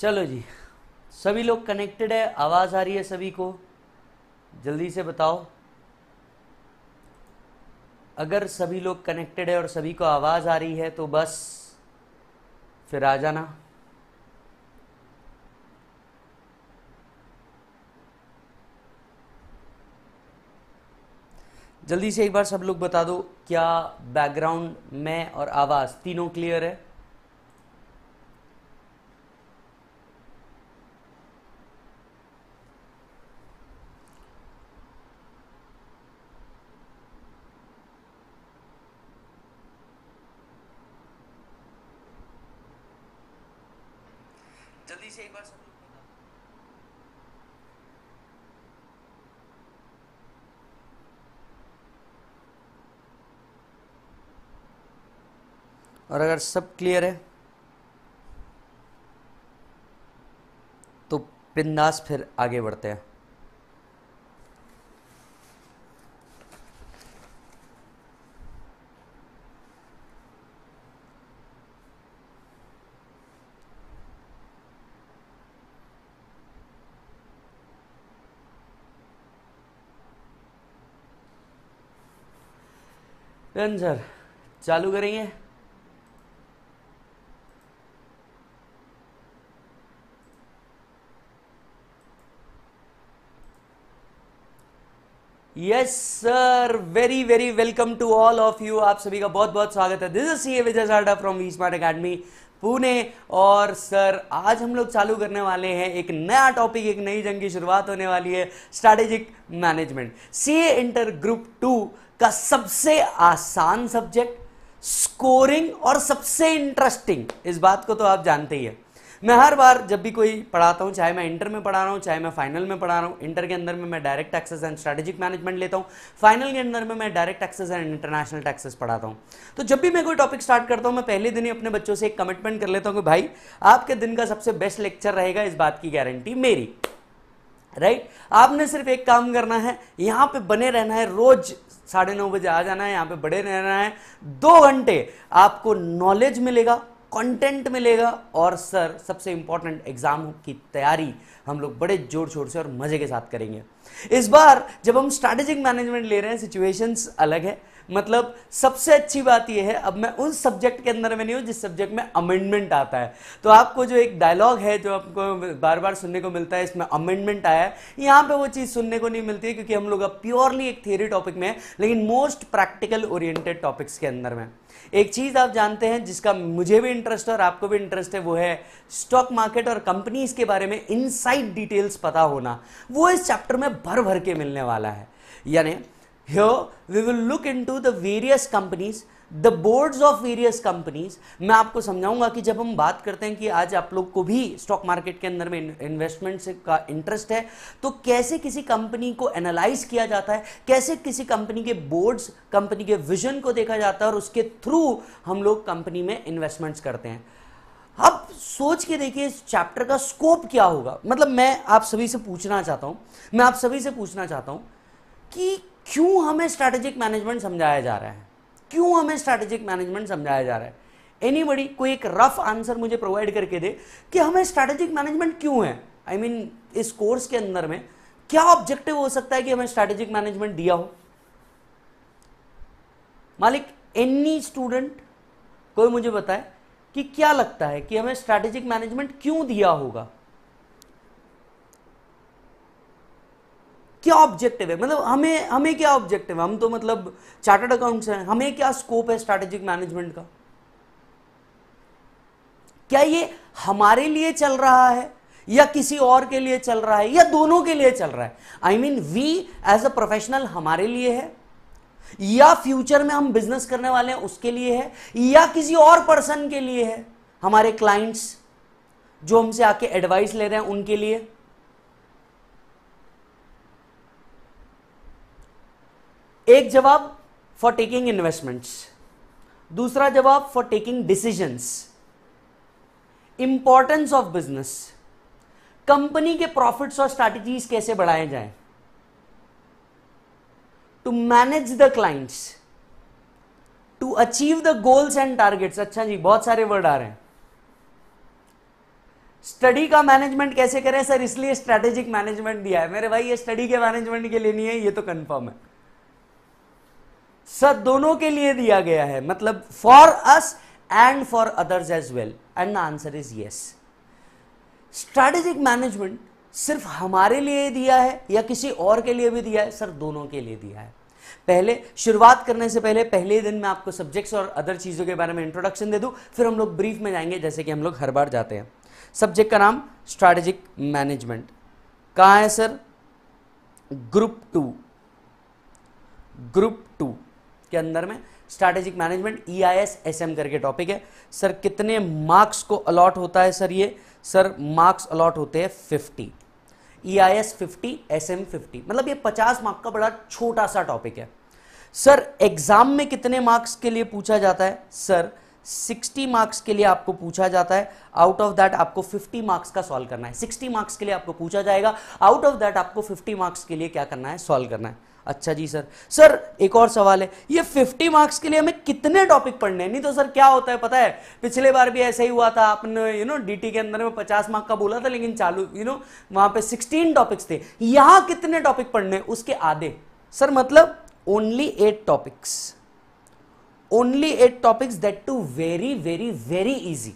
चलो जी सभी लोग कनेक्टेड है आवाज़ आ रही है सभी को जल्दी से बताओ अगर सभी लोग कनेक्टेड है और सभी को आवाज़ आ रही है तो बस फिर आ जाना जल्दी से एक बार सब लोग बता दो क्या बैकग्राउंड मैं और आवाज़ तीनों क्लियर है और अगर सब क्लियर है तो पिंदास फिर आगे बढ़ते हैं सर चालू करेंगे yes sir very very welcome to all of you आप सभी का बहुत बहुत स्वागत है this is C A Vijay Sada from V smart academy Pune और सर आज हम लोग चालू करने वाले हैं एक नया टॉपिक एक नई जंग की शुरुआत होने वाली है strategic management C A inter group two का सबसे आसान सब्जेक्ट स्कोरिंग और सबसे इंटरेस्टिंग इस बात को तो आप जानते ही है मैं हर बार जब भी कोई पढ़ाता हूँ चाहे मैं इंटर में पढ़ा रहा हूँ चाहे मैं फाइनल में पढ़ा रहा हूँ इंटर के अंदर में मैं direct taxes and strategic management लेता हूँ फाइनल के अंदर में मैं direct taxes and international taxes पढ़ाता हूँ तो जब भी मैं कोई टॉपिक स्टार्ट करता हूँ मैं पहले दिन ही अपने बच्चों से एक कमिटमेंट कर लेता हूँ कि भाई आपके दिन का सबसे बेस्ट लेक्चर रहेगा इस बात की गारंटी मेरी राइट right? आपने सिर्फ एक काम करना है यहाँ पे बने रहना है रोज साढ़े नौ बजे आ जाना है यहाँ पे बड़े रहना है दो घंटे आपको नॉलेज मिलेगा कंटेंट मिलेगा और सर सबसे इंपॉर्टेंट एग्ज़ाम की तैयारी हम लोग बड़े जोर शोर से और मज़े के साथ करेंगे इस बार जब हम स्ट्रैटेजिक मैनेजमेंट ले रहे हैं सिचुएशंस अलग है मतलब सबसे अच्छी बात यह है अब मैं उस सब्जेक्ट के अंदर में नहीं हूँ जिस सब्जेक्ट में अमेंडमेंट आता है तो आपको जो एक डायलॉग है जो आपको बार बार सुनने को मिलता है इसमें अमेंडमेंट आया है यहाँ पे वो चीज़ सुनने को नहीं मिलती है क्योंकि हम लोग अब प्योरली एक थियरी टॉपिक में है लेकिन मोस्ट प्रैक्टिकल ओरिएंटेड टॉपिक्स के अंदर में एक चीज़ आप जानते हैं जिसका मुझे भी इंटरेस्ट है और आपको भी इंटरेस्ट है वो है स्टॉक मार्केट और कंपनीज के बारे में इनसाइड डिटेल्स पता होना वो इस चैप्टर में भर भर के मिलने वाला है यानी we will look into the various companies the boards of various companies मैं आपको समझाऊंगा कि जब हम बात करते हैं कि आज आप लोग को भी स्टॉक मार्केट के अंदर में इन्वेस्टमेंट का इंटरेस्ट है तो कैसे किसी कंपनी को एनालाइज किया जाता है कैसे किसी कंपनी के बोर्ड्स कंपनी के विजन को देखा जाता है और उसके थ्रू हम लोग कंपनी में इन्वेस्टमेंट्स करते हैं अब सोच के देखिए इस चैप्टर का स्कोप क्या होगा मतलब मैं आप सभी से पूछना चाहता हूं मैं आप सभी से पूछना चाहता हूँ कि क्यों हमें स्ट्रैटेजिक मैनेजमेंट समझाया जा रहा है क्यों हमें स्ट्रैटेजिक मैनेजमेंट समझाया जा रहा है एनीबडी कोई एक रफ आंसर मुझे प्रोवाइड करके दे कि हमें स्ट्रैटेजिक मैनेजमेंट क्यों है आई I मीन mean, इस कोर्स के अंदर में क्या ऑब्जेक्टिव हो सकता है कि हमें स्ट्रैटेजिक मैनेजमेंट दिया हो मालिक एनी स्टूडेंट कोई मुझे बताए कि क्या लगता है कि हमें स्ट्रैटेजिक मैनेजमेंट क्यों दिया होगा क्या ऑब्जेक्टिव है मतलब हमें हमें क्या ऑब्जेक्टिव है हम तो मतलब चार्टर्ड अकाउंट्स हैं हमें क्या स्कोप है स्ट्रेटेजिक मैनेजमेंट का क्या ये हमारे लिए चल रहा है या किसी और के लिए चल रहा है या दोनों के लिए चल रहा है I mean we as a professional हमारे लिए है या फ्यूचर में हम बिजनेस करने वाले हैं उसके लिए है या किसी और पर्सन के लिए है हमारे क्लाइंट्स जो हमसे आके एडवाइस ले रहे हैं उनके लिए एक जवाब फॉर टेकिंग इन्वेस्टमेंट्स दूसरा जवाब for taking decisions importance of business company के प्रॉफिट्स और स्ट्रैटेजीज कैसे बढ़ाए जाए to manage the clients to achieve the goals and targets अच्छा जी बहुत सारे वर्ड आ रहे हैं स्टडी का मैनेजमेंट कैसे करें सर इसलिए स्ट्रेटेजिक मैनेजमेंट दिया है मेरे भाई ये स्टडी के मैनेजमेंट के लिए नहीं है ये तो कंफर्म है सर दोनों के लिए दिया गया है मतलब for us and for others as well and the answer is yes strategic management सिर्फ हमारे लिए दिया है या किसी और के लिए भी दिया है सर दोनों के लिए दिया है पहले शुरुआत करने से पहले पहले दिन मैं आपको सब्जेक्ट्स और अदर चीज़ों के बारे में इंट्रोडक्शन दे दूं फिर हम लोग ब्रीफ में जाएंगे जैसे कि हम लोग हर बार जाते हैं सब्जेक्ट का नाम स्ट्रैटेजिक मैनेजमेंट कहाँ है सर ग्रुप टू ग्रुप के अंदर में strategic management E I S S M करके टॉपिक है सर कितने मार्क्स को अलॉट होता है सर ये सर मार्क्स अलॉट होते हैं fifty E I S fifty S M fifty मतलब ये पचास मार्क का बड़ा छोटा सा टॉपिक है सर एग्जाम में कितने मार्क्स के लिए पूछा जाता है सर 60 मार्क्स के लिए आपको पूछा जाता है आउट ऑफ दैट आपको 50 मार्क्स का सॉल्व करना है 60 मार्क्स के लिए आपको पूछा जाएगा आउट ऑफ दैट आपको 50 मार्क्स के लिए क्या करना है सॉल्व करना है अच्छा जी सर सर एक और सवाल है ये 50 मार्क्स के लिए हमें कितने टॉपिक पढ़ने हैं नहीं तो सर क्या होता है पता है पिछले बार भी ऐसा ही हुआ था आपने यू नो डीटी के अंदर में 50 मार्क का बोला था लेकिन चालू यू नो वहां पे 16 टॉपिक्स थे यहां कितने टॉपिक पढ़ने उसके आधे सर मतलब only eight topics only eight topics that too very very very easy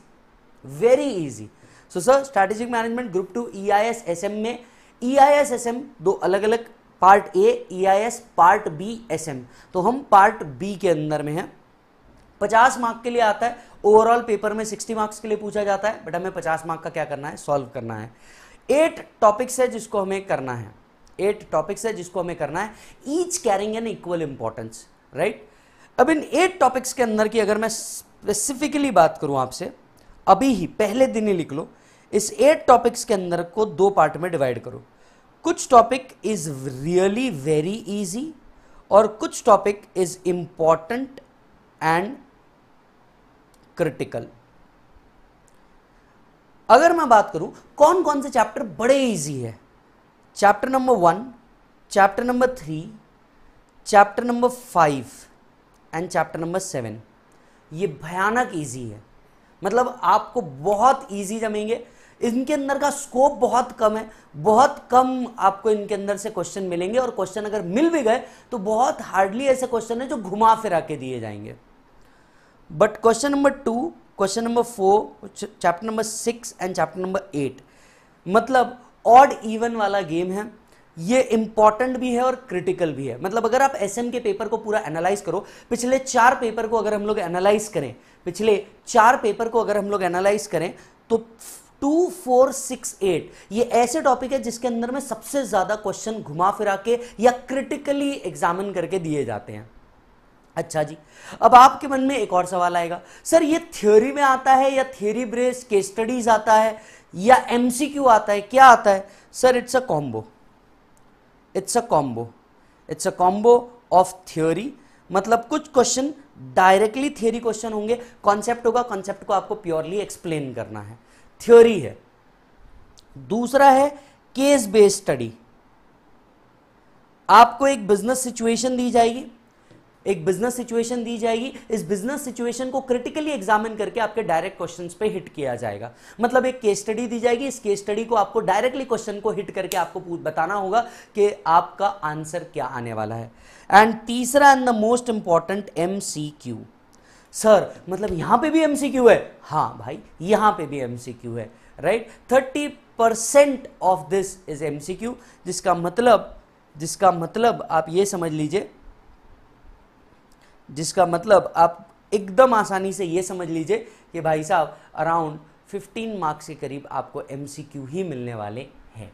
very easy so sir strategic management group two E I S S M में E I S S M दो अलग अलग part A E I S part B S M तो हम part B के अंदर में हैं पचास मार्क के लिए आता है ओवरऑल पेपर में सिक्सटी मार्क्स के लिए पूछा जाता है बट हमें पचास मार्क का क्या करना है सॉल्व करना है एट टॉपिक्स है जिसको हमें करना है एट टॉपिक्स है जिसको हमें करना है each carrying an equal importance right अब इन एट टॉपिक्स के अंदर की अगर मैं स्पेसिफिकली बात करूं आपसे अभी ही पहले दिन ही लिख लो इस एट टॉपिक्स के अंदर को दो पार्ट में डिवाइड करो कुछ topic is really very easy और कुछ topic is important and critical अगर मैं बात करूं कौन कौन से चैप्टर बड़े इजी है chapter number one chapter number three chapter number five and chapter number seven ये भयानक इजी है मतलब आपको बहुत इजी जमेंगे इनके अंदर का स्कोप बहुत कम है बहुत कम आपको इनके अंदर से क्वेश्चन मिलेंगे और क्वेश्चन अगर मिल भी गए तो बहुत हार्डली ऐसे क्वेश्चन है जो घुमा फिरा के दिए जाएंगे but question number two question number four chapter number six and chapter number eight मतलब ऑड इवन वाला गेम है ये इंपॉर्टेंट भी है और क्रिटिकल भी है मतलब अगर आप एस के पेपर को पूरा एनालाइज करो पिछले चार पेपर को अगर हम लोग एनालाइज करें पिछले चार पेपर को अगर हम लोग एनालाइज करें तो टू फोर सिक्स एट ये ऐसे टॉपिक है जिसके अंदर में सबसे ज़्यादा क्वेश्चन घुमा फिरा के या क्रिटिकली एग्जामिन करके दिए जाते हैं अच्छा जी अब आपके मन में एक और सवाल आएगा सर ये थ्योरी में आता है या थ्योरी ब्रेस के स्टडीज आता है या एमसीक्यू आता है क्या आता है sir it's a combo it's a combo it's a combo of theory मतलब कुछ क्वेश्चन डायरेक्टली थ्योरी क्वेश्चन होंगे कॉन्सेप्ट होगा कॉन्सेप्ट को आपको प्योरली एक्सप्लेन करना है थ्योरी है दूसरा है केस बेस्ड स्टडी आपको एक बिजनेस सिचुएशन दी जाएगी एक बिजनेस सिचुएशन दी जाएगी इस बिजनेस सिचुएशन को क्रिटिकली एग्जामिन करके आपके डायरेक्ट क्वेश्चन पे हिट किया जाएगा मतलब एक केस स्टडी दी जाएगी इस केस स्टडी को आपको डायरेक्टली क्वेश्चन को हिट करके आपको बताना होगा कि आपका आंसर क्या आने वाला है एंड तीसरा and the most important M C Q sir मतलब यहां पे भी एमसीक्यू है हाँ भाई यहां पे भी एमसीक्यू है right thirty percent of this is MCQ जिसका मतलब जिसका मतलब आप ये समझ लीजिए जिसका मतलब आप एकदम आसानी से ये समझ लीजिए कि भाई साहब अराउंड 15 मार्क्स के करीब आपको एमसीक्यू ही मिलने वाले हैं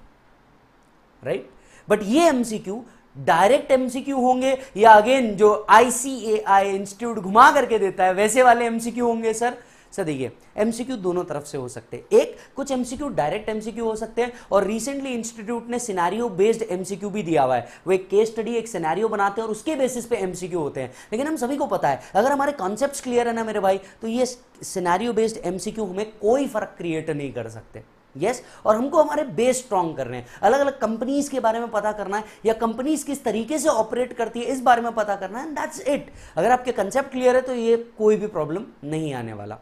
राइट बट ये एमसीक्यू डायरेक्ट एमसीक्यू होंगे या अगेन जो आईसीएआई इंस्टीट्यूट घुमा करके देता है वैसे वाले एमसीक्यू होंगे सर सर देखिए एमसीक्यू दोनों तरफ से हो सकते हैं एक कुछ एमसीक्यू डायरेक्ट एमसीक्यू हो सकते हैं और रिसेंटली इंस्टीट्यूट ने सिनारियो बेस्ड एमसीक्यू भी दिया हुआ है वो एक केस स्टडी एक सिनारियो बनाते हैं और उसके बेसिस पे एमसीक्यू होते हैं लेकिन हम सभी को पता है अगर हमारे कॉन्सेप्ट क्लियर है ना मेरे भाई तो ये सिनारियो बेस्ड एमसीक्यू हमें कोई फर्क क्रिएट नहीं कर सकते यस और हमको हमारे बेस स्ट्रॉन्ग करने हैं अलग अलग कंपनीज के बारे में पता करना है या कंपनीज किस तरीके से ऑपरेट करती है इस बारे में पता करना है दैट्स इट अगर आपके कंसेप्ट क्लियर है तो ये कोई भी प्रॉब्लम नहीं आने वाला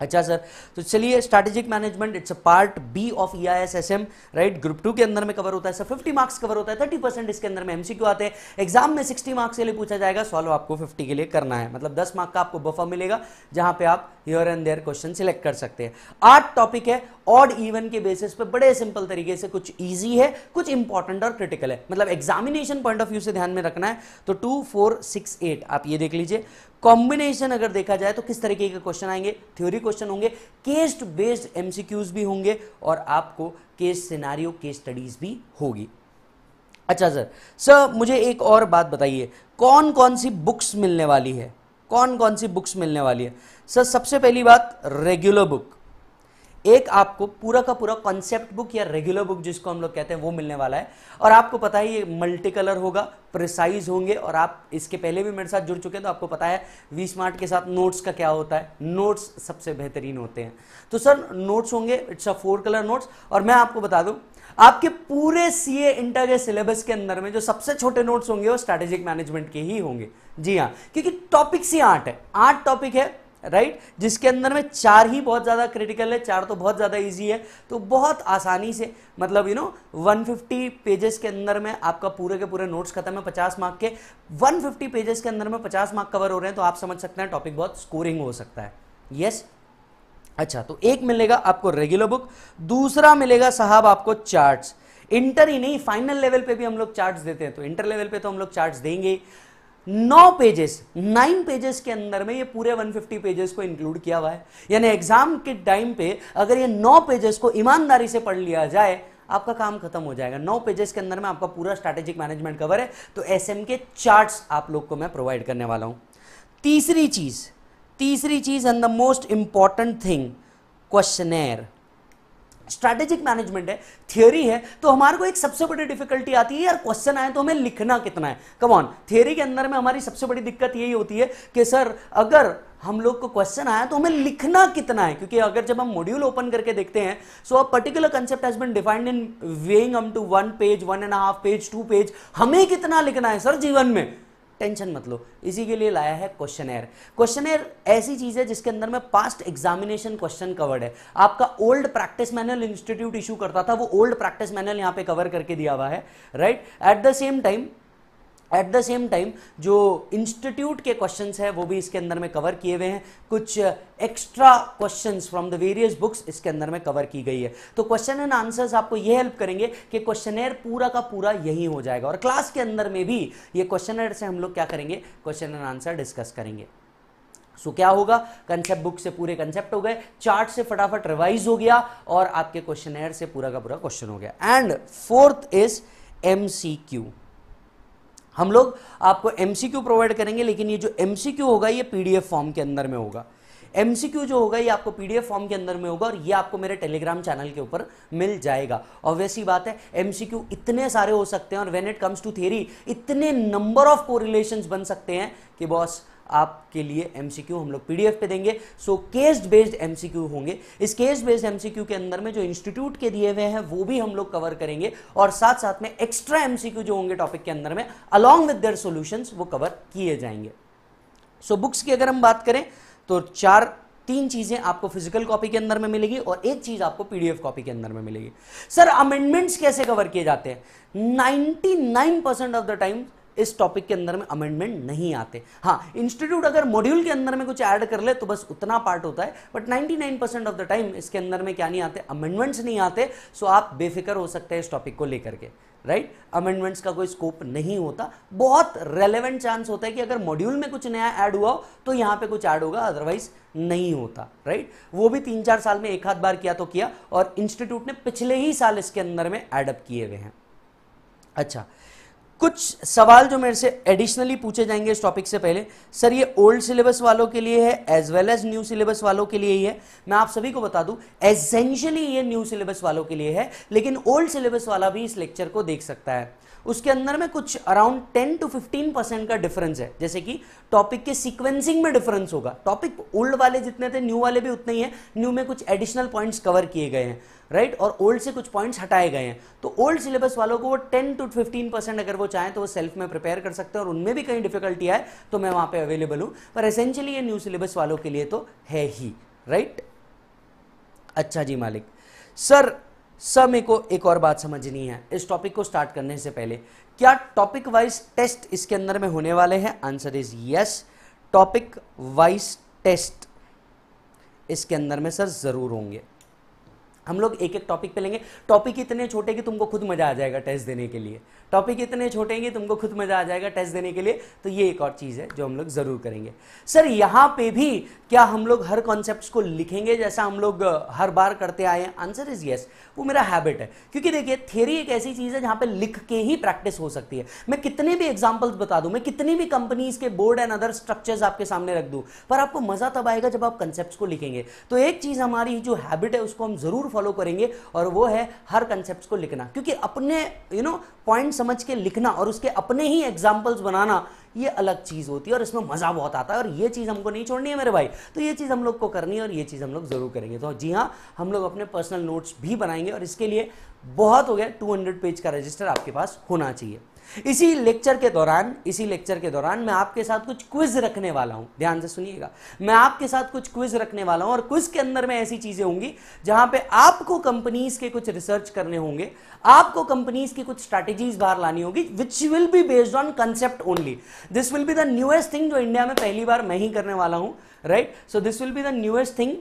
अच्छा सर तो चलिए strategic management it's a part B of E I S S M right group two के अंदर में कवर होता है सर 50 मार्क्स कवर होता है 30 परसेंट इसके अंदर में एमसीक्यू आते हैं एग्जाम में 60 मार्क्स के लिए पूछा जाएगा सॉल्व आपको 50 के लिए करना है मतलब 10 मार्क का आपको बफा मिलेगा जहां पे आप here and there question select कर सकते हैं आठ टॉपिक है ऑड इवन के बेसिस पे बड़े सिंपल तरीके से कुछ ईजी है कुछ इंपॉर्टेंट और क्रिटिकल है मतलब एग्जामिनेशन पॉइंट ऑफ व्यू से ध्यान में रखना है तो टू फोर सिक्स एट आप ये देख लीजिए कॉम्बिनेशन अगर देखा जाए तो किस तरीके के क्वेश्चन आएंगे थ्योरी क्वेश्चन होंगे केस्ट बेस्ड एमसीक्यूज भी होंगे और आपको केस सिनारियो केस स्टडीज भी होगी अच्छा सर सर मुझे एक और बात बताइए कौन कौन सी बुक्स मिलने वाली है कौन कौन सी बुक्स मिलने वाली है सर सबसे पहली बात रेगुलर बुक एक आपको पूरा का पूरा कॉन्सेप्ट बुक या रेगुलर बुक जिसको हम लोग कहते हैं वो मिलने वाला है और आपको पता है ये मल्टी कलर होगा प्रिसाइज होंगे और आप इसके पहले भी मेरे साथ जुड़ चुके हैं तो आपको पता है वी स्मार्ट के साथ नोट्स का क्या होता है नोट्स सबसे बेहतरीन होते हैं तो सर नोट्स होंगे it's a four colour notes और मैं आपको बता दूं आपके पूरे सी ए इंटर के सिलेबस के अंदर में जो सबसे छोटे नोट्स होंगे वो स्ट्रेटेजिक मैनेजमेंट के ही होंगे जी हाँ क्योंकि टॉपिक्स ही आठ है आठ टॉपिक है राइट right? जिसके अंदर में चार ही बहुत ज़्यादा क्रिटिकल है चार तो बहुत ज़्यादा इजी है तो बहुत आसानी से मतलब यू नो 150 पेजेस के अंदर में आपका पूरे के पूरे नोट्स खत्म है 50 मार्क के 150 पेजेस के अंदर में 50 मार्क कवर हो रहे हैं तो आप समझ सकते हैं टॉपिक बहुत स्कोरिंग हो सकता है यस yes? अच्छा तो एक मिलेगा आपको रेगुलर बुक दूसरा मिलेगा साहब आपको चार्ट्स इंटर ही नहीं फाइनल लेवल पे भी हम लोग चार्ट्स देते हैं तो इंटर लेवल पे तो हम लोग चार्ट्स देंगे नौ पेजेस नाइन पेजेस के अंदर में ये पूरे 150 पेजेस को इंक्लूड किया हुआ है यानी एग्जाम के टाइम पे अगर ये नौ पेजेस को ईमानदारी से पढ़ लिया जाए आपका काम खत्म हो जाएगा नौ पेजेस के अंदर में आपका पूरा स्ट्रेटेजिक मैनेजमेंट कवर है तो एस के चार्ट आप लोग को मैं प्रोवाइड करने वाला हूं तीसरी चीज तीसरी चीज and the most important thing क्वेश्चनर स्ट्रैटेजिक मैनेजमेंट है थियोरी है तो हमारे को एक सबसे बड़ी डिफिकल्टी आती है यार क्वेश्चन आए तो हमें लिखना कितना है ऑन थियोरी के अंदर में हमारी सबसे बड़ी दिक्कत यही होती है कि सर अगर हम लोग को क्वेश्चन आया तो हमें लिखना कितना है क्योंकि अगर जब हम मॉड्यूल ओपन करके देखते हैं so a particular concept has been defined in weighing up to one page one and half page two page हमें कितना लिखना है सर जीवन में टेंशन मत लो इसी के लिए लाया है क्वेश्चन एयर क्वेश्चन एयर ऐसी चीज़ है जिसके अंदर में पास्ट एग्जामिनेशन क्वेश्चन कवर्ड है आपका old practice manual institute issue करता था वो ओल्ड प्रैक्टिस मैनुअल यहां पे कवर करके दिया हुआ है right at the same time at the same time जो इंस्टीट्यूट के क्वेश्चंस है वो भी इसके अंदर में कवर किए हुए हैं कुछ extra questions from the various books इसके अंदर में कवर की गई है तो क्वेश्चन एंड आंसर्स आपको ये हेल्प करेंगे कि क्वेश्चनर पूरा का पूरा यही हो जाएगा और क्लास के अंदर में भी ये क्वेश्चनर से हम लोग क्या करेंगे क्वेश्चन एंड आंसर डिस्कस करेंगे सो so, क्या होगा कंसेप्ट बुक से पूरे कंसेप्ट हो गए चार्ट से फटाफट रिवाइज हो गया और आपके क्वेश्चन से पूरा का पूरा क्वेश्चन हो गया and fourth is M C Q हम लोग आपको क्यू प्रोवाइड करेंगे लेकिन ये जो क्यू होगा ये पीडीएफ फॉर्म के अंदर में होगा क्यू जो होगा ये आपको पीडीएफ फॉर्म के अंदर में होगा और ये आपको मेरे टेलीग्राम चैनल के ऊपर मिल जाएगा ऑब्वियस ही बात है क्यू इतने सारे हो सकते हैं और when it comes to theory इतने नंबर ऑफ कोरिलेशन बन सकते हैं कि बॉस आपके लिए एमसीक्यू हम लोग पीडीएफ पे देंगे सो केस बेस्ड एमसीक्यू होंगे इस केस बेस्ड एमसीक्यू के अंदर में जो इंस्टीट्यूट के दिए हुए हैं वो भी हम लोग कवर करेंगे और साथ साथ में एक्स्ट्रा एमसीक्यू जो होंगे टॉपिक के अंदर में अलॉन्ग विद देयर सोल्यूशन वो कवर किए जाएंगे सो so, बुक्स की अगर हम बात करें तो चार तीन चीजें आपको फिजिकल कॉपी के अंदर में मिलेगी और एक चीज आपको पीडीएफ कॉपी के अंदर में मिलेगी सर अमेंडमेंट्स कैसे कवर किए जाते हैं 99% ऑफ द टाइम इस टॉपिक के अंदर में अमेंडमेंट नहीं आते हाँ इंस्टीट्यूट अगर मॉड्यूल के अंदर में कुछ ऐड कर ले तो बस उतना पार्ट होता है बट 99% ऑफ द टाइम इसके अंदर में क्या नहीं आते अमेंडमेंट्स नहीं आते सो आप बेफिक्र हो सकते हैं इस टॉपिक को लेकर के राइट right? अमेंडमेंट्स का कोई स्कोप नहीं होता बहुत रेलेवेंट चांस होता है कि अगर मॉड्यूल में कुछ नया ऐड हुआ हो तो यहां पे कुछ ऐड होगा अदरवाइज नहीं होता राइट right? वो भी तीन चार साल में एक हाथ बार किया तो किया और इंस्टीट्यूट ने पिछले ही साल इसके अंदर में एडअप किए हुए हैं अच्छा कुछ सवाल जो मेरे से एडिशनली पूछे जाएंगे इस टॉपिक से पहले सर ये ओल्ड सिलेबस वालों के लिए है as well as new syllabus वालों के लिए ही है मैं आप सभी को बता दूं एसेंशियली ये न्यू सिलेबस वालों के लिए है लेकिन ओल्ड सिलेबस वाला भी इस लेक्चर को देख सकता है उसके अंदर में कुछ अराउंड 10 टू 15 परसेंट का डिफरेंस है जैसे कि टॉपिक के सीक्वेंसिंग में डिफरेंस होगा टॉपिक ओल्ड वाले जितने थे न्यू वाले भी उतने ही हैं न्यू में कुछ एडिशनल पॉइंट्स कवर किए गए हैं राइट right? और ओल्ड से कुछ पॉइंट्स हटाए गए हैं तो ओल्ड सिलेबस वालों को वो 10 टू 15 परसेंट अगर वो चाहें तो वो सेल्फ में प्रिपेयर कर सकते हैं और उनमें भी कहीं डिफिकल्टी आए तो मैं वहां पे अवेलेबल हूं पर एसेंशियली ये न्यू सिलेबस वालों के लिए तो है ही राइट right? अच्छा जी मालिक सर सब मेरे को एक और बात समझनी है इस टॉपिक को स्टार्ट करने से पहले क्या टॉपिक वाइज टेस्ट इसके अंदर में होने वाले हैं answer is yes topic wise test इसके अंदर में सर ज़रूर होंगे हम लोग एक एक टॉपिक पे लेंगे टॉपिक इतने छोटे कि तुमको खुद मजा आ जाएगा टेस्ट देने के लिए टॉपिक इतने छोटे हैं कि तुमको खुद मजा आ जाएगा टेस्ट देने के लिए तो ये एक और चीज़ है जो हम लोग ज़रूर करेंगे सर यहाँ पे भी क्या हम लोग हर कॉन्सेप्ट को लिखेंगे जैसा हम लोग हर बार करते आए हैं आंसर इज़ येस वो मेरा हैबिट है क्योंकि देखिए थेरी एक ऐसी चीज़ है जहाँ पर लिख के ही प्रैक्टिस हो सकती है मैं कितने भी एग्जाम्पल्स बता दूँ मैं कितनी भी कंपनीज के बोर्ड एंड अदर स्ट्रक्चर्स आपके सामने रख दूँ पर आपको मज़ा तब आएगा जब आप कंसेप्ट को लिखेंगे तो एक चीज़ हमारी जो हैबिट है उसको हम ज़रूर फॉलो करेंगे और वो है हर कंसेप्ट को लिखना क्योंकि अपने यू नो पॉइंट समझ के लिखना और उसके अपने ही एग्जाम्पल्स बनाना ये अलग चीज़ होती है और इसमें मज़ा बहुत आता है और ये चीज़ हमको नहीं छोड़नी है मेरे भाई तो ये चीज़ हम लोग को करनी है और ये चीज़ हम लोग ज़रूर करेंगे तो जी हाँ हम लोग अपने पर्सनल नोट्स भी बनाएंगे और इसके लिए बहुत हो गया 200 पेज का रजिस्टर आपके पास होना चाहिए इसी लेक्चर के दौरान इसी लेक्चर के दौरान मैं आपके साथ कुछ क्विज रखने वाला हूं ध्यान से सुनिएगा मैं आपके साथ कुछ क्विज रखने वाला हूं और क्विज के अंदर में ऐसी चीजें होंगी जहां पे आपको कंपनीज के कुछ रिसर्च करने होंगे आपको कंपनीज की कुछ स्ट्रैटेजीज बाहर लानी होगी which will be based on concept only this will be the newest thing जो इंडिया में पहली बार मैं ही करने वाला हूं right so this will be the newest thing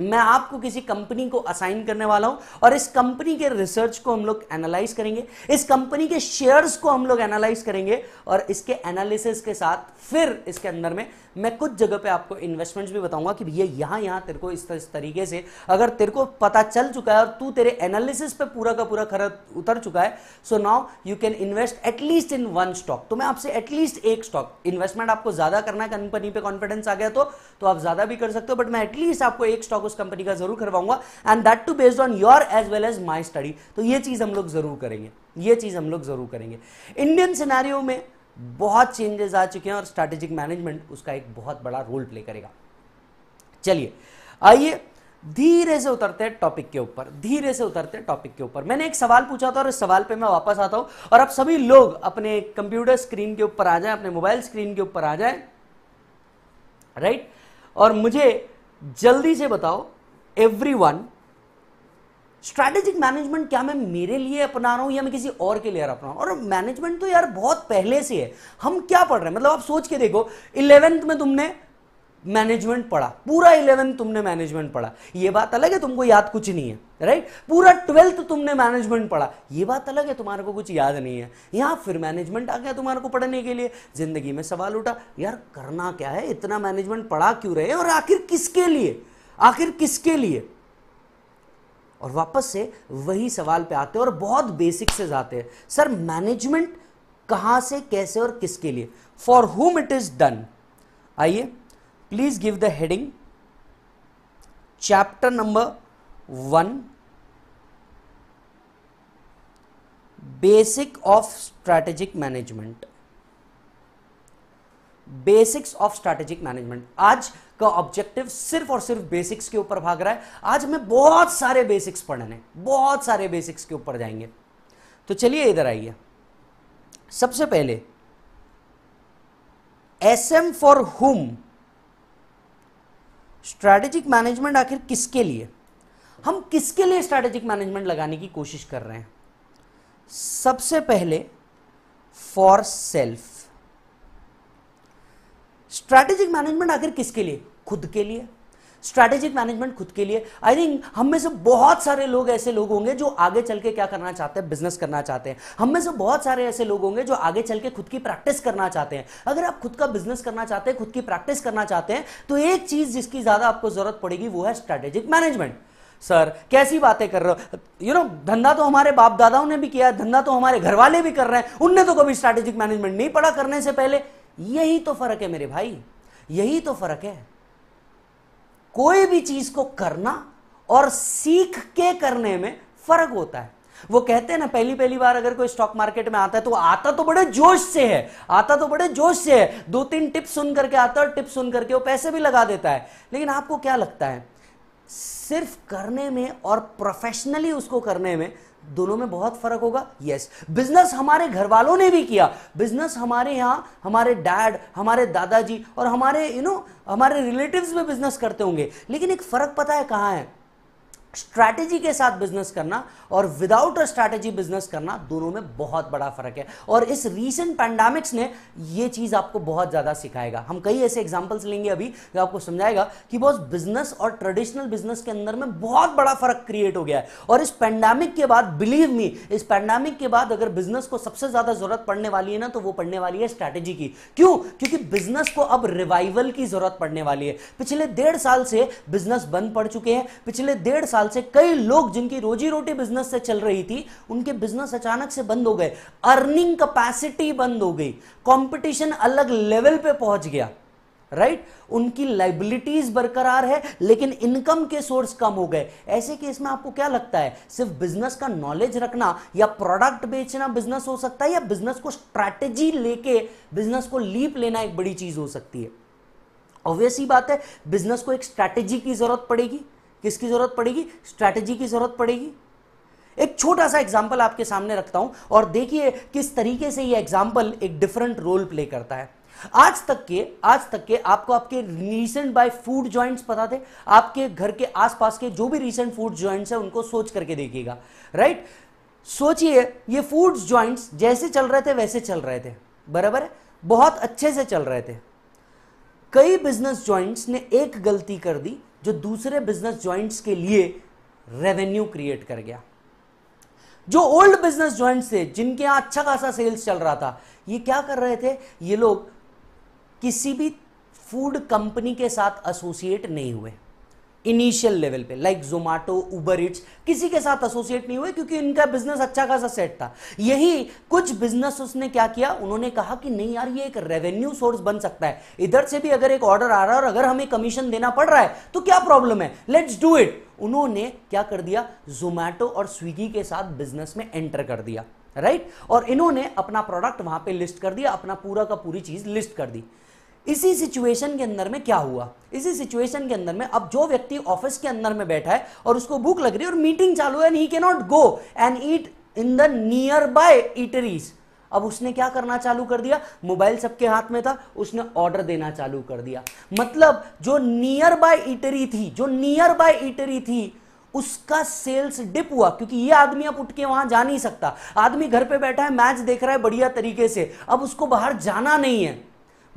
मैं आपको किसी कंपनी को असाइन करने वाला हूं और इस कंपनी के रिसर्च को हम लोग एनालाइज करेंगे इस कंपनी के शेयर्स को हम लोग एनालाइज करेंगे और इसके एनालिसिस के साथ फिर इसके अंदर में मैं कुछ जगह पे आपको इन्वेस्टमेंट्स भी बताऊंगा कि भैया यहां यहां तेरे को इस, तरीके से अगर तेरे को पता चल चुका है और तू तेरे एनालिसिस पे पूरा का पूरा खरा उतर चुका है so now you can invest at least in one stock तो मैं आपसे एटलीस्ट एक स्टॉक इन्वेस्टमेंट आपको ज़्यादा करना है कंपनी पे कॉन्फिडेंस आ गया तो, तो आप ज़्यादा भी कर सकते हो बट मैं एटलीस्ट आपको एक स्टॉक स्टॉक उस कंपनी का जरूर करवाऊंगा and that too based on your as well as my study तो ये चीज़ हम लोग जरूर करेंगे ये चीज़ हम लोग जरूर करेंगे इंडियन सिनारियो में बहुत चेंजेस आ चुके हैं और स्ट्रेटेजिक मैनेजमेंट उसका एक बहुत बड़ा रोल प्ले करेगा चलिए आइए धीरे से उतरते हैं टॉपिक के ऊपर धीरे से उतरते हैं टॉपिक के ऊपर मैंने एक सवाल पूछा था और इस सवाल पे मैं वापस आता हूं और अब सभी लोग अपने कंप्यूटर स्क्रीन के ऊपर आ जाएं अपने मोबाइल स्क्रीन के ऊपर आ जाएं राइट और मुझे जल्दी से बताओ एवरी वन स्ट्रैटेजिक मैनेजमेंट क्या मैं मेरे लिए अपना रहा हूं या मैं किसी और के लिए अपना रहा हूं और मैनेजमेंट तो यार बहुत पहले से है हम क्या पढ़ रहे हैं मतलब आप सोच के देखो इलेवेंथ में तुमने मैनेजमेंट पढ़ा पूरा इलेवेंथ तुमने मैनेजमेंट पढ़ा ये बात अलग है तुमको याद कुछ नहीं है राइट पूरा ट्वेल्थ तुमने मैनेजमेंट पढ़ा ये बात अलग है तुम्हारे को कुछ याद नहीं है यहां फिर मैनेजमेंट आ गया तुम्हारे को पढ़ने के लिए ज़िंदगी में सवाल उठा यार करना क्या है इतना मैनेजमेंट पढ़ा क्यों रहे और आखिर किसके लिए आखिर किसके लिए और वापस से वही सवाल पे आते हैं और बहुत बेसिक से जाते हैं सर मैनेजमेंट कहां से कैसे और किसके लिए for whom it is done आइए please give the heading chapter number 1 basic of strategic management basics of strategic management आज का ऑब्जेक्टिव सिर्फ और सिर्फ बेसिक्स के ऊपर भाग रहा है आज हमें बहुत सारे बेसिक्स पढ़ने बहुत सारे बेसिक्स के ऊपर जाएंगे तो चलिए इधर आइए सबसे पहले S M for whom strategic management आखिर किसके लिए हम किसके लिए स्ट्रैटेजिक मैनेजमेंट लगाने की कोशिश कर रहे हैं सबसे पहले फॉर सेल्फ स्ट्रैटेजिक मैनेजमेंट आखिर किसके लिए खुद के लिए स्ट्रैटेजिक मैनेजमेंट खुद के लिए आई थिंक हम में से बहुत सारे लोग ऐसे लोग होंगे जो आगे चल के क्या करना चाहते हैं बिजनेस करना चाहते हैं हम में से बहुत सारे ऐसे लोग होंगे जो आगे चल के खुद की प्रैक्टिस करना चाहते हैं अगर आप खुद का बिजनेस करना चाहते हैं खुद की प्रैक्टिस करना चाहते हैं तो एक चीज जिसकी ज्यादा आपको जरूरत पड़ेगी वो है स्ट्रैटेजिक मैनेजमेंट सर कैसी बातें कर रहे हो यू नो धंधा तो हमारे बाप दादाओं ने भी किया है धंधा तो हमारे घर वाले भी कर रहे हैं उनने तो कभी स्ट्रैटेजिक मैनेजमेंट नहीं पढ़ा करने से पहले यही तो फर्क है मेरे भाई यही तो फर्क है कोई भी चीज को करना और सीख के करने में फर्क होता है वो कहते हैं ना पहली पहली बार अगर कोई स्टॉक मार्केट में आता है तो आता तो बड़े जोश से है आता तो बड़े जोश से है दो तीन टिप्स सुन करके आता है और टिप्स सुन करके वो पैसे भी लगा देता है लेकिन आपको क्या लगता है सिर्फ करने में और प्रोफेशनली उसको करने में दोनों में बहुत फर्क होगा यस बिजनेस हमारे घर वालों ने भी किया बिजनेस हमारे यहाँ हमारे डैड हमारे दादाजी और हमारे यू you नो know, हमारे रिलेटिव्स में बिजनेस करते होंगे लेकिन एक फर्क पता है कहाँ है स्ट्रैटेजी के साथ बिजनेस करना और विदाउट अ स्ट्रैटेजी बिजनेस करना दोनों में बहुत बड़ा फर्क है और इस रीसेंट पैंडामिक्स ने ये चीज़ आपको बहुत ज़्यादा सिखाएगा हम कई ऐसे एग्जाम्पल्स लेंगे अभी जो आपको समझाएगा कि बॉस बिजनेस और ट्रेडिशनल बिजनेस के अंदर में बहुत बड़ा फर्क क्रिएट हो गया है और इस पैंडामिक के बाद बिलीव मी इस पैंडामिक के बाद अगर बिजनेस को सबसे ज़्यादा जरूरत पड़ने वाली है ना तो वो पड़ने वाली है स्ट्रैटेजी की क्यों क्योंकि बिजनेस को अब रिवाइवल की जरूरत पड़ने वाली है पिछले डेढ़ साल से बिजनेस बंद पड़ चुके हैं पिछले डेढ़ साल साल से कई लोग जिनकी रोजी रोटी बिजनेस से चल रही थी उनके बिजनेस अचानक से बंद हो गए अर्निंग कैपेसिटी बंद हो गई कंपटीशन अलग लेवल पे पहुंच गया राइट right? उनकी लाइबिलिटीज बरकरार है लेकिन इनकम के सोर्स कम हो गए ऐसे केस में आपको क्या लगता है सिर्फ बिजनेस का नॉलेज रखना या प्रोडक्ट बेचना बिजनेस हो सकता है या बिजनेस को स्ट्रैटेजी लेके बिजनेस को लीप लेना एक बड़ी चीज हो सकती है ऑब्वियस ही बात है बिजनेस को एक स्ट्रैटेजी की जरूरत पड़ेगी किसकी ज़रूरत पड़ेगी स्ट्रैटेजी की ज़रूरत पड़ेगी एक छोटा सा एग्जाम्पल आपके सामने रखता हूं और देखिए किस तरीके से ये एग्जाम्पल एक डिफरेंट रोल प्ले करता है आज तक के आज तक के आपको आपके रीसेंट बाय फूड जॉइंट्स पता थे आपके घर के आसपास के जो भी रीसेंट फूड जॉइंट्स है उनको सोच करके देखिएगा राइट सोचिए ये फूड जॉइंट्स जैसे चल रहे थे वैसे चल रहे थे बराबर है बहुत अच्छे से चल रहे थे कई बिजनेस जॉइंट्स ने एक गलती कर दी जो दूसरे बिजनेस ज्वाइंट्स के लिए रेवेन्यू क्रिएट कर गया जो ओल्ड बिजनेस ज्वाइंट थे जिनके यहां अच्छा खासा सेल्स चल रहा था ये क्या कर रहे थे ये लोग किसी भी फूड कंपनी के साथ एसोसिएट नहीं हुए इनिशियल लेवल पे लाइक जोमैटो उबर इट्स किसी के साथ एसोसिएट नहीं हुए क्योंकि इनका बिजनेस अच्छा खासा सेट था यही कुछ बिजनेस उसने क्या किया उन्होंने कहा कि नहीं यार ये एक रेवेन्यू सोर्स बन सकता है इधर से भी अगर एक ऑर्डर आ रहा है और अगर हमें कमीशन देना पड़ रहा है तो क्या प्रॉब्लम है लेट्स डू इट उन्होंने क्या कर दिया जोमैटो और स्विगी के साथ बिजनेस में एंटर कर दिया राइट और इन्होंने अपना प्रोडक्ट वहां पे लिस्ट कर दिया अपना पूरा का पूरी चीज लिस्ट कर दी इसी सिचुएशन के अंदर में क्या हुआ इसी सिचुएशन के अंदर में अब जो व्यक्ति ऑफिस के अंदर में बैठा है और उसको भूख लग रही है और मीटिंग चालू है and he can not go and eat in the nearby eateries अब उसने क्या करना चालू कर दिया मोबाइल सबके हाथ में था उसने ऑर्डर देना चालू कर दिया मतलब जो नियर बाय इटरी थी जो नियर बाय इटरी थी उसका सेल्स डिप हुआ क्योंकि ये आदमी अब उठ के वहां जा नहीं सकता आदमी घर पे बैठा है मैच देख रहा है बढ़िया तरीके से अब उसको बाहर जाना नहीं है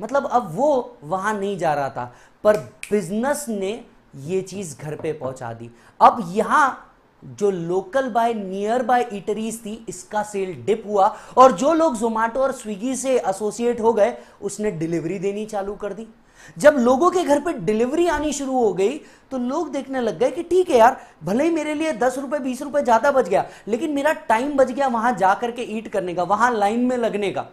मतलब अब वो वहां नहीं जा रहा था पर बिजनेस ने ये चीज़ घर पे पहुँचा दी अब यहाँ जो local by nearby eateries थी इसका सेल डिप हुआ और जो लोग जोमेटो और स्विगी से एसोसिएट हो गए उसने डिलीवरी देनी चालू कर दी जब लोगों के घर पे डिलीवरी आनी शुरू हो गई तो लोग देखने लग गए कि ठीक है यार भले ही मेरे लिए दस रुपए बीस रुपए ज्यादा बच गया लेकिन मेरा टाइम बच गया वहां जा करके ईट करने का वहां लाइन में लगने का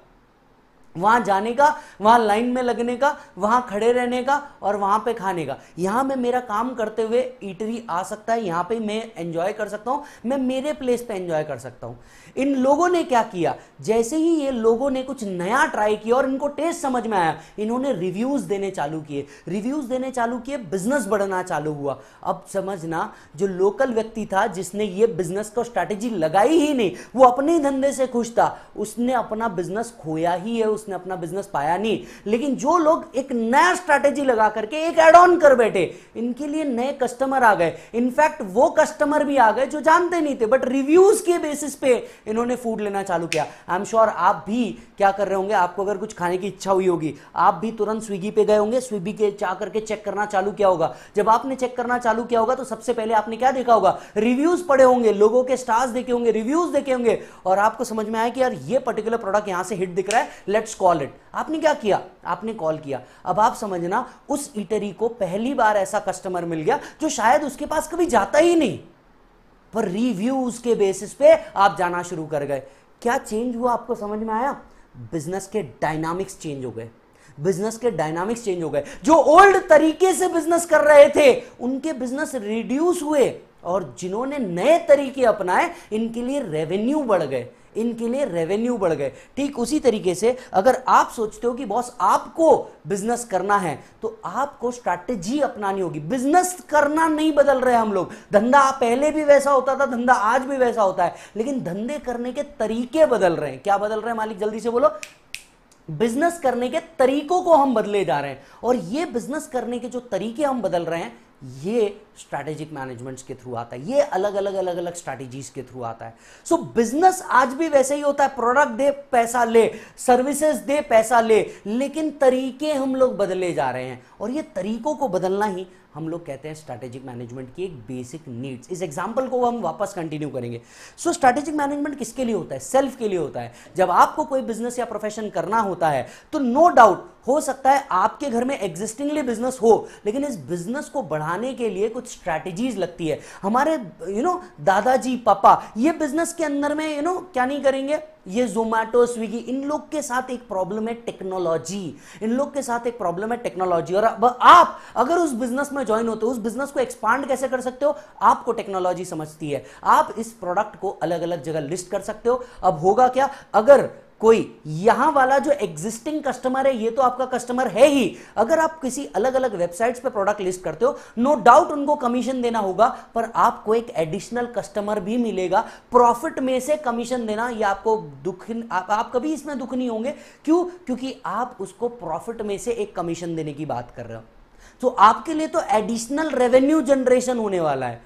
वहाँ जाने का वहाँ लाइन में लगने का वहाँ खड़े रहने का और वहाँ पे खाने का यहाँ मैं मेरा काम करते हुए ईटरी आ सकता है यहाँ पे मैं एंजॉय कर सकता हूँ मैं मेरे प्लेस पे एंजॉय कर सकता हूँ इन लोगों ने क्या किया जैसे ही ये लोगों ने कुछ नया ट्राई किया और इनको टेस्ट समझ में आया इन्होंने रिव्यूज़ देने चालू किए रिव्यूज़ देने चालू किए बिजनेस बढ़ना चालू हुआ अब समझना जो लोकल व्यक्ति था जिसने ये बिजनेस को स्ट्रैटेजी लगाई ही नहीं वो अपने धंधे से खुश था उसने अपना बिजनेस खोया ही है उसने अपना बिजनेस पाया नहीं लेकिन जो लोग एक नया स्ट्रैटेजी लगा करके एक एड ऑन कर बैठे इनके लिए नए कस्टमर आ गए इनफैक्ट वो कस्टमर भी आ गए जो जानते नहीं थे बट रिव्यूज के बेसिस पे इन्होंने फूड लेना चालू किया आई एम श्योर आप भी क्या कर रहे होंगे आपको अगर कुछ खाने की इच्छा हुई होगी आप भी तुरंत स्विगी पे गए होंगे स्विगी के जा करके चेक करना चालू किया होगा जब आपने चेक करना चालू किया होगा तो सबसे पहले आपने क्या देखा होगा रिव्यूज पड़े होंगे लोगों के स्टार्स देखे होंगे रिव्यूज देखे होंगे और आपको समझ में आया कि यार ये पर्टिकुलर प्रोडक्ट यहां से हिट दिख रहा है लेट्स कॉल इट आपने क्या किया आपने कॉल किया अब आप समझना उस इटरी को पहली बार ऐसा कस्टमर मिल गया जो शायद उसके पास कभी जाता ही नहीं पर रिव्यूज के बेसिस पे आप जाना शुरू कर गए क्या चेंज हुआ आपको समझ में आया बिजनेस के डायनामिक्स चेंज हो गए बिजनेस के डायनामिक्स चेंज हो गए जो ओल्ड तरीके से बिजनेस कर रहे थे उनके बिजनेस रिड्यूस हुए और जिन्होंने नए तरीके अपनाए इनके लिए रेवेन्यू बढ़ गए इनके लिए रेवेन्यू बढ़ गए ठीक उसी तरीके से अगर आप सोचते हो कि बॉस आपको बिजनेस करना है तो आपको स्ट्रैटेजी अपनानी होगी बिजनेस करना नहीं बदल रहे हम लोग धंधा पहले भी वैसा होता था धंधा आज भी वैसा होता है लेकिन धंधे करने के तरीके बदल रहे हैं क्या बदल रहे हैं मालिक जल्दी से बोलो बिजनेस करने के तरीकों को हम बदले जा रहे हैं और ये बिजनेस करने के जो तरीके हम बदल रहे हैं ये स्ट्रैटेजिक मैनेजमेंट्स के थ्रू आता है ये अलग अलग अलग अलग स्ट्रैटेजीज के थ्रू आता है सो so, बिजनेस आज भी वैसे ही होता है प्रोडक्ट दे पैसा ले सर्विसेज दे पैसा ले लेकिन तरीके हम लोग बदले जा रहे हैं और ये तरीकों को बदलना ही हम लोग कहते हैं स्ट्रैटेजिक मैनेजमेंट की एक बेसिक नीड्स इस एग्जाम्पल को हम वापस कंटिन्यू करेंगे सो स्ट्रैटेजिक मैनेजमेंट किसके लिए होता है सेल्फ के लिए होता है जब आपको कोई बिजनेस या प्रोफेशन करना होता है तो नो no डाउट हो सकता है आपके घर में एग्जिस्टिंगली बिजनेस हो लेकिन इस बिजनेस को बढ़ाने के लिए कुछ स्ट्रैटेजीज लगती है हमारे यू you नो know, दादाजी पापा ये बिजनेस के अंदर में यू you नो know, क्या नहीं करेंगे ये जोमैटो स्विगी इन लोग के साथ एक प्रॉब्लम है टेक्नोलॉजी इन लोग के साथ एक प्रॉब्लम है टेक्नोलॉजी और अब आप अगर उस बिजनेस में ज्वाइन होते हो तो उस बिजनेस को एक्सपांड कैसे कर सकते हो आपको टेक्नोलॉजी समझती है आप इस प्रोडक्ट को अलग अलग जगह लिस्ट कर सकते हो अब होगा क्या अगर कोई यहां वाला जो एग्जिस्टिंग कस्टमर है ये तो आपका कस्टमर है ही अगर आप किसी अलग अलग वेबसाइट्स पे प्रोडक्ट लिस्ट करते हो नो डाउट उनको कमीशन देना होगा पर आपको एक एडिशनल कस्टमर भी मिलेगा प्रॉफिट में से कमीशन देना ये आपको दुख आप, आप कभी इसमें दुख नहीं होंगे क्यों क्योंकि आप उसको प्रॉफिट में से एक कमीशन देने की बात कर रहे हो तो आपके लिए तो एडिशनल रेवेन्यू जनरेशन होने वाला है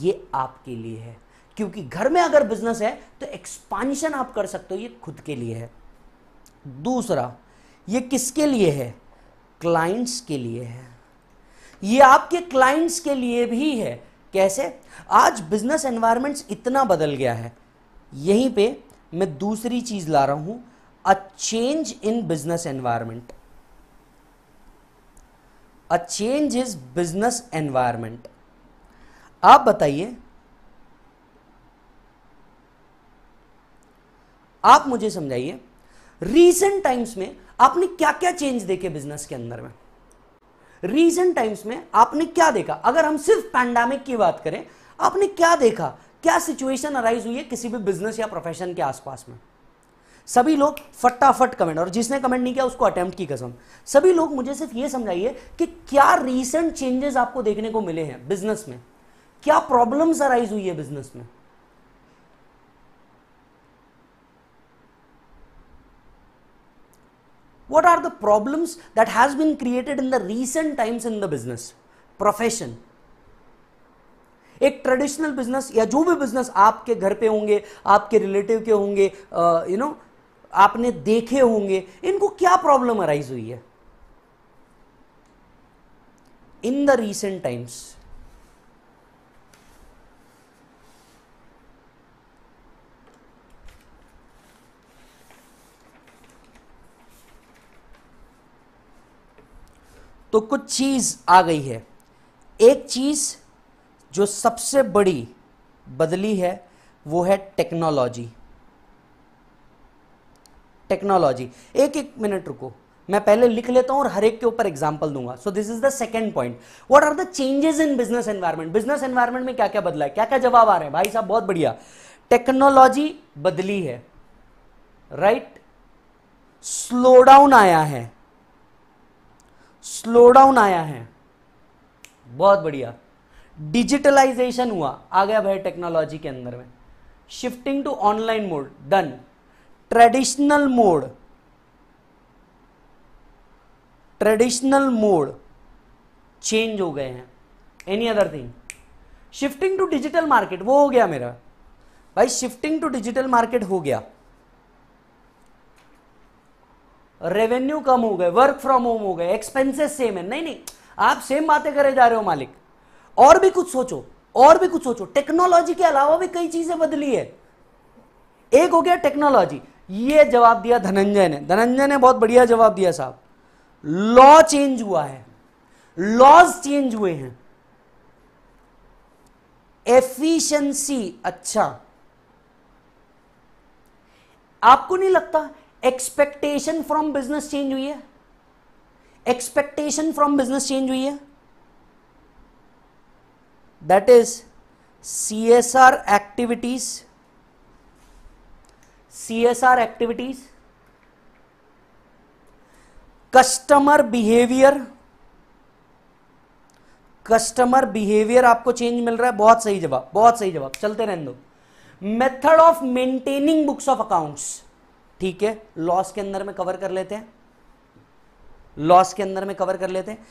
ये आपके लिए है क्योंकि घर में अगर बिजनेस है तो एक्सपांशन आप कर सकते हो ये खुद के लिए है दूसरा ये किसके लिए है क्लाइंट्स के लिए है ये आपके क्लाइंट्स के लिए भी है कैसे आज बिजनेस एनवायरमेंट इतना बदल गया है यहीं पे मैं दूसरी चीज़ ला रहा हूं a change in business environment a change is business environment आप बताइए आप मुझे समझाइए रीसेंट टाइम्स में आपने क्या क्या चेंज देखे बिजनेस के अंदर में रीसेंट टाइम्स में आपने क्या देखा अगर हम सिर्फ पैंडामिक की बात करें आपने क्या देखा क्या सिचुएशन अराइज हुई है किसी भी बिजनेस या प्रोफेशन के आसपास में सभी लोग फटाफट कमेंट और जिसने कमेंट नहीं किया उसको अटेम्प्ट की कसम सभी लोग मुझे सिर्फ ये समझाइए कि क्या रीसेंट चेंजेस आपको देखने को मिले हैं बिजनेस में क्या प्रॉब्लम्स अराइज हुई है बिजनेस में what are the problems that has been created in the recent times in the business profession एक ट्रेडिशनल बिजनेस या जो भी बिजनेस आपके घर पे होंगे आपके रिलेटिव के होंगे यू नो आपने देखे होंगे इनको क्या प्रॉब्लम अराइज हुई है इन द रीसेंट टाइम्स तो कुछ चीज़ आ गई है एक चीज़ जो सबसे बड़ी बदली है वो है टेक्नोलॉजी टेक्नोलॉजी एक एक मिनट रुको मैं पहले लिख लेता हूं और हर एक के ऊपर एग्जांपल दूंगा so this is the second point what are the changes in business environment business environment में क्या क्या बदला है क्या क्या जवाब आ रहे हैं भाई साहब बहुत बढ़िया टेक्नोलॉजी बदली है राइट स्लो डाउन आया है स्लो डाउन आया है बहुत बढ़िया डिजिटलाइजेशन हुआ आ गया भाई टेक्नोलॉजी के अंदर में shifting to online mode done traditional mode traditional mode change हो गए हैं any other thing shifting to digital market वो हो गया मेरा भाई शिफ्टिंग टू डिजिटल मार्केट हो गया रेवेन्यू कम हो गए वर्क फ्रॉम होम हो गए एक्सपेंसेस सेम है नहीं नहीं आप सेम बातें करे जा रहे हो मालिक और भी कुछ सोचो और भी कुछ सोचो टेक्नोलॉजी के अलावा भी कई चीजें बदली है एक हो गया टेक्नोलॉजी ये जवाब दिया धनंजय ने धनंजय ने बहुत बढ़िया जवाब दिया साहब लॉ चेंज हुआ है लॉज चेंज हुए हैं एफिशिएंसी अच्छा आपको नहीं लगता एक्सपेक्टेशन फ्रॉम बिजनेस चेंज हुई है एक्सपेक्टेशन फ्रॉम बिजनेस चेंज हुई है that is C S R activities C S R activities customer behaviour customer behaviour आपको चेंज मिल रहा है बहुत सही जवाब बहुत सही जवाब चलते रहने दो method of maintaining books of accounts ठीक है लॉस के अंदर में कवर कर लेते हैं लॉस के अंदर में कवर कर लेते हैं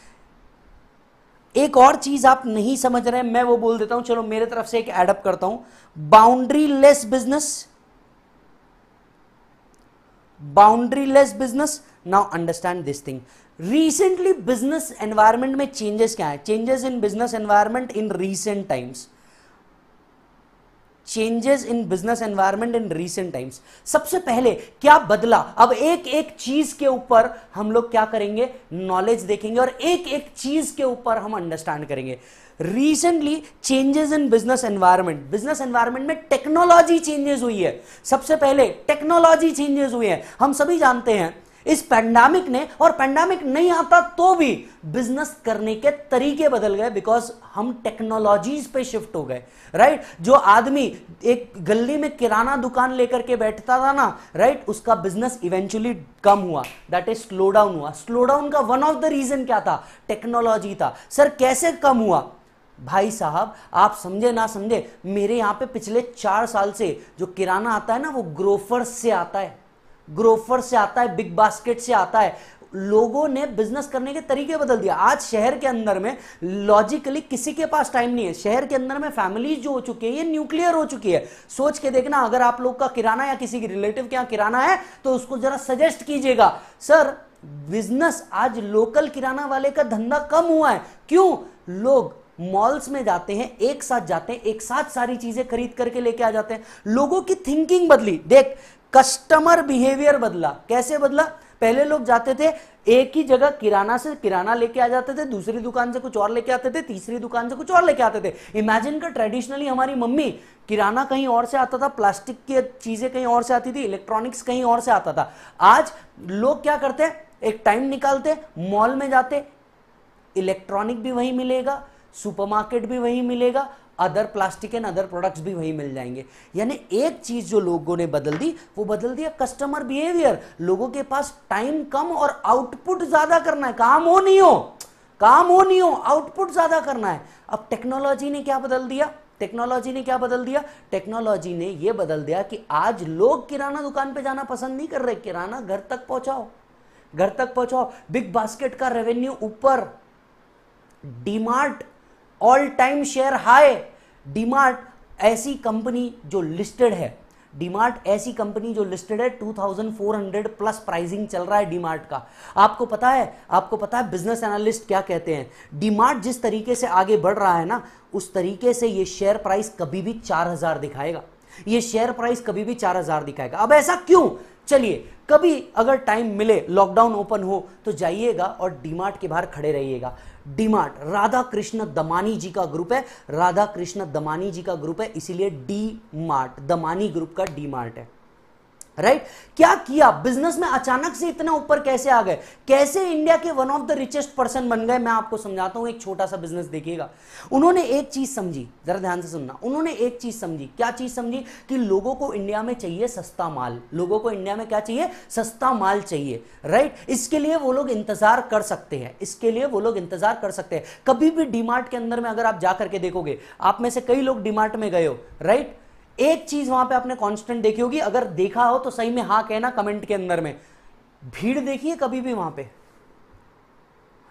एक और चीज आप नहीं समझ रहे मैं वो बोल देता हूं चलो मेरे तरफ से एक एडअप करता हूं boundary less business boundary less business now understand this thing recently business environment में चेंजेस क्या है changes in business environment in recent times changes in business environment in recent times सबसे पहले क्या बदला अब एक एक चीज के ऊपर हम लोग क्या करेंगे नॉलेज देखेंगे और एक एक चीज के ऊपर हम अंडरस्टैंड करेंगे recently changes in business environment business environment में टेक्नोलॉजी चेंजेस हुई है सबसे पहले टेक्नोलॉजी चेंजेस हुई है हम सभी जानते हैं इस पैंडामिक ने और पैंडामिक नहीं आता तो भी बिजनेस करने के तरीके बदल गए बिकॉज हम टेक्नोलॉजीज पे शिफ्ट हो गए राइट जो आदमी एक गली में किराना दुकान लेकर के बैठता था ना राइट उसका बिजनेस इवेंचुअली कम हुआ दैट इज स्लो डाउन हुआ स्लो डाउन का वन ऑफ द रीजन क्या था टेक्नोलॉजी था सर कैसे कम हुआ भाई साहब आप समझे ना समझे मेरे यहां पे पिछले चार साल से जो किराना आता है ना वो ग्रोफर्स से आता है ग्रोफर से आता है बिग बास्केट से आता है लोगों ने बिजनेस करने के तरीके बदल दिया आज शहर के अंदर में लॉजिकली किसी के पास टाइम नहीं है शहर के अंदर में फैमिली जो हो चुकी है ये न्यूक्लियर हो चुकी है सोच के देखना अगर आप लोग का किराना या किसी के रिलेटिव के यहाँ किराना है तो उसको जरा सजेस्ट कीजिएगा सर बिजनेस आज लोकल किराना वाले का धंधा कम हुआ है क्यों लोग मॉल्स में जाते हैं एक साथ जाते हैं एक साथ सारी चीजें खरीद करके लेके आ जाते हैं लोगों की थिंकिंग बदली देख कस्टमर बिहेवियर बदला कैसे बदला पहले लोग जाते थे एक ही जगह किराना से किराना लेके आ जाते थे दूसरी दुकान से कुछ और लेके आते थे तीसरी दुकान से कुछ और लेके आते थे इमेजिन कर ट्रेडिशनली हमारी मम्मी किराना कहीं और से आता था प्लास्टिक की चीजें कहीं और से आती थी इलेक्ट्रॉनिक्स कहीं और से आता था आज लोग क्या करते हैं एक टाइम निकालते मॉल में जाते इलेक्ट्रॉनिक भी वहीं मिलेगा सुपरमार्केट भी वहीं मिलेगा other plastic and other products भी वहीं मिल जाएंगे यानी एक चीज़ जो लोगों ने बदल दी वो बदल दिया कस्टमर बिहेवियर लोगों के पास टाइम कम और आउटपुट ज़्यादा करना है काम हो नहीं हो काम हो नहीं हो आउटपुट ज़्यादा करना है अब टेक्नोलॉजी ने क्या बदल दिया टेक्नोलॉजी ने क्या बदल दिया टेक्नोलॉजी ने यह बदल दिया कि आज लोग किराना दुकान पर जाना पसंद नहीं कर रहे किराना घर तक पहुंचाओ घर तक पहुंचाओ बिग बास्केट का रेवेन्यू ऊपर DMart all time share high DMart ऐसी कंपनी जो लिस्टेड है डीमार्ट ऐसी कंपनी जो लिस्टेड है 2400 प्लस प्राइसिंग चल रहा है डीमार्ट का आपको पता है आपको पता है बिजनेस एनालिस्ट क्या कहते हैं डीमार्ट जिस तरीके से आगे बढ़ रहा है ना उस तरीके से ये शेयर प्राइस कभी भी 4000 दिखाएगा ये शेयर प्राइस कभी भी 4000 दिखाएगा अब ऐसा क्यों चलिए कभी अगर टाइम मिले लॉकडाउन ओपन हो तो जाइएगा और डीमार्ट के बाहर खड़े रहिएगा डीमार्ट राधा कृष्ण दमानी जी का ग्रुप है राधा कृष्ण दमानी जी का ग्रुप है इसीलिए डी मार्ट दमानी ग्रुप का डी मार्ट है राइट right? क्या किया बिजनेस में अचानक से इतना ऊपर कैसे आ गए कैसे इंडिया के one of the richest person बन गए मैं आपको समझाता हूं एक छोटा सा बिजनेस देखिएगा उन्होंने एक चीज समझी जरा ध्यान से सुनना उन्होंने एक चीज समझी क्या चीज समझी कि लोगों को इंडिया में चाहिए सस्ता माल लोगों को इंडिया में क्या चाहिए सस्ता माल चाहिए राइट right? इसके लिए वो लोग इंतजार कर सकते हैं इसके लिए वो लोग इंतजार कर सकते हैं कभी भी डीमार्ट के अंदर में अगर आप जाकर के देखोगे आप में से कई लोग डीमार्ट में गए हो राइट right? एक चीज वहां पे आपने कांस्टेंट देखी होगी अगर देखा हो तो सही में हाँ कहना कमेंट के अंदर में भीड़ देखिए कभी भी वहां पे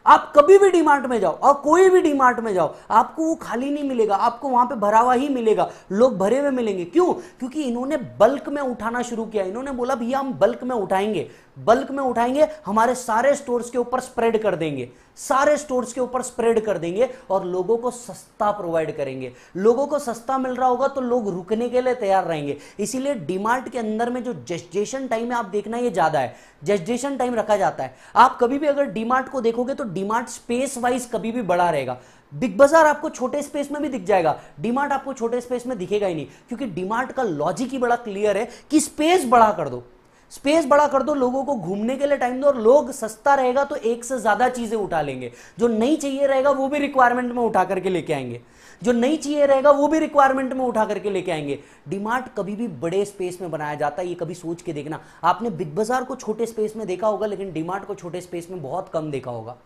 आप कभी भी डीमार्ट में जाओ और कोई भी डीमार्ट में जाओ आपको वो खाली नहीं मिलेगा आपको वहां पे भरा हुआ ही मिलेगा लोग भरे हुए मिलेंगे क्यों क्योंकि इन्होंने बल्क में उठाना शुरू किया इन्होंने बोला भैया हम बल्क में उठाएंगे बल्क में उठाएंगे हमारे सारे स्टोर्स के ऊपर स्प्रेड कर देंगे सारे स्टोर्स के ऊपर स्प्रेड कर देंगे और लोगों को सस्ता प्रोवाइड करेंगे लोगों को सस्ता मिल रहा होगा तो लोग रुकने के लिए तैयार रहेंगे इसीलिए डिमार्ट के अंदर में जो जेस्टेशन टाइम है आप देखना ये ज्यादा है जेस्टेशन टाइम रखा जाता है आप कभी भी अगर डिमार्ट को देखोगे तो डिमार्ट स्पेस वाइज कभी भी बड़ा रहेगा बिग बाजार आपको छोटे स्पेस में भी दिख जाएगा डिमार्ट आपको छोटे स्पेस में दिखेगा ही नहीं क्योंकि डिमार्ट का लॉजिक ही बड़ा क्लियर है कि स्पेस बड़ा कर दो स्पेस बड़ा कर दो लोगों को घूमने के लिए टाइम दो और लोग सस्ता रहेगा तो एक से ज़्यादा चीज़ें उठा लेंगे जो नहीं चाहिए रहेगा वो भी रिक्वायरमेंट में उठा करके लेके आएंगे जो नहीं चाहिए रहेगा वो भी रिक्वायरमेंट में उठा करके लेके आएंगे डिमार्ट कभी भी बड़े स्पेस में बनाया जाता है ये कभी सोच के देखना आपने बिग बाजार को छोटे स्पेस में देखा होगा लेकिन डिमार्ट को छोटे स्पेस में बहुत कम देखा होगा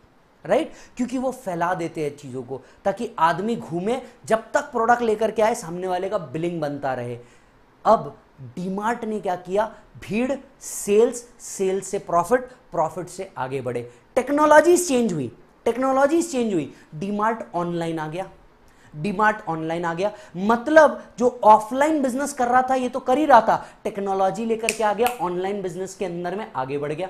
राइट right? क्योंकि वो फैला देते हैं चीज़ों को ताकि आदमी घूमे जब तक प्रोडक्ट लेकर के आए सामने वाले का बिलिंग बनता रहे अब डीमार्ट ने क्या किया भीड़ सेल्स सेल्स से प्रॉफिट प्रॉफिट से आगे बढ़े टेक्नोलॉजी चेंज हुई टेक्नोलॉजी चेंज हुई डीमार्ट ऑनलाइन आ गया डीमार्ट ऑनलाइन आ गया मतलब जो ऑफलाइन बिजनेस कर रहा था ये तो कर ही रहा था टेक्नोलॉजी लेकर के आ गया ऑनलाइन बिजनेस के अंदर में आगे बढ़ गया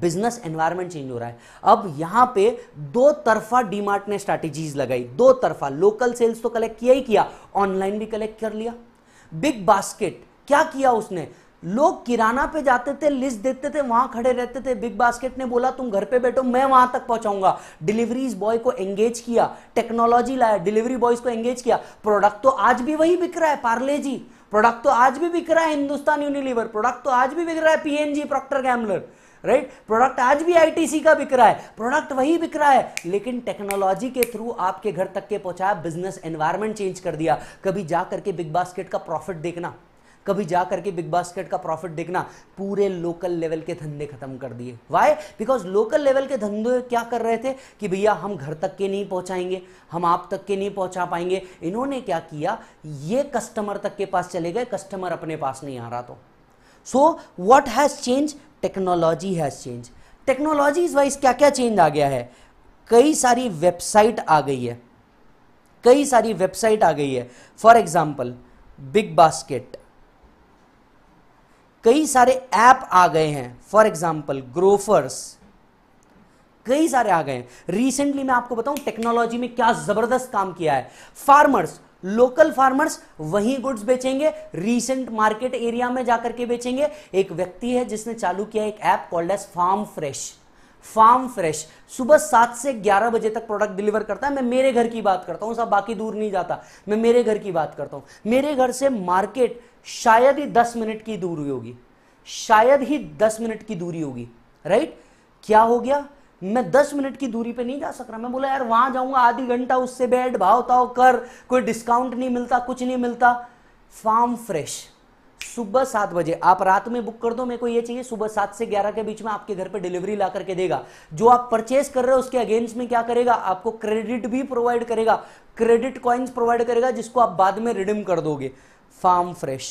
बिजनेस एनवायरनमेंट चेंज हो रहा है अब यहां पे दो तरफा डीमार्ट ने स्ट्रैटेजीज लगाई दो तरफा लोकल सेल्स तो कलेक्ट किया ही किया ऑनलाइन भी कलेक्ट कर लिया बिग बास्केट क्या किया उसने लोग किराना पे जाते थे लिस्ट देते थे वहां खड़े रहते थे बिग बास्केट ने बोला तुम घर पे बैठो मैं वहां तक पहुंचाऊंगा डिलीवरीज बॉय को एंगेज किया टेक्नोलॉजी लाया डिलीवरी बॉयज को एंगेज किया प्रोडक्ट तो आज भी वही बिक रहा है पार्ले जी प्रोडक्ट तो आज भी बिक रहा है हिंदुस्तान यूनिलीवर प्रोडक्ट तो आज भी बिक रहा है PNG Procter Gamble right product आज भी आईटीसी का बिक रहा है प्रोडक्ट वही बिक रहा है लेकिन टेक्नोलॉजी के थ्रू आपके घर तक के पहुंचाया बिजनेस एनवायरमेंट चेंज कर दिया कभी जा करके बिग बास्केट का प्रॉफिट देखना कभी जा करके बिग बास्केट का प्रॉफिट देखना पूरे लोकल लेवल के धंधे खत्म कर दिए वाई बिकॉज लोकल लेवल के धंधे क्या कर रहे थे कि भैया हम घर तक के नहीं पहुंचाएंगे हम आप तक के नहीं पहुंचा पाएंगे इन्होंने क्या किया ये कस्टमर तक के पास चले गए कस्टमर अपने पास नहीं आ रहा तो so what has change technology has change technologies wise क्या क्या चेंज आ गया है कई सारी वेबसाइट आ गई है कई सारी वेबसाइट आ गई है फॉर एग्जाम्पल बिग बास्केट कई सारे ऐप आ गए हैं फॉर एग्जाम्पल ग्रोफर्स कई सारे आ गए हैं रिसेंटली मैं आपको बताऊं टेक्नोलॉजी में क्या जबरदस्त काम किया है फार्मर्स लोकल फार्मर्स वही गुड्स बेचेंगे रीसेंट मार्केट एरिया में जाकर के बेचेंगे एक व्यक्ति है जिसने चालू किया एक app called S farm fresh farm fresh सुबह सात से ग्यारह बजे तक प्रोडक्ट डिलीवर करता है मैं मेरे घर की बात करता हूं सब बाकी दूर नहीं जाता मैं मेरे घर की बात करता हूं मेरे घर से मार्केट शायद ही दस मिनट की दूरी होगी शायद ही दस मिनट की दूरी होगी राइट क्या हो गया मैं दस मिनट की दूरी पे नहीं जा सक रहा मैं बोला यार वहां जाऊंगा आधी घंटा उससे बैठ भाव ताओ कर कोई डिस्काउंट नहीं मिलता कुछ नहीं मिलता फार्म फ्रेश सुबह सात बजे आप रात में बुक कर दो मेरे को ये चाहिए सुबह सात से ग्यारह के बीच में आपके घर पे डिलीवरी ला करके देगा जो आप परचेस कर रहे हो उसके अगेंस्ट में क्या करेगा आपको क्रेडिट भी प्रोवाइड करेगा क्रेडिट कॉइन्स प्रोवाइड करेगा जिसको आप बाद में रिडीम कर दोगे फार्म फ्रेश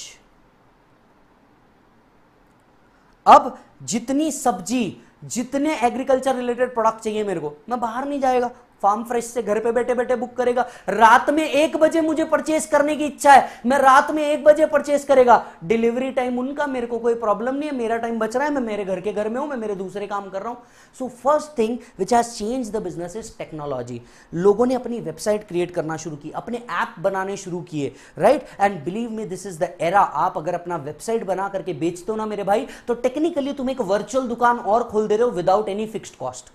अब जितनी सब्जी जितने एग्रीकल्चर रिलेटेड प्रोडक्ट चाहिए मेरे को मैं बाहर नहीं जाएगा फार्म फ्रेश से घर पे बैठे बैठे बुक करेगा रात में एक बजे मुझे परचेस करने की इच्छा है मैं रात में एक बजे परचेस करेगा डिलीवरी टाइम उनका मेरे को कोई प्रॉब्लम नहीं है मेरा टाइम बच रहा है मैं मेरे घर के घर में हूं मैं मेरे दूसरे काम कर रहा हूं so first thing which has change the business is technology लोगों ने अपनी वेबसाइट क्रिएट करना शुरू की अपने ऐप बनाने शुरू किए right and believe me this is the era आप अगर अपना वेबसाइट बना करके बेचते हो ना मेरे भाई तो टेक्निकली तुम एक वर्चुअल दुकान और खोल दे रहे हो विदाउट एनी फिक्स्ड कॉस्ट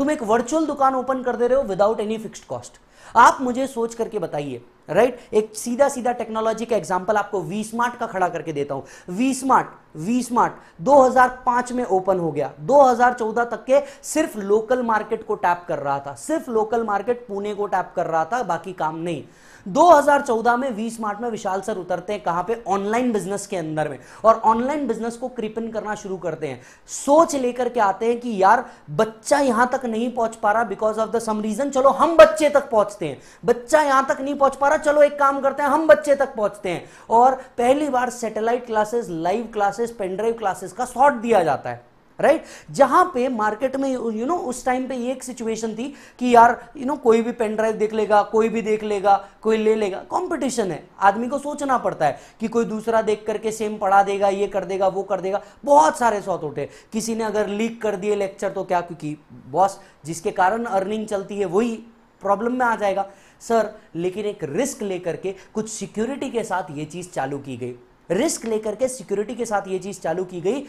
तुम एक वर्चुअल दुकान ओपन कर दे रहे हो विदाउट एनी फिक्स्ड कॉस्ट आप मुझे सोच करके बताइए राइट right? एक सीधा सीधा टेक्नोलॉजी का एग्जांपल आपको वी स्मार्ट का खड़ा करके देता हूं वी स्मार्ट वी स्मार्ट 2005 में ओपन हो गया 2014 तक के सिर्फ लोकल मार्केट को टैप कर रहा था सिर्फ लोकल मार्केट पुणे को टैप कर रहा था बाकी काम नहीं 2014 में वी स्मार्ट में विशाल सर उतरते हैं कहां पे ऑनलाइन बिजनेस के अंदर में और ऑनलाइन बिजनेस को क्रिपिन करना शुरू करते हैं सोच लेकर के आते हैं कि यार बच्चा यहां तक नहीं पहुंच पा रहा because of the some reason चलो हम बच्चे तक पहुंचते हैं बच्चा यहां तक नहीं पहुंच पा रहा चलो एक काम करते हैं हम बच्चे तक पहुंचते हैं और पहली बार satellite classes live classes pendrive classes का शॉर्ट दिया जाता है राइट right? जहां पे मार्केट में यू you नो know, उस टाइम पे ये एक सिचुएशन थी कि यार यू you नो know, कोई भी पेन ड्राइव देख लेगा कोई भी देख लेगा कोई ले लेगा कंपटीशन है आदमी को सोचना पड़ता है कि कोई दूसरा देख करके सेम पढ़ा देगा ये कर देगा वो कर देगा बहुत सारे सौत उठे किसी ने अगर लीक कर दिए लेक्चर तो क्या क्योंकि बॉस जिसके कारण अर्निंग चलती है वही प्रॉब्लम में आ जाएगा सर लेकिन एक रिस्क लेकर के कुछ सिक्योरिटी के साथ ये चीज़ चालू की गई रिस्क लेकर के सिक्योरिटी के साथ ये चीज़ चालू की गई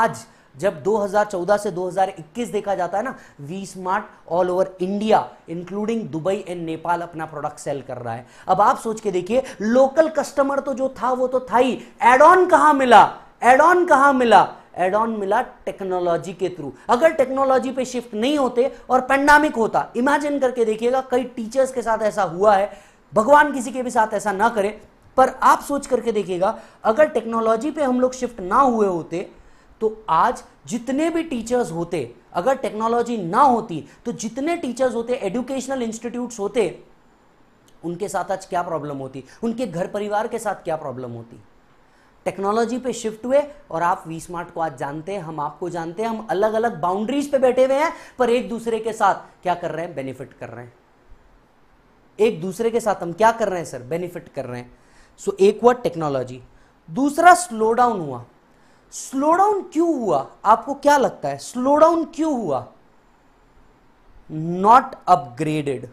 आज जब 2014 से 2021 देखा जाता है ना V smart all over India including Dubai and Nepal अपना प्रोडक्ट सेल कर रहा है अब आप सोच के देखिए लोकल कस्टमर तो जो था वो तो था ही एड ऑन कहा मिला एड ऑन कहा मिला एड ऑन मिला टेक्नोलॉजी के थ्रू अगर टेक्नोलॉजी पे शिफ्ट नहीं होते और पेंडामिक होता इमेजिन करके देखिएगा कई टीचर्स के साथ ऐसा हुआ है भगवान किसी के भी साथ ऐसा ना करे पर आप सोच करके देखिएगा अगर टेक्नोलॉजी पे हम लोग शिफ्ट ना हुए होते तो आज जितने भी टीचर्स होते अगर टेक्नोलॉजी ना होती तो जितने टीचर्स होते एडुकेशनल इंस्टीट्यूट्स होते उनके साथ आज क्या प्रॉब्लम होती उनके घर परिवार के साथ क्या प्रॉब्लम होती टेक्नोलॉजी पे शिफ्ट हुए और आप वी स्मार्ट को आज जानते हैं हम आपको जानते हैं हम अलग अलग बाउंड्रीज पे बैठे हुए हैं पर एक दूसरे के साथ क्या कर रहे हैं बेनिफिट कर रहे हैं एक दूसरे के साथ हम क्या कर रहे हैं सर बेनिफिट कर रहे हैं सो so, एक हुआ टेक्नोलॉजी दूसरा स्लो डाउन हुआ स्लो डाउन क्यों हुआ आपको क्या लगता है स्लो डाउन क्यों हुआ नॉट अपग्रेडेड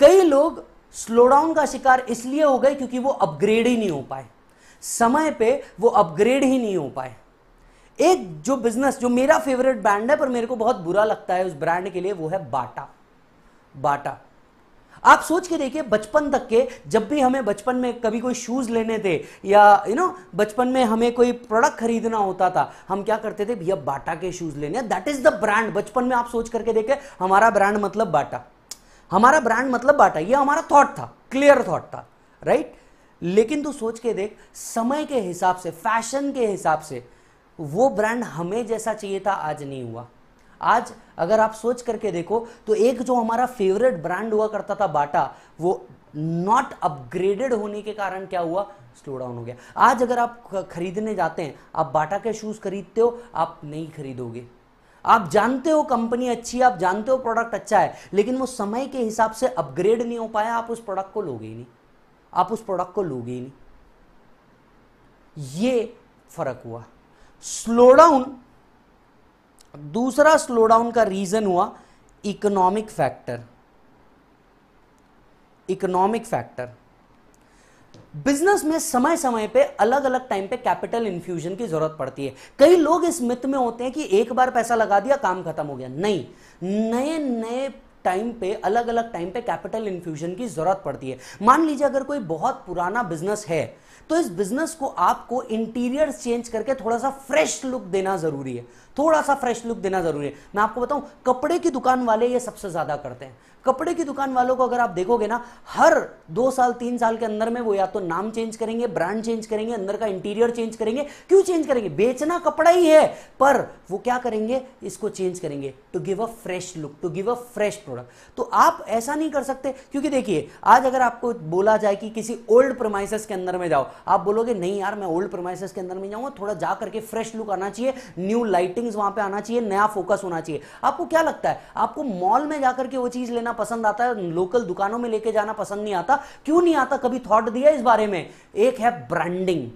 कई लोग स्लो डाउन का शिकार इसलिए हो गए क्योंकि वो अपग्रेड ही नहीं हो पाए समय पे वो अपग्रेड ही नहीं हो पाए एक जो बिजनेस जो मेरा फेवरेट ब्रांड है पर मेरे को बहुत बुरा लगता है उस ब्रांड के लिए वो है बाटा बाटा आप सोच के देखिए बचपन तक के जब भी हमें बचपन में कभी कोई शूज़ लेने थे या यू नो बचपन में हमें कोई प्रोडक्ट खरीदना होता था हम क्या करते थे भैया बाटा के शूज़ लेने दैट इज़ द ब्रांड बचपन में आप सोच करके देखे हमारा ब्रांड मतलब बाटा हमारा ब्रांड मतलब बाटा ये हमारा थॉट था क्लियर थॉट था राइट लेकिन तू सोच के देख समय के हिसाब से फैशन के हिसाब से वो ब्रांड हमें जैसा चाहिए था आज नहीं हुआ आज अगर आप सोच करके देखो तो एक जो हमारा फेवरेट ब्रांड हुआ करता था बाटा वो नॉट अपग्रेडेड होने के कारण क्या हुआ स्लो डाउन हो गया आज अगर आप खरीदने जाते हैं आप बाटा के शूज़ खरीदते हो आप नहीं खरीदोगे आप जानते हो कंपनी अच्छी है आप जानते हो प्रोडक्ट अच्छा है लेकिन वो समय के हिसाब से अपग्रेड नहीं हो पाया आप उस प्रोडक्ट को लोगे ही नहीं आप उस प्रोडक्ट को लोगे ही नहीं ये फर्क हुआ स्लो डाउन दूसरा स्लो डाउन का रीजन हुआ economic factor economic factor business में समय समय पे अलग अलग टाइम पे कैपिटल इन्फ्यूजन की जरूरत पड़ती है कई लोग इस मित में होते हैं कि एक बार पैसा लगा दिया काम खत्म हो गया नहीं नए नए टाइम पे अलग अलग टाइम पे कैपिटल इन्फ्यूजन की जरूरत पड़ती है मान लीजिए अगर कोई बहुत पुराना बिजनेस है तो इस बिजनेस को आपको इंटीरियर चेंज करके थोड़ा सा फ्रेश लुक देना जरूरी है थोड़ा सा फ्रेश लुक देना जरूरी है मैं आपको बताऊं कपड़े की दुकान वाले ये सबसे ज्यादा करते हैं कपड़े की दुकान वालों को अगर आप देखोगे ना हर दो साल तीन साल के अंदर में वो या तो नाम चेंज करेंगे ब्रांड चेंज करेंगे अंदर का इंटीरियर चेंज करेंगे क्यों चेंज करेंगे बेचना कपड़ा ही है पर वो क्या करेंगे इसको चेंज करेंगे to give a fresh look to give a fresh product तो आप ऐसा नहीं कर सकते क्योंकि देखिए आज अगर आपको बोला जाए कि किसी ओल्ड प्रोमाइसिस के अंदर में जाओ आप बोलोगे नहीं यार मैं ओल्ड प्रोमाइसिस के अंदर में जाऊंगा थोड़ा जा करके फ्रेश लुक आना चाहिए न्यू लाइटिंग चीज वहां पे आना चाहिए नया फोकस होना चाहिए आपको क्या लगता है आपको मॉल में जाकर के वो चीज लेना पसंद आता है लोकल दुकानों में लेके जाना पसंद नहीं आता क्यों नहीं आता कभी थॉट दिया इस बारे में एक है ब्रांडिंग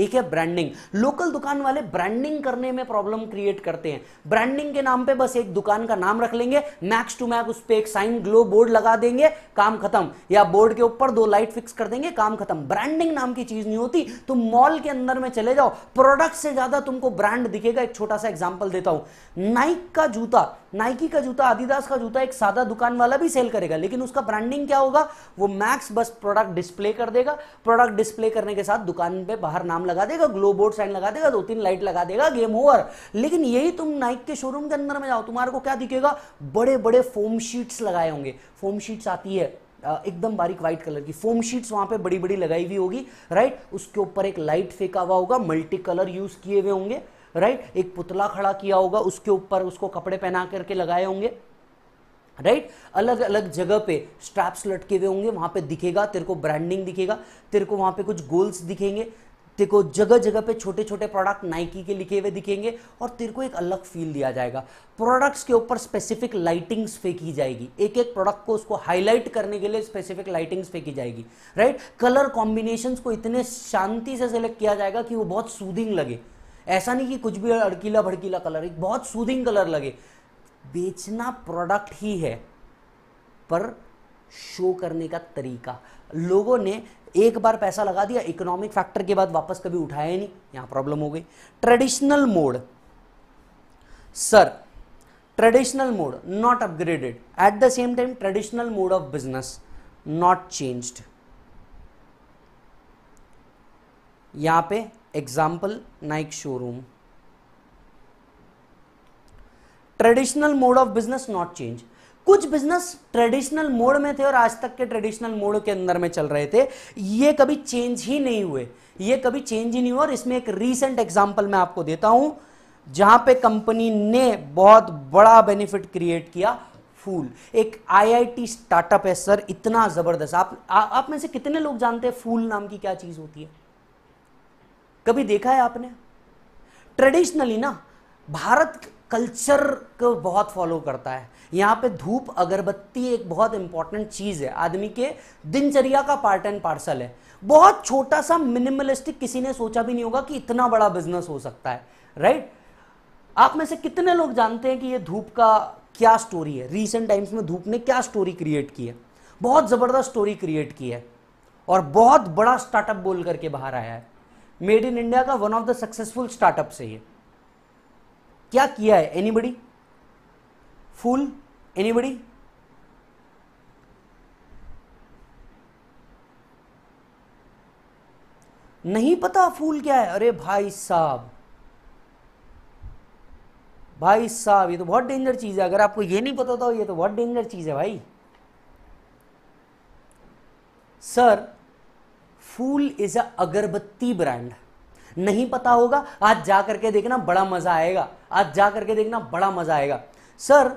एक है ब्रांडिंग लोकल दुकान वाले ब्रांडिंग करने में प्रॉब्लम क्रिएट करते हैं ब्रांडिंग के नाम पे बस एक दुकान का नाम रख लेंगे मैक्स टू मैक उस पर एक साइन ग्लो बोर्ड लगा देंगे काम खत्म या बोर्ड के ऊपर दो लाइट फिक्स कर देंगे काम खत्म ब्रांडिंग नाम की चीज नहीं होती तुम तो मॉल के अंदर में चले जाओ प्रोडक्ट से ज्यादा तुमको ब्रांड दिखेगा एक छोटा सा एग्जाम्पल देता हूं नाइक का जूता नाइकी का जूता आदिदास का जूता एक सादा दुकान वाला भी सेल करेगा लेकिन उसका ब्रांडिंग क्या होगा वो मैक्स बस प्रोडक्ट डिस्प्ले कर देगा प्रोडक्ट डिस्प्ले करने के साथ दुकान पे बाहर नाम लगा देगा ग्लो बोर्ड साइन लगा देगा दो तीन लाइट लगा देगा गेम ओवर लेकिन यही तुम नाइक के शोरूम के अंदर में जाओ तुम्हारे को क्या दिखेगा बड़े बड़े फोम शीट्स लगाए होंगे फोम शीट्स आती है एकदम बारीक व्हाइट कलर की फोम शीट्स वहां पे बड़ी बड़ी लगाई हुई होगी राइट उसके ऊपर एक लाइट फेंका हुआ होगा मल्टी कलर यूज किए हुए होंगे राइट एक पुतला खड़ा किया होगा उसके ऊपर उसको कपड़े पहना करके लगाए होंगे राइट right? अलग अलग जगह पे स्ट्रैप्स लटके हुए होंगे वहां पे दिखेगा तेरे को ब्रांडिंग दिखेगा तेरे को वहां पे कुछ गोल्स दिखेंगे तेरे को जगह जगह पे छोटे छोटे प्रोडक्ट नाइकी के लिखे हुए दिखेंगे और तेरे को एक अलग फील दिया जाएगा प्रोडक्ट्स के ऊपर स्पेसिफिक लाइटिंग्स फेंकी जाएगी एक एक प्रोडक्ट को उसको हाईलाइट करने के लिए स्पेसिफिक लाइटिंग्स फेंकी जाएगी राइट कलर कॉम्बिनेशन को इतने शांति से सेलेक्ट किया जाएगा कि वो बहुत सूदिंग लगे ऐसा नहीं कि कुछ भी अड़कीला भड़कीला कलर एक बहुत सूदिंग कलर लगे बेचना प्रोडक्ट ही है पर शो करने का तरीका लोगों ने एक बार पैसा लगा दिया इकोनॉमिक फैक्टर के बाद वापस कभी उठाया नहीं यहां प्रॉब्लम हो गई traditional mode sir traditional mode not upgraded at the same time traditional mode of business not changed यहां पे example Nike showroom traditional mode of business not change कुछ बिजनेस ट्रेडिशनल मोड में थे और आज तक के ट्रेडिशनल मोड के अंदर में चल रहे थे ये कभी चेंज ही नहीं हुए ये कभी चेंज ही नहीं हुआ और इसमें एक रीसेंट एग्जाम्पल मैं आपको देता हूं जहां पे कंपनी ने बहुत बड़ा बेनिफिट क्रिएट किया फूल एक आईआईटी स्टार्टअप है सर इतना जबरदस्त आप आप में से कितने लोग जानते हैं फूल नाम की क्या चीज होती है कभी देखा है आपने ट्रेडिशनली ना भारत कल्चर को बहुत फॉलो करता है यहाँ पे धूप अगरबत्ती एक बहुत इंपॉर्टेंट चीज़ है आदमी के दिनचर्या का पार्ट एंड पार्सल है बहुत छोटा सा मिनिमलिस्टिक किसी ने सोचा भी नहीं होगा कि इतना बड़ा बिजनेस हो सकता है राइट आप में से कितने लोग जानते हैं कि ये धूप का क्या स्टोरी है रिसेंट टाइम्स में धूप ने क्या स्टोरी क्रिएट की है बहुत ज़बरदस्त स्टोरी क्रिएट की है और बहुत बड़ा स्टार्टअप बोल करके बाहर आया है मेड इन इंडिया का one of the successful startup से ये क्या किया है एनीबडी फूल एनीबडी नहीं पता फूल क्या है अरे भाई साहब भाई साहब ये तो बहुत डेंजर चीज है अगर आपको ये नहीं पता तो ये तो बहुत डेंजर चीज है भाई सर फूल इज अ अगरबत्ती ब्रांड नहीं पता होगा आज जा करके देखना बड़ा मजा आएगा आज जा करके देखना बड़ा मजा आएगा सर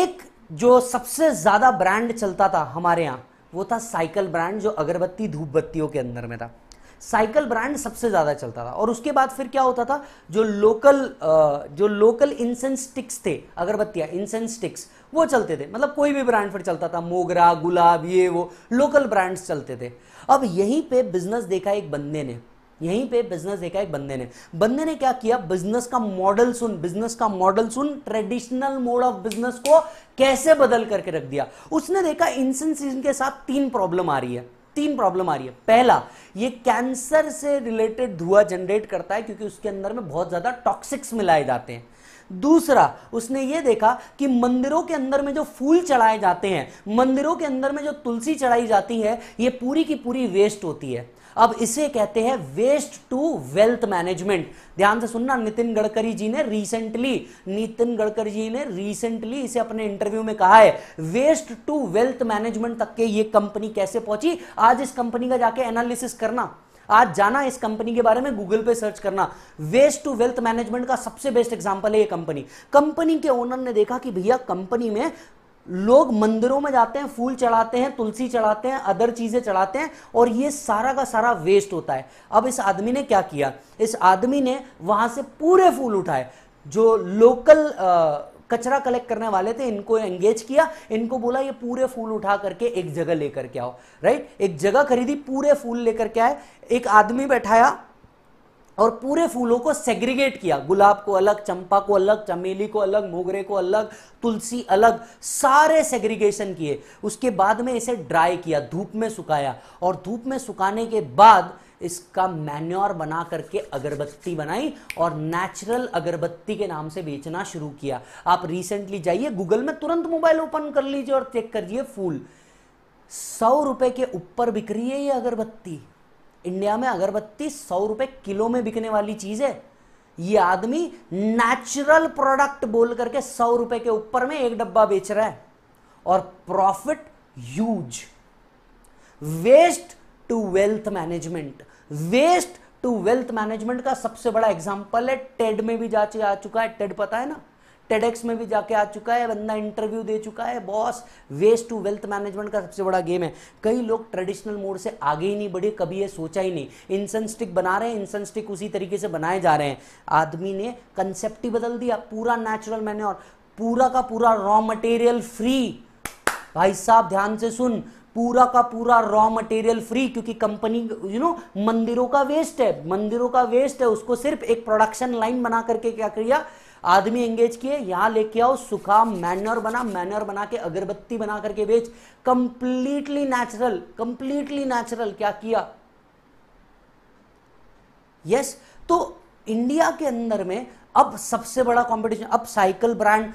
एक जो सबसे ज्यादा ब्रांड चलता था हमारे यहां वो था साइकिल ब्रांड जो अगरबत्ती धूप बत्तियों के अंदर में था साइकिल ब्रांड सबसे ज़्यादा चलता था और उसके बाद फिर क्या होता था जो लोकल जो लोकल इंसेंस स्टिक्स थे अगरबत्तियां इंसेंस स्टिक्स वो चलते थे मतलब कोई भी ब्रांड फिर चलता था मोगरा गुलाब ये वो लोकल ब्रांड्स चलते थे अब यहीं पे बिजनेस देखा एक बंदे ने यहीं पे बिजनेस देखा एक बंदे ने बंदे ने क्या किया बिजनेस का मॉडल सुन बिजनेस का मॉडल सुन ट्रेडिशनल मोड ऑफ बिजनेस को कैसे बदल करके रख दिया उसने देखा इंसेंस के साथ तीन प्रॉब्लम आ रही है तीन प्रॉब्लम आ रही है पहला ये कैंसर से रिलेटेड धुआं जनरेट करता है क्योंकि उसके अंदर में बहुत ज़्यादा टॉक्सिक्स मिलाए जाते हैं दूसरा उसने ये देखा कि मंदिरों के अंदर में जो फूल चढ़ाए जाते हैं मंदिरों के अंदर में जो तुलसी चढ़ाई जाती है ये पूरी की पूरी वेस्ट होती है अब इसे कहते हैं वेस्ट टू वेल्थ मैनेजमेंट ध्यान से सुनना नितिन गडकरी जी ने रिसेंटली नितिन गडकरी जी ने रिसेंटली इसे अपने इंटरव्यू में कहा है वेस्ट टू वेल्थ मैनेजमेंट तक के ये कंपनी कैसे पहुंची आज इस कंपनी का जाके एनालिसिस करना आज जाना इस कंपनी के बारे में गूगल पे सर्च करना वेस्ट टू वेल्थ मैनेजमेंट का सबसे बेस्ट एग्जांपल है ये कंपनी कंपनी के ओनर ने देखा कि भैया कंपनी में लोग मंदिरों में जाते हैं फूल चढ़ाते हैं तुलसी चढ़ाते हैं अदर चीज़ें चढ़ाते हैं और ये सारा का सारा वेस्ट होता है अब इस आदमी ने क्या किया इस आदमी ने वहां से पूरे फूल उठाए जो लोकल आ, कचरा कलेक्ट करने वाले थे इनको एंगेज किया इनको बोला ये पूरे फूल उठा करके एक जगह लेकर के आओ राइट एक जगह खरीदी पूरे फूल लेकर के आए एक आदमी बैठाया और पूरे फूलों को सेग्रीगेट किया गुलाब को अलग चंपा को अलग चमेली को अलग मोगरे को अलग तुलसी अलग सारे सेग्रीगेशन किए उसके बाद में इसे ड्राई किया धूप में सुखाया और धूप में सुखाने के बाद इसका मैन्योर बना करके अगरबत्ती बनाई और नेचुरल अगरबत्ती के नाम से बेचना शुरू किया आप रिसेंटली जाइए गूगल में तुरंत मोबाइल ओपन कर लीजिए और चेक करिए फूल सौ रुपए के ऊपर बिक रही है ये अगरबत्ती इंडिया में अगरबत्ती सौ रुपए किलो में बिकने वाली चीज है ये आदमी नेचुरल प्रोडक्ट बोल करके सौ रुपए के ऊपर में एक डब्बा बेच रहा है और profit huge waste to wealth management waste to wealth management का सबसे बड़ा एग्जांपल है टेड में भी जा आ चुका है टेड पता है ना टेडेक्स में भी जाके आ चुका है बंदा इंटरव्यू दे चुका है boss waste to wealth management का सबसे बड़ा गेम है कई लोग ट्रेडिशनल मोड से आगे ही नहीं बढ़े कभी ये सोचा ही नहीं इंसन स्टिक बना रहे हैं इंसन स्टिक उसी तरीके से बनाए जा रहे हैं आदमी ने कंसेप्ट ही बदल दिया पूरा नेचुरल मैंने और पूरा का पूरा रॉ मटेरियल फ्री भाई साहब ध्यान से सुन पूरा का पूरा रॉ मटेरियल फ्री क्योंकि कंपनी यू नो मंदिरों का वेस्ट है मंदिरों का वेस्ट है उसको सिर्फ एक प्रोडक्शन लाइन बना करके क्या किया आदमी एंगेज किए यहां लेके आओ सुखा मैनर बना मैनर बना के अगरबत्ती बना करके बेच कंप्लीटली नेचुरल कंप्लीटली नेचुरल क्या किया यस yes, तो इंडिया के अंदर में अब सबसे बड़ा कंपटीशन अब साइकिल ब्रांड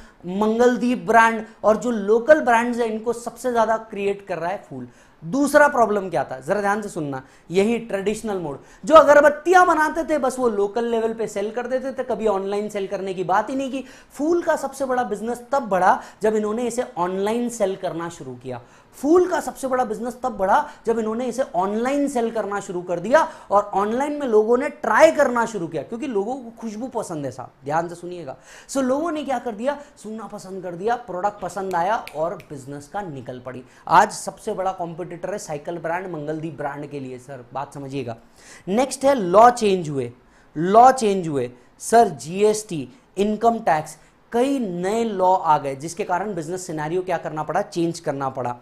मंगलदीप ब्रांड और जो लोकल ब्रांड्स है इनको सबसे ज़्यादा क्रिएट कर रहा है फूल दूसरा प्रॉब्लम क्या था जरा ध्यान से सुनना यही ट्रेडिशनल मोड जो अगरबत्तियां बनाते थे बस वो लोकल लेवल पे सेल कर देते थे कभी ऑनलाइन सेल करने की बात ही नहीं की फूल का सबसे बड़ा बिजनेस तब बढ़ा जब इन्होंने इसे ऑनलाइन सेल करना शुरू किया फूल का सबसे बड़ा बिजनेस तब बढ़ा जब इन्होंने इसे ऑनलाइन सेल करना शुरू कर दिया और ऑनलाइन में लोगों ने ट्राई करना शुरू किया क्योंकि लोगों को खुशबू पसंद है साहब ध्यान से सुनिएगा सो so, लोगों ने क्या कर दिया सुनना पसंद कर दिया प्रोडक्ट पसंद आया और बिजनेस का निकल पड़ी आज सबसे बड़ा कॉम्पिटिटर है साइकिल ब्रांड मंगलदीप ब्रांड के लिए सर बात समझिएगा नेक्स्ट है लॉ चेंज हुए लॉ चेंज हुए सर जीएसटी इनकम टैक्स कई नए लॉ आ गए जिसके कारण बिजनेस सिनेरियो क्या करना पड़ा चेंज करना पड़ा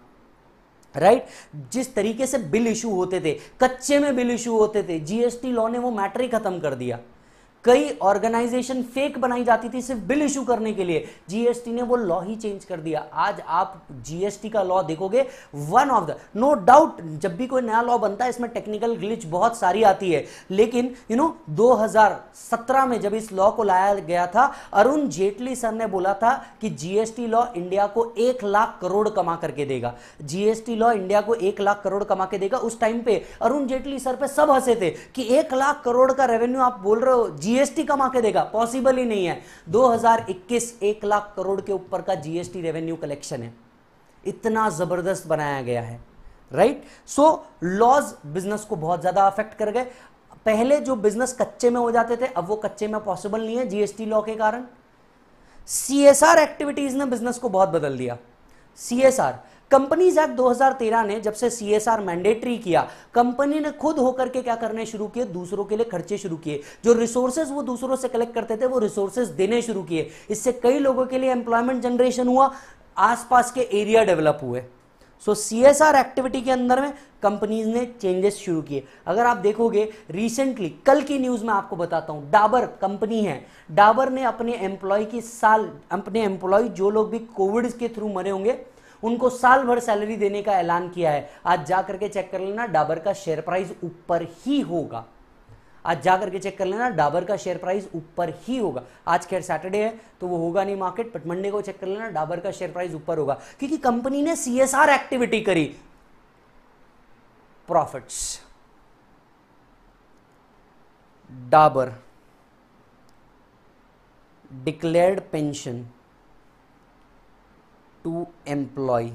राइट right? जिस तरीके से बिल इशू होते थे कच्चे में बिल इशू होते थे जीएसटी लॉ ने वो मैटर ही खत्म कर दिया कई ऑर्गेनाइजेशन फेक बनाई जाती थी सिर्फ बिल इशू करने के लिए जीएसटी ने वो लॉ ही चेंज कर दिया आज आप जीएसटी का लॉ देखोगे one of the no doubt जब भी कोई नया लॉ बनता है इसमें टेक्निकल ग्लिच बहुत सारी आती है लेकिन यू नो 2017 में जब इस लॉ को लाया गया था अरुण जेटली सर ने बोला था कि जीएसटी लॉ इंडिया को एक लाख करोड़ कमा करके देगा जीएसटी लॉ इंडिया को एक लाख करोड़ कमा के देगा उस टाइम पे अरुण जेटली सर पे सब हंसे थे कि एक लाख करोड़ का रेवेन्यू आप बोल रहे हो जीएसटी कमा के देगा पॉसिबल ही नहीं है 2021 एक लाख करोड़ के ऊपर का जीएसटी रेवेन्यू कलेक्शन है इतना जबरदस्त बनाया गया है राइट सो लॉज बिजनेस को बहुत ज्यादा अफेक्ट कर गए पहले जो बिजनेस कच्चे में हो जाते थे अब वो कच्चे में पॉसिबल नहीं है जीएसटी लॉ के कारण सीएसआर एक्टिविटीज ने बिजनेस को बहुत बदल दिया सीएसआर कंपनीज एक्ट 2013 ने जब से सी एस आर मैंडेटरी किया कंपनी ने खुद होकर के क्या करने शुरू किए दूसरों के लिए खर्चे शुरू किए जो रिसोर्सेज वो दूसरों से कलेक्ट करते थे वो रिसोर्सेज देने शुरू किए इससे कई लोगों के लिए एम्प्लॉयमेंट जनरेशन हुआ आसपास के एरिया डेवलप हुए so C S R activity के अंदर में कंपनीज ने चेंजेस शुरू किए अगर आप देखोगे रिसेंटली कल की न्यूज में आपको बताता हूं डाबर कंपनी है डाबर ने अपने एम्प्लॉय की साल अपने एम्प्लॉय जो लोग भी कोविड के थ्रू मरे होंगे उनको साल भर सैलरी देने का ऐलान किया है आज जा करके चेक कर लेना डाबर का शेयर प्राइस ऊपर ही होगा आज जा करके चेक कर लेना डाबर का शेयर प्राइस ऊपर ही होगा आज खैर सैटरडे है तो वो होगा नहीं मार्केट बट मंडे को चेक कर लेना डाबर का शेयर प्राइस ऊपर होगा क्योंकि कंपनी ने सीएसआर एक्टिविटी करी profits Dabur declared pension to employ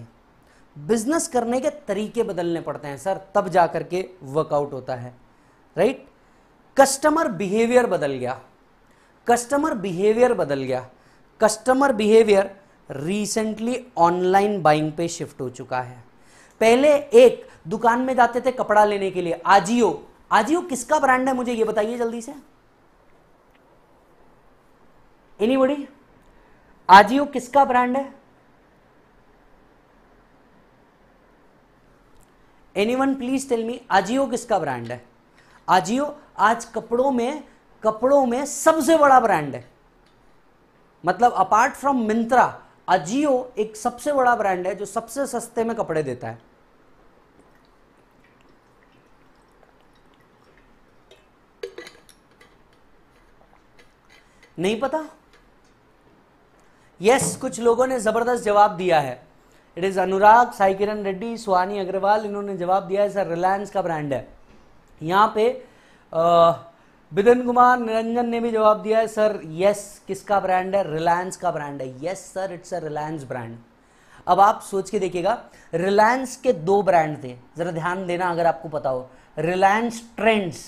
business करने के तरीके बदलने पड़ते हैं सर तब जा करके वर्कआउट होता है राइट कस्टमर बिहेवियर बदल गया कस्टमर बिहेवियर बदल गया customer behaviour recently online buying पे शिफ्ट हो चुका है पहले एक दुकान में जाते थे कपड़ा लेने के लिए आजियो आजियो किसका ब्रांड है मुझे ये बताइए जल्दी से एनी बड़ी आजियो किसका ब्रांड है any one please tell me Ajio किसका ब्रांड है आजियो आज कपड़ों में कपड़ों में सबसे बड़ा ब्रांड है मतलब अपार्ट फ्रॉम मिंत्रा अजियो एक सबसे बड़ा ब्रांड है जो सबसे सस्ते में कपड़े देता है नहीं पता यस yes, कुछ लोगों ने जबरदस्त जवाब दिया है इट इज़ अनुराग साई किरण रेड्डी सुहानी अग्रवाल इन्होंने जवाब दिया है सर रिलायंस का ब्रांड है यहाँ पे विधन कुमार निरंजन ने भी जवाब दिया है सर यस किसका ब्रांड है रिलायंस का ब्रांड है yes sir it's a Reliance brand अब आप सोच के देखिएगा रिलायंस के दो ब्रांड थे ज़रा ध्यान देना अगर आपको पता हो रिलायंस ट्रेंड्स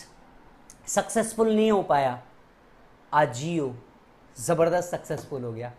सक्सेसफुल नहीं हो पाया आजियो ज़बरदस्त सक्सेसफुल हो गया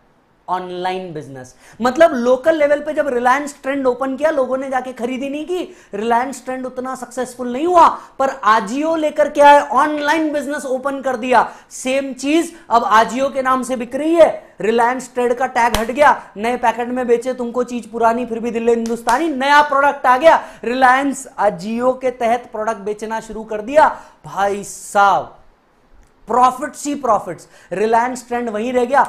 ऑनलाइन बिजनेस मतलब लोकल लेवल पे जब रिलायंस ट्रेंड ओपन किया लोगों ने जाके खरीदी नहीं की रिलायंस ट्रेंड उतना सक्सेसफुल नहीं हुआ पर आजियो लेकर क्या है ऑनलाइन बिजनेस ओपन कर दिया सेम चीज अब आजियो के नाम से बिक रही है रिलायंस ट्रेड का टैग हट गया नए पैकेट में बेचे तुमको चीज पुरानी फिर भी दिल्ली हिंदुस्तानी नया प्रोडक्ट आ गया रिलायंस आजियो के तहत प्रोडक्ट बेचना शुरू कर दिया भाई साहब प्रॉफिट्स ही प्रॉफिट्स रिलायंस ट्रेंड वहीं रह गया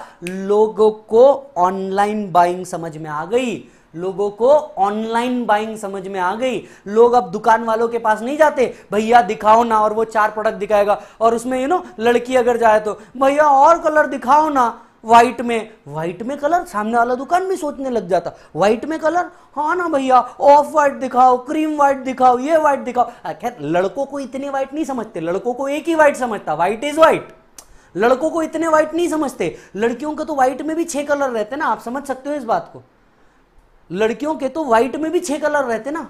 लोगों को ऑनलाइन बाइंग समझ में आ गई लोगों को ऑनलाइन बाइंग समझ में आ गई लोग अब दुकान वालों के पास नहीं जाते भैया दिखाओ ना और वो चार प्रोडक्ट दिखाएगा और उसमें यू नो लड़की अगर जाए तो भैया और कलर दिखाओ ना व्हाइट में व्हाइट में कलर सामने वाला दुकान भी सोचने लग जाता व्हाइट में कलर हाँ ना भैया ऑफ व्हाइट दिखाओ क्रीम व्हाइट दिखाओ ये व्हाइट दिखाओ खैर लड़कों को इतने व्हाइट नहीं समझते लड़कों को एक ही व्हाइट समझता व्हाइट इज व्हाइट लड़कों को इतने व्हाइट नहीं समझते लड़कियों का तो व्हाइट में भी छह कलर रहते ना आप समझ सकते हो इस बात को लड़कियों के तो व्हाइट में भी छह कलर रहते ना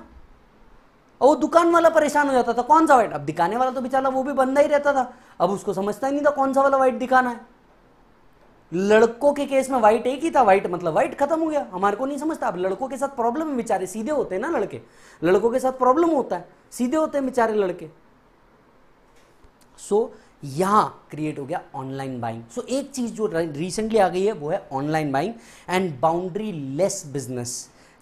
और वो दुकान वाला परेशान हो जाता था कौन सा व्हाइट अब दिखाने वाला तो बेचारा वो भी बंदा ही रहता था अब उसको समझता ही नहीं था कौन सा वाला व्हाइट दिखाना है लड़कों के केस में व्हाइट एक ही था व्हाइट मतलब व्हाइट खत्म हो गया हमारे को नहीं समझता अब लड़कों के साथ प्रॉब्लम है बेचारे सीधे होते हैं ना लड़के लड़कों के साथ प्रॉब्लम होता है सीधे होते हैं बेचारे लड़के सो so, यहां क्रिएट हो गया ऑनलाइन बाइंग सो एक चीज जो रिसेंटली आ गई है वो है online buying and boundary less business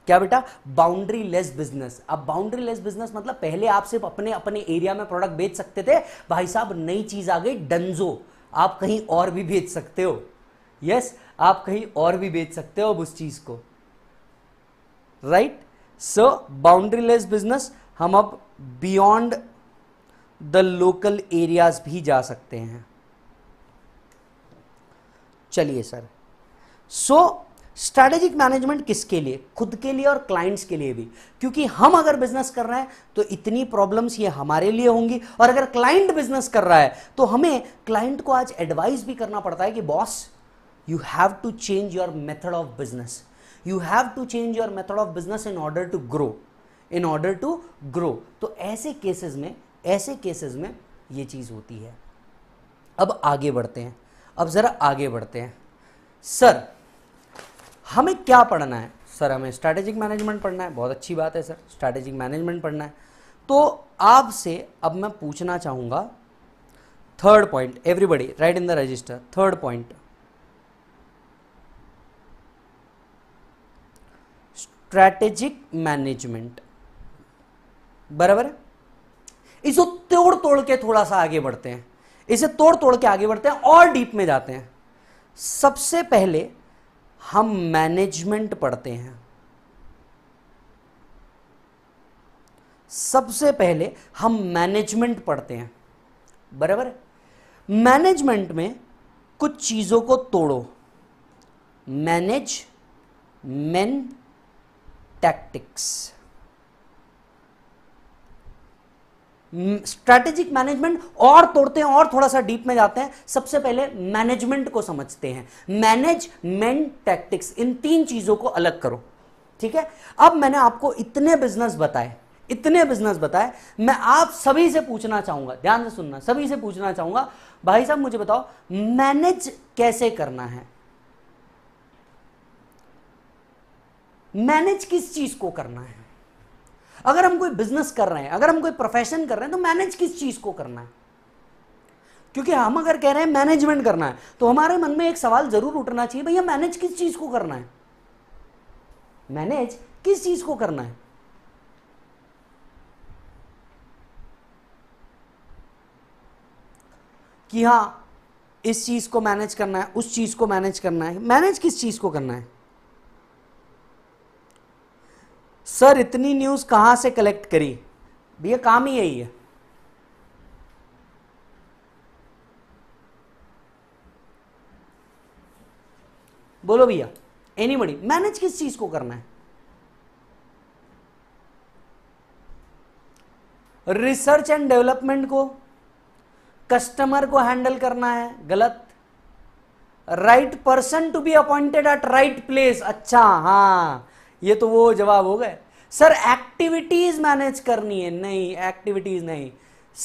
क्या बेटा बाउंड्री लेस बिजनेस अब बाउंड्री लेस बिजनेस मतलब पहले आप सिर्फ अपने अपने एरिया में प्रोडक्ट बेच सकते थे भाई साहब नई चीज आ गई डंजो आप कहीं और भी बेच सकते हो यस आप कहीं और भी बेच सकते हो अब उस चीज को राइट सो बाउंड्रीलेस बिजनेस हम अब बियॉन्ड द लोकल एरियाज भी जा सकते हैं चलिए सर सो स्ट्रैटेजिक मैनेजमेंट किसके लिए खुद के लिए और क्लाइंट्स के लिए भी क्योंकि हम अगर बिजनेस कर रहे हैं तो इतनी प्रॉब्लम्स ये हमारे लिए होंगी और अगर क्लाइंट बिजनेस कर रहा है तो हमें क्लाइंट को आज एडवाइस भी करना पड़ता है कि boss you have to change your method of business you have to change your method of business in order to grow in order to grow तो ऐसे केसेस में ऐसे केसेस में ये चीज़ होती है अब आगे बढ़ते हैं अब ज़रा आगे बढ़ते हैं सर हमें क्या पढ़ना है सर हमें स्ट्रैटेजिक मैनेजमेंट पढ़ना है बहुत अच्छी बात है सर स्ट्रैटेजिक मैनेजमेंट पढ़ना है तो आपसे अब मैं पूछना चाहूंगा third point everybody right in the register third point strategic management बराबर है इसे तोड़ तोड़ के थोड़ा सा आगे बढ़ते हैं इसे तोड़ तोड़ के आगे बढ़ते हैं और डीप में जाते हैं सबसे पहले हम मैनेजमेंट पढ़ते हैं सबसे पहले हम मैनेजमेंट पढ़ते हैं बराबर मैनेजमेंट में कुछ चीज़ों को तोड़ो management tactics strategic management और तोड़ते हैं और थोड़ा सा डीप में जाते हैं सबसे पहले मैनेजमेंट को समझते हैं मैनेजमेंट टैक्टिक्स इन तीन चीजों को अलग करो ठीक है अब मैंने आपको इतने बिजनेस बताए इतने बिजनेस बताए मैं आप सभी से पूछना चाहूंगा ध्यान से सुनना सभी से पूछना चाहूंगा भाई साहब मुझे बताओ मैनेज कैसे करना है मैनेज किस चीज को करना है अगर हम कोई बिजनेस कर रहे हैं अगर हम कोई प्रोफेशन कर रहे हैं तो मैनेज किस चीज को करना है क्योंकि हम अगर कह रहे हैं मैनेजमेंट करना है तो हमारे मन में एक सवाल जरूर उठना चाहिए भैया मैनेज किस चीज को करना है मैनेज किस चीज को करना है कि हाँ इस चीज को मैनेज करना है उस चीज को मैनेज करना है मैनेज किस चीज को करना है सर इतनी न्यूज़ कहां से कलेक्ट करी भैया काम ही यही है बोलो भैया एनीबडी मैनेज किस चीज़ को करना है रिसर्च एंड डेवलपमेंट को कस्टमर को हैंडल करना है गलत right person to be appointed at right place अच्छा हाँ ये तो वो जवाब हो गए सर एक्टिविटीज मैनेज करनी है नहीं एक्टिविटीज नहीं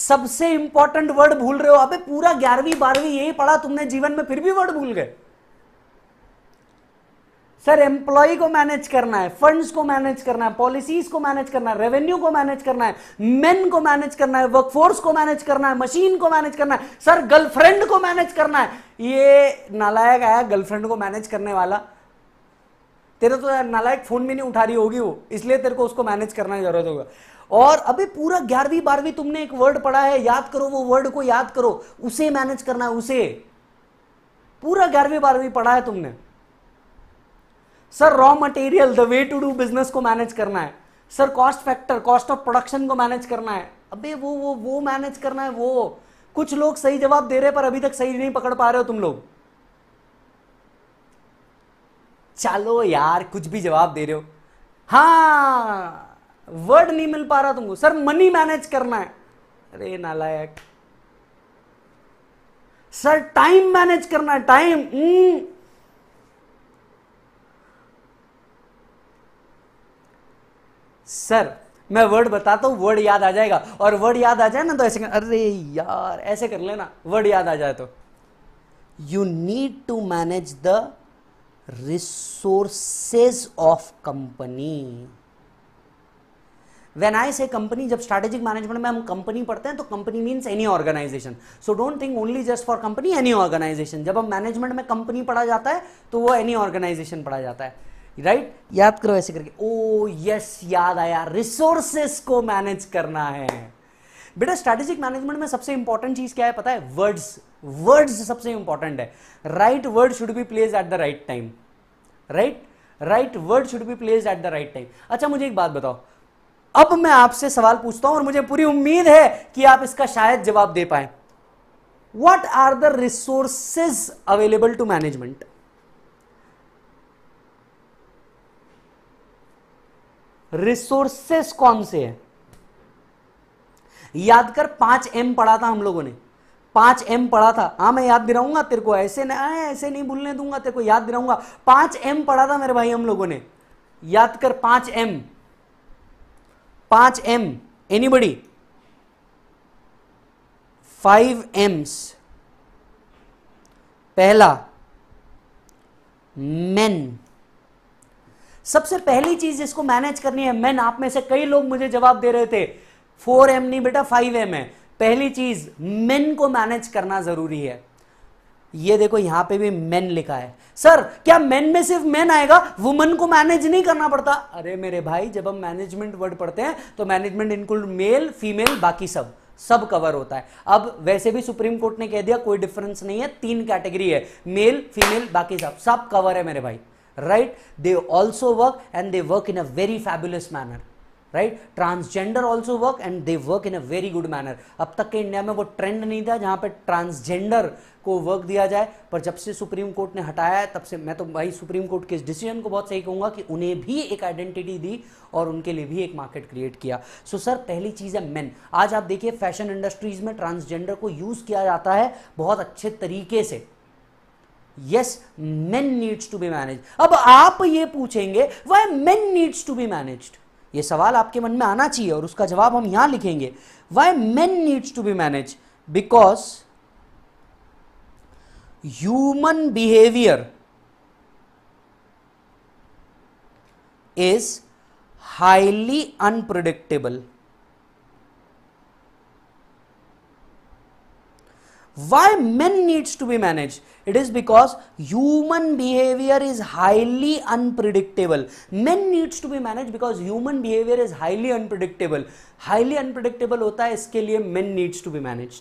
सबसे इंपॉर्टेंट वर्ड भूल रहे हो अबे पूरा ग्यारहवीं बारहवीं यही पढ़ा तुमने जीवन में फिर भी वर्ड भूल गए सर एम्प्लॉय को मैनेज करना है फंड्स को मैनेज करना है पॉलिसीज को मैनेज करना है रेवेन्यू को मैनेज करना है मेन को मैनेज करना है वर्कफोर्स को मैनेज करना है मशीन को मैनेज करना है सर गर्लफ्रेंड को मैनेज करना है ये नालायक आया गर्लफ्रेंड को मैनेज करने वाला तेरे तो नालायक फोन भी नहीं उठा रही होगी वो इसलिए तेरे को उसको मैनेज करना जरूरत होगा और अबे पूरा ग्यारहवीं बारहवीं तुमने एक वर्ड पढ़ा है याद करो वो वर्ड को याद करो उसे मैनेज करना है उसे पूरा ग्यारहवीं बारहवीं पढ़ा है तुमने sir raw material the way to do business को मैनेज करना है sir cost factor cost of production को मैनेज करना है अबे वो वो वो मैनेज करना है वो कुछ लोग सही जवाब दे रहे पर अभी तक सही नहीं पकड़ पा रहे हो तुम लोग चलो यार कुछ भी जवाब दे रहे हो हाँ वर्ड नहीं मिल पा रहा तुमको सर मनी मैनेज करना है अरे नालायक सर टाइम मैनेज करना है टाइम हम्म। सर मैं वर्ड बताता हूं वर्ड याद आ जाएगा और वर्ड याद आ जाए ना तो ऐसे कर, अरे यार ऐसे कर लेना वर्ड याद आ जाए तो you need to manage the resources of company when I say company जब स्ट्रेटेजिक मैनेजमेंट में हम कंपनी पढ़ते हैं तो company means any organisation so don't think only just for company any organisation जब हम मैनेजमेंट में कंपनी पढ़ा जाता है तो वो एनी ऑर्गेनाइजेशन पढ़ा जाता है राइट right? याद करो ऐसे करके ओ oh, यस याद आया रिसोर्सेस को मैनेज करना है बेटा स्ट्रेटेजिक मैनेजमेंट में सबसे इंपॉर्टेंट चीज क्या है पता है वर्ड्स वर्ड्स सबसे इंपॉर्टेंट है right word should be place at the right time right right word should be place at the right time अच्छा मुझे एक बात बताओ अब मैं आपसे सवाल पूछता हूं और मुझे पूरी उम्मीद है कि आप इसका शायद जवाब दे पाए what are the resources available to management resources कौन से हैं याद कर पांच एम पढ़ा था हम लोगों ने पांच एम पढ़ा था हाँ मैं याद दिलाऊंगा तेरे को ऐसे ना ऐसे नहीं भूलने दूंगा तेरे को याद दिलाऊंगा पांच एम पढ़ा था मेरे भाई हम लोगों ने याद कर पांच एम पांच एम एनी बड़ी फाइव एम्स पहला मेन सबसे पहली चीज जिसको मैनेज करनी है मेन आप में से कई लोग मुझे जवाब दे रहे थे फोर एम नहीं बेटा फाइव एम है पहली चीज़ मेन को मैनेज करना ज़रूरी है ये देखो यहां पे भी मेन लिखा है सर क्या मेन में सिर्फ मेन आएगा वुमन को मैनेज नहीं करना पड़ता अरे मेरे भाई जब हम मैनेजमेंट वर्ड पढ़ते हैं तो मैनेजमेंट इंक्लूड मेल फीमेल बाकी सब सब कवर होता है अब वैसे भी सुप्रीम कोर्ट ने कह दिया कोई डिफरेंस नहीं है तीन कैटेगरी है मेल फीमेल बाकी सब सब कवर है मेरे भाई right they also work and they work in a very fabulous manner right transgender also work and they work in a very good manner अब तक के इंडिया में वो ट्रेंड नहीं था जहां पर ट्रांसजेंडर को वर्क दिया जाए पर जब से सुप्रीम कोर्ट ने हटाया है तब से मैं तो भाई सुप्रीम कोर्ट के इस डिसीजन को बहुत सही कहूंगा कि उन्हें भी एक आइडेंटिटी दी और उनके लिए भी एक मार्केट क्रिएट किया सो so, सर पहली चीज़ है मेन आज आप देखिए फैशन इंडस्ट्रीज़ में ट्रांसजेंडर को यूज़ किया जाता है बहुत अच्छे तरीके से yes men needs to be manage अब आप ये पूछेंगे why men needs to be managed ये सवाल आपके मन में आना चाहिए और उसका जवाब हम यहां लिखेंगे why man needs to be manage because human behaviour is highly unpredictable why man needs to be managed it is because human behaviour is highly unpredictable men needs to be manage because human behaviour is highly unpredictable highly unpredictable होता है इसके लिए men needs to be manage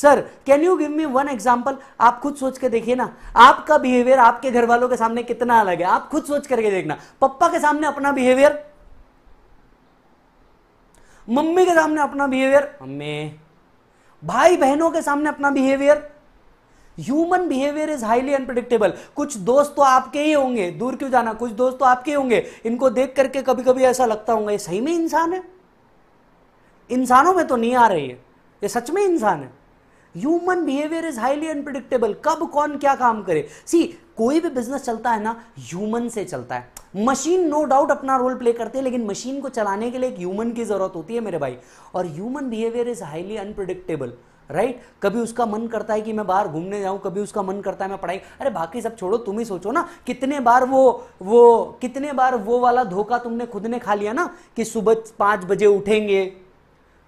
sir can you give me one example आप खुद सोच के देखिए ना आपका बिहेवियर आपके घर वालों के सामने कितना अलग है आप खुद सोच करके देखना पप्पा के सामने अपना बिहेवियर मम्मी के सामने अपना बिहेवियर मम्मी भाई बहनों के सामने अपना behaviour human behaviour is highly unpredictable कुछ दोस्त तो आपके ही होंगे दूर क्यों जाना कुछ दोस्त तो आपके ही होंगे इनको देख करके कभी कभी ऐसा लगता होगा ये सही में इंसान है इंसानों में तो नहीं आ रही है ये सच में इंसान है human behaviour is highly unpredictable कब कौन क्या काम करे सी कोई भी बिजनेस चलता है ना ह्यूमन से चलता है मशीन नो डाउट अपना रोल प्ले करते हैं लेकिन मशीन को चलाने के लिए एक ह्यूमन की जरूरत होती है मेरे भाई और human behaviour is highly unpredictable right कभी उसका मन करता है कि मैं बाहर घूमने जाऊं कभी उसका मन करता है मैं पढ़ाई अरे बाकी सब छोड़ो तुम ही सोचो ना कितने बार वो वो कितने बार वो वाला धोखा तुमने खुद ने खा लिया ना कि सुबह पाँच बजे उठेंगे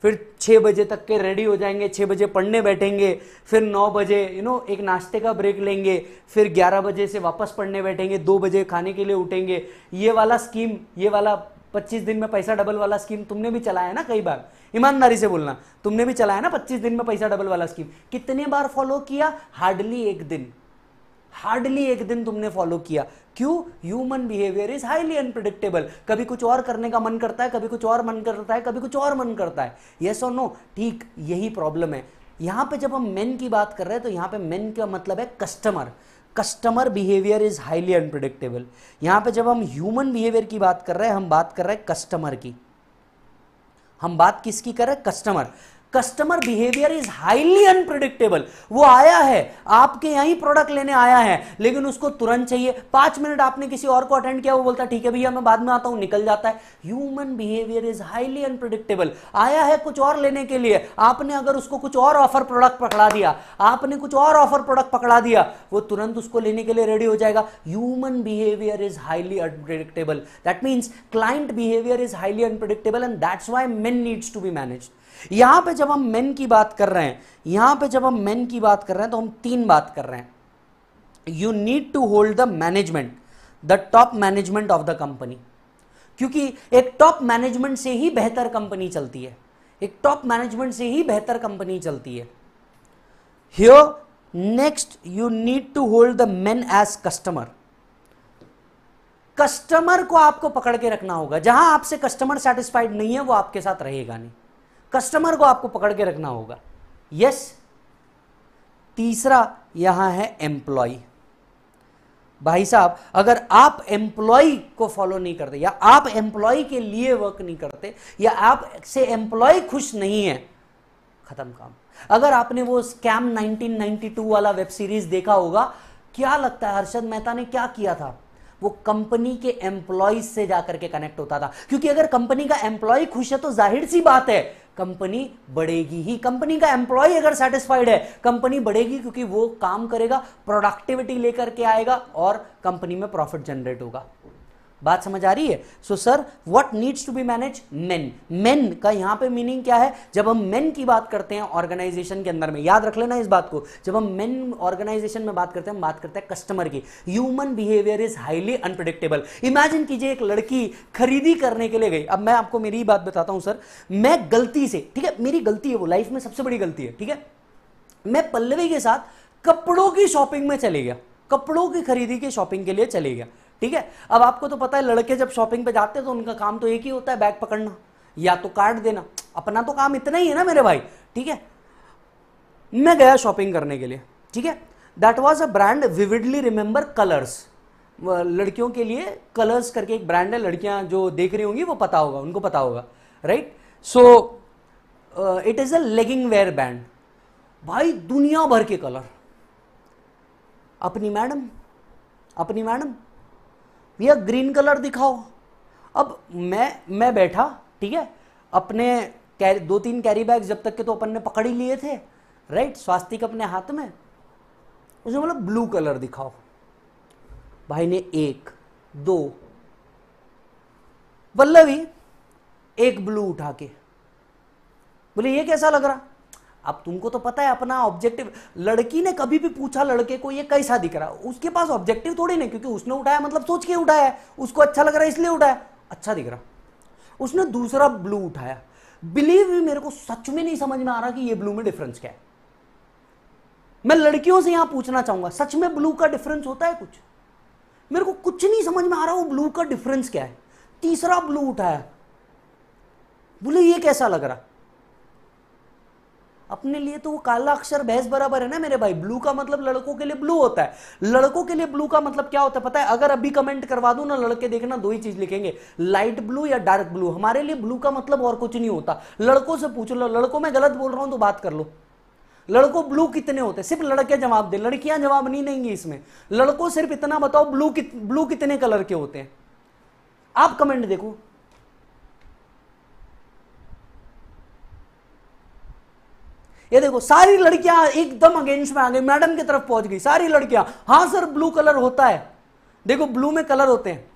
फिर छः बजे तक के रेडी हो जाएंगे छः बजे पढ़ने बैठेंगे फिर नौ बजे यू नो एक नाश्ते का ब्रेक लेंगे फिर ग्यारह बजे से वापस पढ़ने बैठेंगे दो बजे खाने के लिए उठेंगे ये वाला स्कीम ये वाला पच्चीस दिन में पैसा डबल वाला स्कीम तुमने भी चलाया ना कई बार ईमानदारी से बोलना तुमने भी चलाया ना पच्चीस दिन में पैसा डबल वाला स्कीम कितने बार फॉलो किया हार्डली एक दिन हार्डली एक दिन तुमने फॉलो किया क्यों human behaviour is highly unpredictable कभी कुछ और करने का मन करता है कभी कुछ और मन करता है कभी कुछ और मन करता है येस और नो ठीक यही प्रॉब्लम है यहां पे जब हम मेन की बात कर रहे हैं तो यहां पे मेन का मतलब है customer customer behaviour is highly unpredictable यहाँ पे जब हम ह्यूमन बिहेवियर की बात कर रहे हैं हम बात कर रहे हैं कस्टमर की हम बात किसकी कर रहे हैं customer customer behaviour is highly unpredictable वो आया है आपके यहीं प्रोडक्ट लेने आया है लेकिन उसको तुरंत चाहिए पांच मिनट आपने किसी और को अटेंड किया वो बोलता ठीक है भैया मैं बाद में आता हूं निकल जाता है human behaviour is highly unpredictable आया है कुछ और लेने के लिए आपने अगर उसको कुछ और ऑफर प्रोडक्ट पकड़ा दिया आपने कुछ और ऑफर प्रोडक्ट पकड़ा दिया वो तुरंत उसको लेने के लिए रेडी हो जाएगा human behaviour is highly unpredictable that means client behaviour is highly unpredictable and that's why men needs to be managed यहां पे जब हम मेन की बात कर रहे हैं यहां पे जब हम मेन की बात कर रहे हैं तो हम तीन बात कर रहे हैं you need to hold the management the top management of the company क्योंकि एक टॉप मैनेजमेंट से ही बेहतर कंपनी चलती है एक टॉप मैनेजमेंट से ही बेहतर कंपनी चलती है here next you need to hold the men as customer customer को आपको पकड़ के रखना होगा जहां आपसे कस्टमर सेटिस्फाइड नहीं है वो आपके साथ रहेगा नहीं कस्टमर को आपको पकड़ के रखना होगा यस तीसरा यहां है एम्प्लॉय भाई साहब अगर आप एम्प्लॉय को फॉलो नहीं करते या आप एम्प्लॉय के लिए वर्क नहीं करते या आप से एम्प्लॉय खुश नहीं है खत्म काम अगर आपने वो स्कैम 1992 वाला वेब सीरीज देखा होगा क्या लगता है हर्षद मेहता ने क्या किया था वो कंपनी के एम्प्लॉय से जाकर के कनेक्ट होता था क्योंकि अगर कंपनी का एम्प्लॉय खुश है तो जाहिर सी बात है कंपनी बढ़ेगी ही कंपनी का एम्प्लॉय अगर सेटिस्फाइड है कंपनी बढ़ेगी क्योंकि वो काम करेगा प्रोडक्टिविटी लेकर के आएगा और कंपनी में प्रॉफिट जनरेट होगा बात समझ आ रही है so sir what needs to be manage men men का यहां पे मीनिंग क्या है जब हम मेन की बात करते हैं ऑर्गेनाइजेशन के अंदर में याद रख लेना इस बात को जब हम मेन ऑर्गेनाइजेशन में बात करते हैं हम बात करते हैं कस्टमर की human behaviour is highly unpredictable imagine कीजिए एक लड़की खरीदी करने के लिए गई अब मैं आपको मेरी बात बताता हूं सर मैं गलती से ठीक है मेरी गलती है वो लाइफ में सबसे बड़ी गलती है ठीक है मैं पल्लवी के साथ कपड़ों की शॉपिंग में चले गया कपड़ों की खरीदी के शॉपिंग के लिए चले गया ठीक है अब आपको तो पता है लड़के जब शॉपिंग पे जाते हैं तो उनका काम तो एक ही होता है बैग पकड़ना या तो कार्ड देना अपना तो काम इतना ही है ना मेरे भाई ठीक है मैं गया शॉपिंग करने के लिए ठीक है that was a brand vividly remember colours लड़कियों के लिए कलर्स करके एक ब्रांड है लड़कियां जो देख रही होंगी वो पता होगा उनको पता होगा right so it is a legging wear band भाई दुनिया भर के कलर अपनी मैडम अपनी मैडम भैया ग्रीन कलर दिखाओ अब मैं मैं बैठा ठीक है अपने कैरी दो तीन कैरी बैग जब तक के तो अपन ने पकड़ ही लिए थे राइट स्वास्तिक अपने हाथ में उसने बोला ब्लू कलर दिखाओ भाई ने एक दो ही एक ब्लू उठा के बोले ये कैसा लग रहा अब तुमको तो पता है अपना ऑब्जेक्टिव लड़की ने कभी भी पूछा लड़के को ये कैसा दिख रहा उसके पास ऑब्जेक्टिव थोड़ी नहीं क्योंकि उसने उठाया मतलब सोच के उठाया उसको अच्छा लग रहा है इसलिए उठाया अच्छा दिख रहा उसने दूसरा ब्लू उठाया बिलीव भी मेरे को सच में नहीं समझ में आ रहा कि ये ब्लू में डिफरेंस क्या है मैं लड़कियों से यहां पूछना चाहूंगा सच में ब्लू का डिफरेंस होता है कुछ मेरे को कुछ नहीं समझ में आ रहा वो ब्लू का डिफरेंस क्या है तीसरा ब्लू उठाया बोले ये कैसा लग रहा अपने लिए तो वो काला अक्षर बहस बराबर है ना मेरे भाई ब्लू का मतलब लड़कों के लिए ब्लू होता है लड़कों के लिए ब्लू का मतलब क्या होता है पता है अगर अभी कमेंट करवा दू ना लड़के देखना दो ही चीज लिखेंगे लाइट ब्लू या डार्क ब्लू हमारे लिए ब्लू का मतलब और कुछ नहीं होता लड़कों से पूछ लो लड़कों में गलत बोल रहा हूं तो बात कर लो लड़कों ब्लू कितने होते हैं सिर्फ लड़के जवाब दे लड़कियां जवाब नहीं देंगी इसमें लड़कों सिर्फ इतना बताओ ब्लू ब्लू कितने कलर के होते हैं आप कमेंट देखो ये देखो सारी लड़कियां एकदम अगेंस्ट में आ गई मैडम की तरफ पहुंच गई सारी लड़कियां हाँ सर ब्लू कलर होता है देखो ब्लू में कलर होते हैं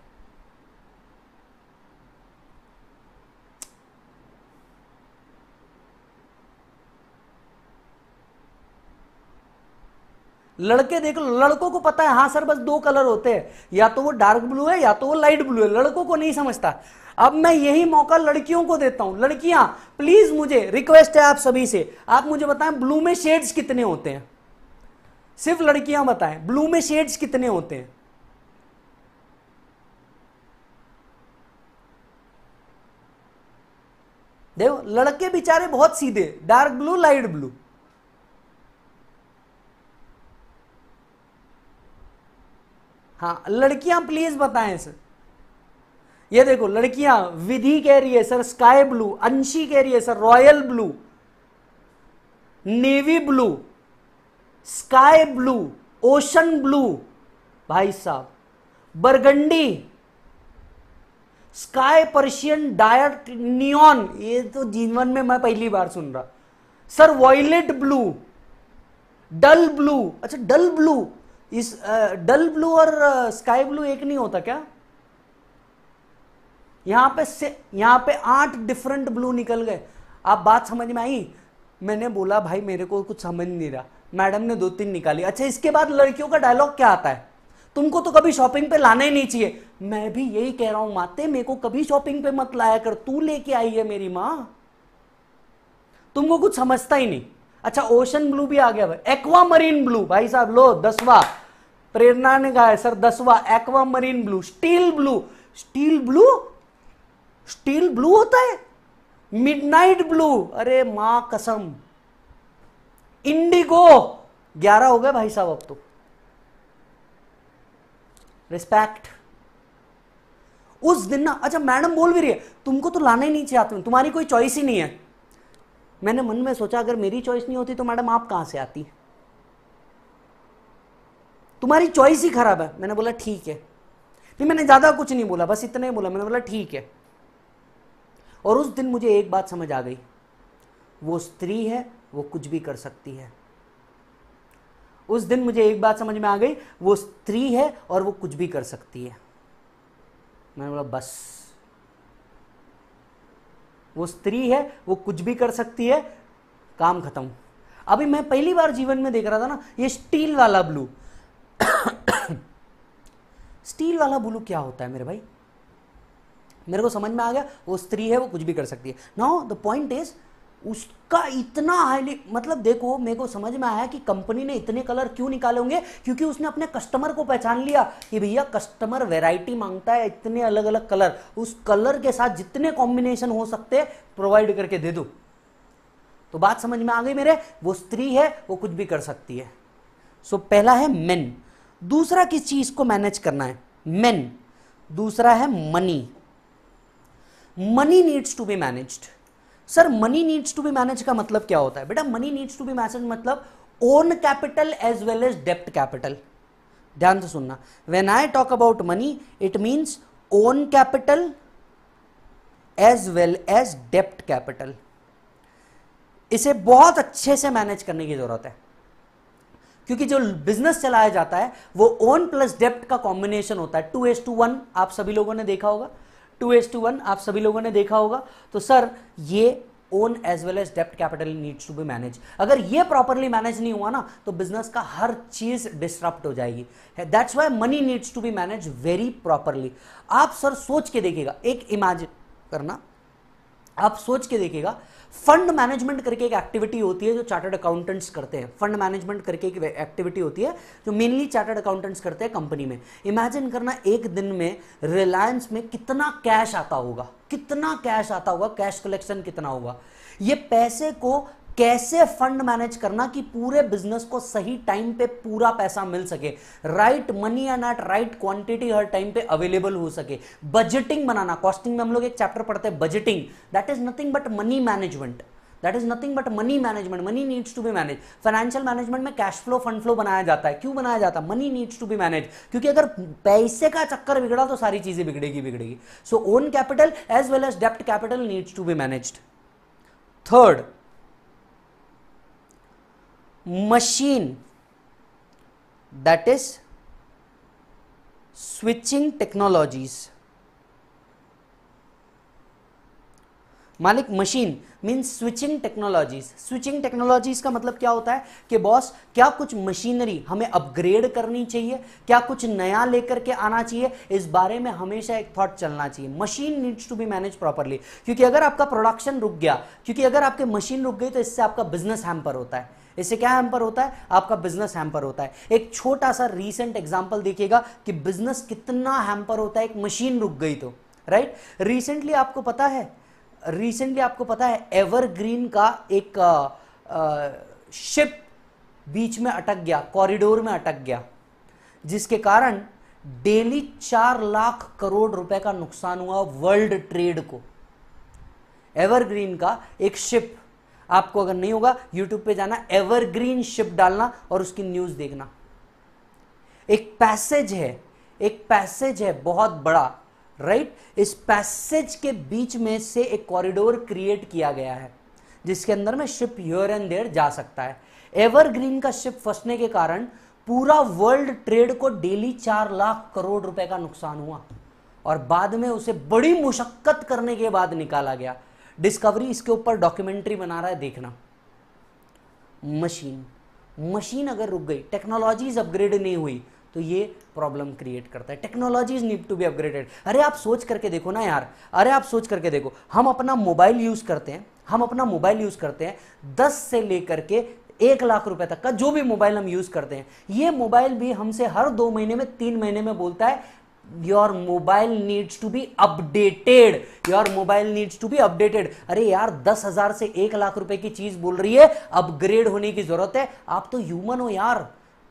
लड़के देख लो लड़कों को पता है हाँ सर बस दो कलर होते हैं या तो वो डार्क ब्लू है या तो वो लाइट ब्लू है लड़कों को नहीं समझता अब मैं यही मौका लड़कियों को देता हूं लड़कियां प्लीज मुझे रिक्वेस्ट है आप सभी से आप मुझे बताएं ब्लू में शेड्स कितने होते हैं सिर्फ लड़कियां बताएं ब्लू में शेड्स कितने होते हैं देखो लड़के बेचारे बहुत सीधे डार्क ब्लू लाइट ब्लू हाँ लड़कियां प्लीज बताएं सर ये देखो लड़कियां विधि कह रही है सर स्काई ब्लू अंशी कह रही है sir royal blue navy blue sky blue ocean blue भाई साहब burgundy sky Persian diet neon ये तो जीवन में मैं पहली बार सुन रहा sir violet blue dull blue अच्छा डल ब्लू इस डल ब्लू और स्काई ब्लू एक नहीं होता क्या यहां पे से यहां पे आठ डिफरेंट ब्लू निकल गए आप बात समझ में आई मैंने बोला भाई मेरे को कुछ समझ नहीं रहा मैडम ने दो तीन निकाली अच्छा इसके बाद लड़कियों का डायलॉग क्या आता है तुमको तो कभी शॉपिंग पे लाना ही नहीं चाहिए मैं भी यही कह रहा हूं माते मेरे को कभी शॉपिंग पे मत लाया कर तू लेके आई है मेरी माँ तुमको कुछ समझता ही नहीं अच्छा ओशन ब्लू भी आ गया भाई एक्वा मरीन ब्लू भाई साहब लो दसवा प्रेरणा ने कहा है सर दसवा aquamarine blue steel blue steel blue steel blue होता है मिडनाइट ब्लू अरे मां कसम इंडिगो ग्यारह हो गए भाई साहब अब तो रिस्पेक्ट उस दिन ना अच्छा मैडम बोल भी रही है तुमको तो लाना ही नहीं चाहते तुम्हारी कोई चॉइस ही नहीं है मैंने मन में सोचा अगर मेरी चॉइस नहीं होती तो मैडम आप कहां से आती तुम्हारी चॉइस ही खराब है मैंने बोला ठीक है फिर मैंने ज़्यादा कुछ नहीं बोला बस इतना ही बोला मैंने बोला ठीक है और उस दिन मुझे एक बात समझ आ गई वो स्त्री है वो कुछ भी कर सकती है उस दिन मुझे एक बात समझ में आ गई वो स्त्री है और वो कुछ भी कर सकती है मैंने बोला बस वो स्त्री है वो कुछ भी कर सकती है काम खत्म अभी मैं पहली बार जीवन में देख रहा था ना ये स्टील वाला ब्लू स्टील वाला ब्लू क्या होता है मेरे भाई मेरे को समझ में आ गया वो स्त्री है वो कुछ भी कर सकती है नाउ द पॉइंट इज उसका इतना हाईली मतलब देखो मेरे को समझ में आया कि कंपनी ने इतने कलर क्यों निकाले होंगे क्योंकि उसने अपने कस्टमर को पहचान लिया कि भैया कस्टमर वैरायटी मांगता है इतने अलग अलग कलर उस कलर के साथ जितने कॉम्बिनेशन हो सकते प्रोवाइड करके दे दो तो बात समझ में आ गई मेरे वो स्त्री है वो कुछ भी कर सकती है सो so, पहला है मेन दूसरा किस चीज को मैनेज करना है मेन दूसरा है money money needs to be managed sir money needs to be manage का मतलब क्या होता है बेटा money needs to be manage मतलब own capital as well as डेप्ट कैपिटल ध्यान से सुनना when I talk about money it means own capital as well as डेप्ट कैपिटल इसे बहुत अच्छे से मैनेज करने की जरूरत है क्योंकि जो बिजनेस चलाया जाता है वो ओन प्लस डेप्ट का कॉम्बिनेशन होता है टू एस टू वन आप सभी लोगों ने देखा होगा टू एस टू वन आप सभी लोगों ने देखा होगा तो सर ये ओन एज वेल एज डेप्ट capital needs to be manage अगर ये प्रॉपरली मैनेज नहीं हुआ ना तो बिजनेस का हर चीज डिस्टरप्ट हो जाएगी that's why money needs to be manage very properly आप सर सोच के देखिएगा एक इमेजिन करना आप सोच के देखिएगा फंड मैनेजमेंट करके एक एक्टिविटी होती है जो चार्टर्ड अकाउंटेंट्स करते हैं फंड मैनेजमेंट करके एक एक्टिविटी होती है जो मेनली चार्टर्ड अकाउंटेंट्स करते हैं कंपनी में इमेजिन करना एक दिन में रिलायंस में कितना कैश आता होगा कितना कैश आता होगा कैश कलेक्शन कितना होगा ये पैसे को कैसे फंड मैनेज करना कि पूरे बिजनेस को सही टाइम पे पूरा पैसा मिल सके right money and at right quantity हर टाइम पे अवेलेबल हो सके बजटिंग बनाना कॉस्टिंग में हम लोग एक चैप्टर पढ़ते हैं budgeting that is nothing but money management that is nothing but money management money needs to be manage financial management में कैश फ्लो फंड फ्लो बनाया जाता है क्यों बनाया जाता है money needs to be manage क्योंकि अगर पैसे का चक्कर बिगड़ा तो सारी चीजें बिगड़ेगी बिगड़ेगी so own capital as well as डेप्ट capital needs to be managed third machine that is switching technologies मालिक machine means switching technologies switching technologies का मतलब क्या होता है कि बॉस क्या कुछ मशीनरी हमें अपग्रेड करनी चाहिए क्या कुछ नया लेकर के आना चाहिए इस बारे में हमेशा एक थॉट चलना चाहिए machine needs to be manage properly क्योंकि अगर आपका प्रोडक्शन रुक गया क्योंकि अगर आपके मशीन रुक गई तो इससे आपका बिजनेस हैम्पर होता है इससे क्या हैम्पर होता है आपका बिजनेस हैम्पर होता है एक छोटा सा रीसेंट एग्जाम्पल देखिएगा कि बिजनेस कितना हैम्पर होता है एक मशीन रुक गई तो राइट right? रिसेंटली आपको पता है रिसेंटली आपको पता है एवरग्रीन का एक आ, आ, शिप बीच में अटक गया कॉरिडोर में अटक गया जिसके कारण डेली चार लाख करोड़ रुपए का नुकसान हुआ वर्ल्ड ट्रेड को एवरग्रीन का एक शिप आपको अगर नहीं होगा यूट्यूब पे जाना एवरग्रीन शिप डालना और उसकी न्यूज देखना एक पैसेज है एक पैसेज है बहुत बड़ा राइट right? इस पैसेज के बीच में से एक कॉरिडोर क्रिएट किया गया है जिसके अंदर में शिप हियर एंड देयर जा सकता है एवरग्रीन का शिप फंसने के कारण पूरा वर्ल्ड ट्रेड को डेली चार लाख करोड़ रुपए का नुकसान हुआ और बाद में उसे बड़ी मुशक्कत करने के बाद निकाला गया डिस्कवरी इसके ऊपर डॉक्यूमेंट्री बना रहा है देखना मशीन मशीन अगर रुक गई टेक्नोलॉजीज अपग्रेड नहीं हुई तो ये प्रॉब्लम क्रिएट करता है technologies need to be upgraded अरे आप सोच करके देखो ना यार अरे आप सोच करके देखो हम अपना मोबाइल यूज़ करते हैं हम अपना मोबाइल यूज़ करते हैं दस से लेकर के एक लाख रुपए तक का जो भी मोबाइल हम यूज़ करते हैं ये मोबाइल भी हमसे हर दो महीने में तीन महीने में बोलता है your mobile needs to be updated your mobile needs to be updated अरे यार दस हजार से एक लाख रुपए की चीज बोल रही है अपग्रेड होने की जरूरत है आप तो ह्यूमन हो यार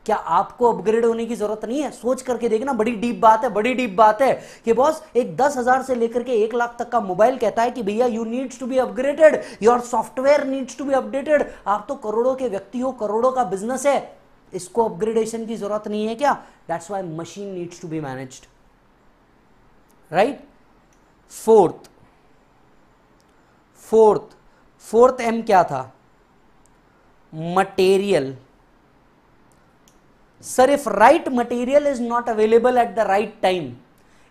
क्या आपको अपग्रेड होने की जरूरत नहीं है सोच करके देखना बड़ी डीप बात है बड़ी डीप बात है कि बॉस एक दस हजार से लेकर के एक लाख तक का मोबाइल कहता है कि भैया you needs to be upgraded your software needs to be updated आप तो करोड़ों के व्यक्ति हो करोड़ों का बिजनेस है इसको अपग्रेडेशन की जरूरत नहीं है क्या that's why machine needs to be managed right fourth fourth fourth M क्या था Material. Sir, if right material is not available at the right time,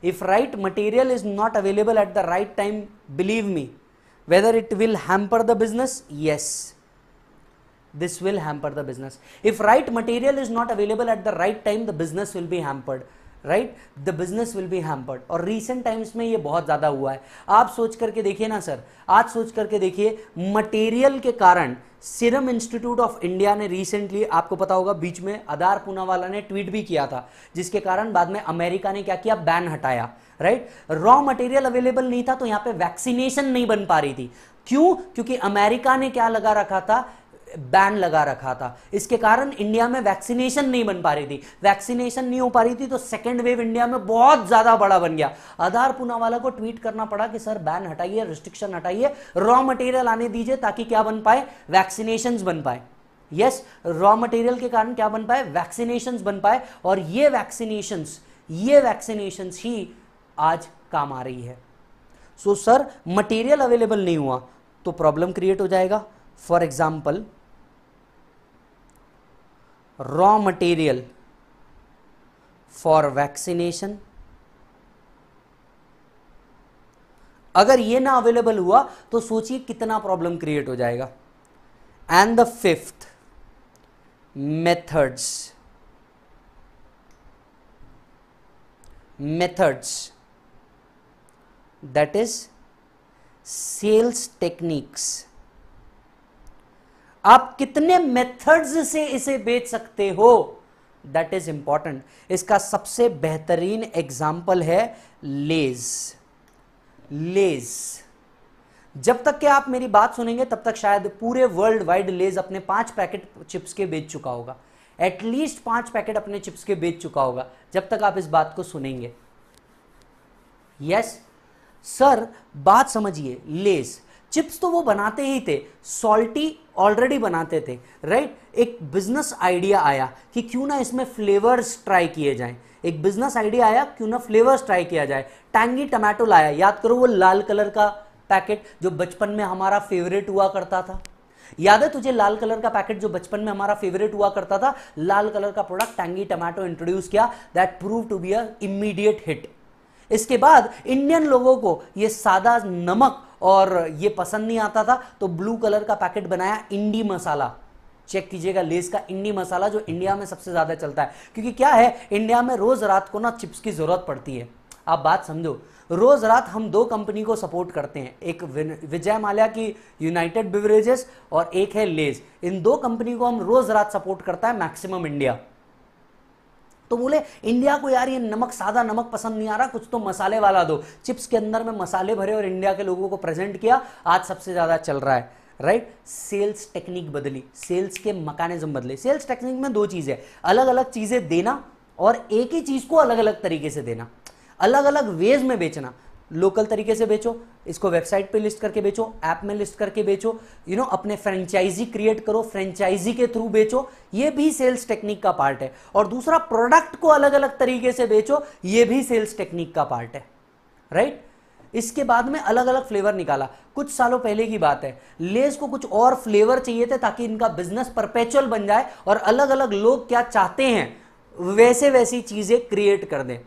if right material is not available at the right time believe me whether it will hamper the business yes this will hamper the business if right material is not available at the right time the business will be hampered right the business will be hampered और recent times में ये बहुत ज़्यादा हुआ है आप सोच करके देखिए ना सर आज सोच करके देखिए मटेरियल के कारण सिरम इंस्टीट्यूट ऑफ इंडिया ने रिसेंटली आपको पता होगा बीच में अदार पूनावाला ने ट्वीट भी किया था जिसके कारण बाद में अमेरिका ने क्या किया बैन हटाया राइट रॉ मटेरियल अवेलेबल नहीं था तो यहां पे वैक्सीनेशन नहीं बन पा रही थी क्यों क्योंकि अमेरिका ने क्या लगा रखा था बैन लगा रखा था इसके कारण इंडिया में वैक्सीनेशन नहीं बन पा रही थी वैक्सीनेशन नहीं हो पा रही थी तो सेकेंड वेव इंडिया में बहुत ज़्यादा बड़ा बन गया आधार पुनावाला को ट्वीट करना पड़ा कि सर बैन हटाइए रिस्ट्रिक्शन हटाइए रॉ मटेरियल आने दीजिए ताकि क्या बन पाए वैक्सीनेशन बन पाए यस रॉ मटेरियल के कारण क्या बन पाए वैक्सीनेशन बन पाए और ये वैक्सीनेशन ये वैक्सीनेशन ही आज काम आ रही है सो सर मटेरियल अवेलेबल नहीं हुआ तो प्रॉब्लम क्रिएट हो जाएगा for example raw material for vaccination अगर ये ना अवेलेबल हुआ तो सोचिए कितना प्रॉब्लम क्रिएट हो जाएगा and the fifth methods methods that is sales techniques आप कितने मेथड्स से इसे बेच सकते हो दैट इज इंपॉर्टेंट इसका सबसे बेहतरीन एग्जाम्पल है लेज लेज जब तक के आप मेरी बात सुनेंगे तब तक शायद पूरे वर्ल्ड वाइड लेज अपने पांच पैकेट चिप्स के बेच चुका होगा एटलीस्ट पांच पैकेट अपने चिप्स के बेच चुका होगा जब तक आप इस बात को सुनेंगे यस yes? सर बात समझिए लेज चिप्स तो वो बनाते ही थे सॉल्टी ऑलरेडी बनाते थे राइट एक बिजनेस आइडिया आया कि क्यों ना इसमें फ्लेवर्स ट्राई किए जाएं एक बिजनेस आइडिया आया क्यों ना फ्लेवर्स ट्राई किया जाए टैंगी टमाटो लाया याद करो वो लाल कलर का पैकेट जो बचपन में हमारा फेवरेट हुआ करता था याद है तुझे लाल कलर का पैकेट जो बचपन में हमारा फेवरेट हुआ करता था लाल कलर का प्रोडक्ट टैंगी टमाटो इंट्रोड्यूस किया that prove to be a immediate hit इसके बाद इंडियन लोगों को ये सादा नमक और ये पसंद नहीं आता था तो ब्लू कलर का पैकेट बनाया इंडी मसाला चेक कीजिएगा लेस का इंडी मसाला जो इंडिया में सबसे ज़्यादा चलता है क्योंकि क्या है इंडिया में रोज़ रात को ना चिप्स की ज़रूरत पड़ती है आप बात समझो रोज़ रात हम दो कंपनी को सपोर्ट करते हैं एक विजय माल्या की यूनाइटेड बिवरेजेस और एक है लेज इन दो कंपनी को हम रोज़ रात सपोर्ट करता है मैक्सिमम इंडिया तो बोले इंडिया को यार ये नमक सादा नमक पसंद नहीं आ रहा कुछ तो मसाले वाला दो चिप्स के अंदर में मसाले भरे और इंडिया के लोगों को प्रेजेंट किया आज सबसे ज़्यादा चल रहा है राइट सेल्स टेक्निक बदली सेल्स के मकानिज्म बदले सेल्स टेक्निक में दो चीज़ें अलग अलग चीज़ें देना और एक ही चीज़ को अलग अलग तरीके से देना अलग अलग वेज में बेचना लोकल तरीके से बेचो इसको वेबसाइट पे लिस्ट करके बेचो ऐप में लिस्ट करके बेचो यू you नो know, अपने फ्रेंचाइजी क्रिएट करो फ्रेंचाइजी के थ्रू बेचो ये भी सेल्स टेक्निक का पार्ट है और दूसरा प्रोडक्ट को अलग अलग तरीके से बेचो ये भी सेल्स टेक्निक का पार्ट है राइट right? इसके बाद में अलग अलग फ्लेवर निकाला कुछ सालों पहले की बात है लेस को कुछ और फ्लेवर चाहिए थे ताकि इनका बिजनेस परपेचुअल बन जाए और अलग अलग लोग क्या चाहते हैं वैसे वैसी चीजें क्रिएट कर दें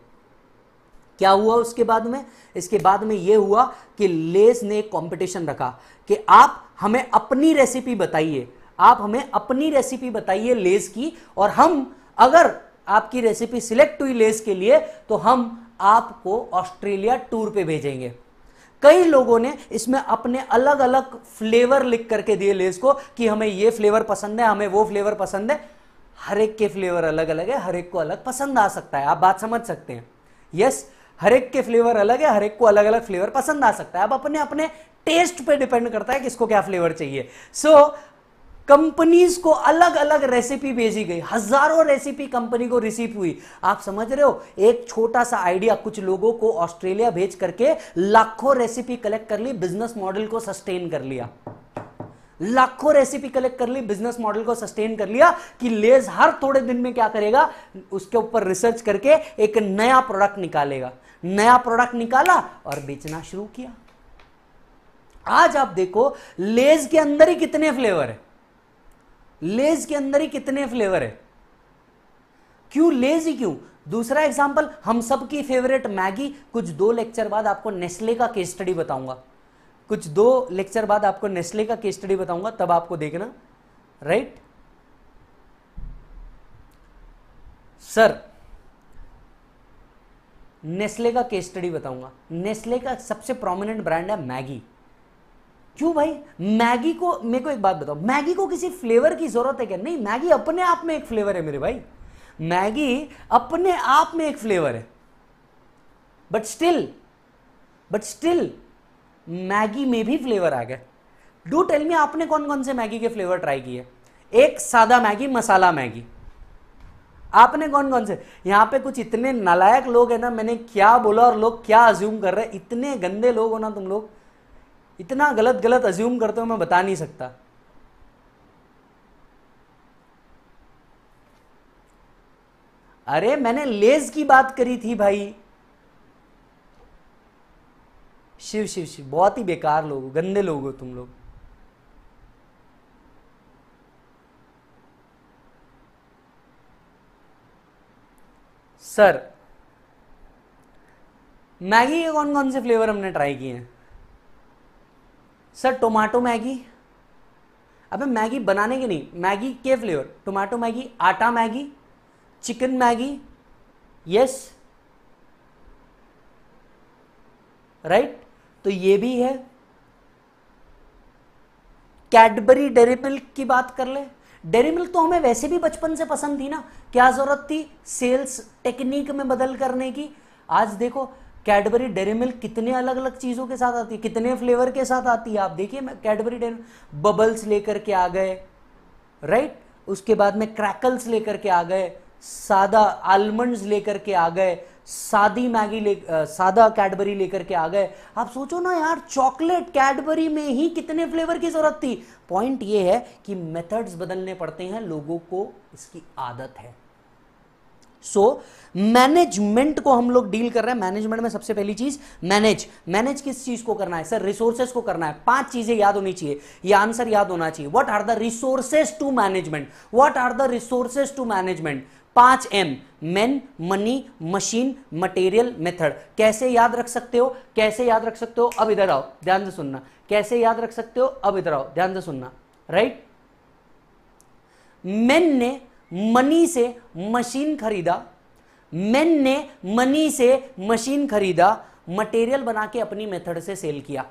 क्या हुआ उसके बाद में इसके बाद में यह हुआ कि लेस ने एक कॉम्पिटिशन रखा कि आप हमें अपनी रेसिपी बताइए आप हमें अपनी रेसिपी बताइए लेस की और हम अगर आपकी रेसिपी सिलेक्ट हुई लेस के लिए तो हम आपको ऑस्ट्रेलिया टूर पे भेजेंगे कई लोगों ने इसमें अपने अलग अलग फ्लेवर लिख करके दिए लेस को कि हमें ये फ्लेवर पसंद है हमें वो फ्लेवर पसंद है हर एक के फ्लेवर अलग अलग है हर एक को अलग पसंद आ सकता है आप बात समझ सकते हैं यस yes, हर एक के फ्लेवर अलग है हर एक को अलग अलग फ्लेवर पसंद आ सकता है अब अपने अपने टेस्ट पे डिपेंड करता है किसको क्या फ्लेवर चाहिए सो so, कंपनीज को अलग अलग रेसिपी भेजी गई हजारों रेसिपी कंपनी को रिसीव हुई आप समझ रहे हो एक छोटा सा आइडिया कुछ लोगों को ऑस्ट्रेलिया भेज करके लाखों रेसिपी कलेक्ट कर ली बिजनेस मॉडल को सस्टेन कर लिया लाखों रेसिपी कलेक्ट कर ली बिजनेस मॉडल को सस्टेन कर लिया कि लेज हर थोड़े दिन में क्या करेगा उसके ऊपर रिसर्च करके एक नया प्रोडक्ट निकालेगा नया प्रोडक्ट निकाला और बेचना शुरू किया आज आप देखो लेज के अंदर ही कितने फ्लेवर है लेज के अंदर ही कितने फ्लेवर है क्यों लेज ही क्यों दूसरा एग्जाम्पल हम सबकी फेवरेट मैगी कुछ दो लेक्चर बाद आपको नेस्ले का केस स्टडी बताऊंगा कुछ दो लेक्चर बाद आपको नेस्ले का केस स्टडी बताऊंगा तब आपको देखना राइट सर नेस्ले का केस स्टडी बताऊंगा नेस्ले का सबसे प्रोमिनेंट ब्रांड है मैगी क्यों भाई मैगी को मेरे को एक बात बताओ मैगी को किसी फ्लेवर की जरूरत है क्या नहीं मैगी अपने आप में एक फ्लेवर है मेरे भाई मैगी अपने आप में एक फ्लेवर है but still but still Maggi में भी फ्लेवर आ गए डू टेल मी आपने कौन कौन से मैगी के फ्लेवर ट्राई किए एक सादा मैगी मसाला मैगी आपने कौन कौन से यहाँ पे कुछ इतने नालायक लोग हैं ना मैंने क्या बोला और लोग क्या अज्यूम कर रहे हैं इतने गंदे लोग हो ना तुम लोग इतना गलत गलत अज्यूम करते हो मैं बता नहीं सकता अरे मैंने लेज की बात करी थी भाई शिव शिव शिव बहुत ही बेकार लोग हो गंदे लोग हो तुम लोग सर मैगी के कौन कौन से फ्लेवर हमने ट्राई किए हैं सर टोमाटो मैगी अबे मैगी बनाने के नहीं मैगी के फ्लेवर टोमेटो मैगी आटा Maggi chicken Maggi yes right तो ये भी है कैडबरी डेरी मिल्क की बात कर ले डेरी मिल्क तो हमें वैसे भी बचपन से पसंद थी ना क्या जरूरत थी सेल्स टेक्निक में बदल करने की आज देखो कैडबरी डेरी मिल्क कितने अलग अलग चीज़ों के साथ आती है कितने फ्लेवर के साथ आती है आप देखिए कैडबरी डेरी बबल्स लेकर के आ गए राइट उसके बाद में क्रैकल्स लेकर के आ गए सादा आलमंड्स लेकर के आ गए सादी मैगी ले सादा कैडबरी लेकर के आ गए आप सोचो ना यार चॉकलेट कैडबरी में ही कितने फ्लेवर की ज़रूरत थी पॉइंट ये है कि मेथड्स बदलने पड़ते हैं लोगों को इसकी आदत है सो so, मैनेजमेंट को हम लोग डील कर रहे हैं मैनेजमेंट में सबसे पहली चीज मैनेज मैनेज किस चीज को करना है सर रिसोर्सेस को करना है पांच चीजें याद होनी चाहिए ये आंसर याद होना चाहिए what are the resources to management what are the resources to management पांच M man money machine material method कैसे याद रख सकते हो कैसे याद रख सकते हो अब इधर आओ ध्यान से सुनना कैसे याद रख सकते हो अब इधर आओ ध्यान से सुनना राइट मैन ने मनी से मशीन खरीदा मैन ने मनी से मशीन खरीदा मटेरियल बना के अपनी मेथड से सेल किया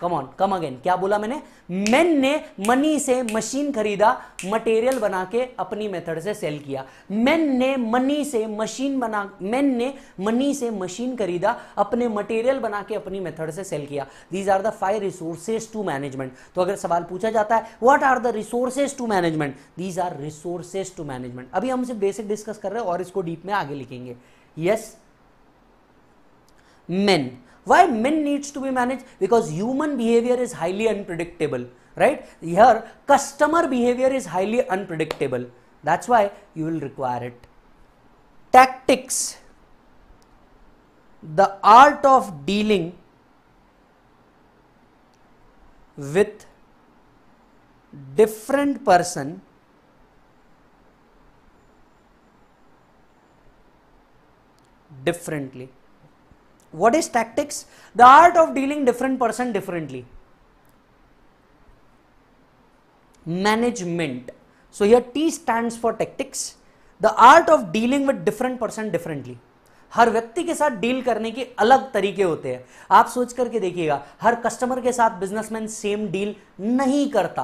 कम ऑन कम अगेन क्या बोला मैंने मैन ने मनी से मशीन खरीदा मटेरियल बना के अपनी मेथड से सेल किया मैन ने मनी से मशीन बना मैन ने मनी से मशीन खरीदा अपने मटेरियल बना के अपनी मेथड से सेल किया these are the five resources to management तो अगर सवाल पूछा जाता है what are the resources to management these are resources to management अभी हम सिर्फ बेसिक डिस्कस कर रहे हैं और इसको डीप में आगे लिखेंगे yes yes, men Why men needs to be managed? Because human behavior is highly unpredictable, right? Here, customer behavior is highly unpredictable. That's why you will require it. Tactics, the art of dealing with different person differently. what is tactics the art of dealing different person differently management so here t stands for tactics the art of dealing with different person differently हर व्यक्ति के साथ deal करने के अलग तरीके होते हैं आप सोच करके देखिएगा हर कस्टमर के साथ बिजनेसमैन सेम डील नहीं करता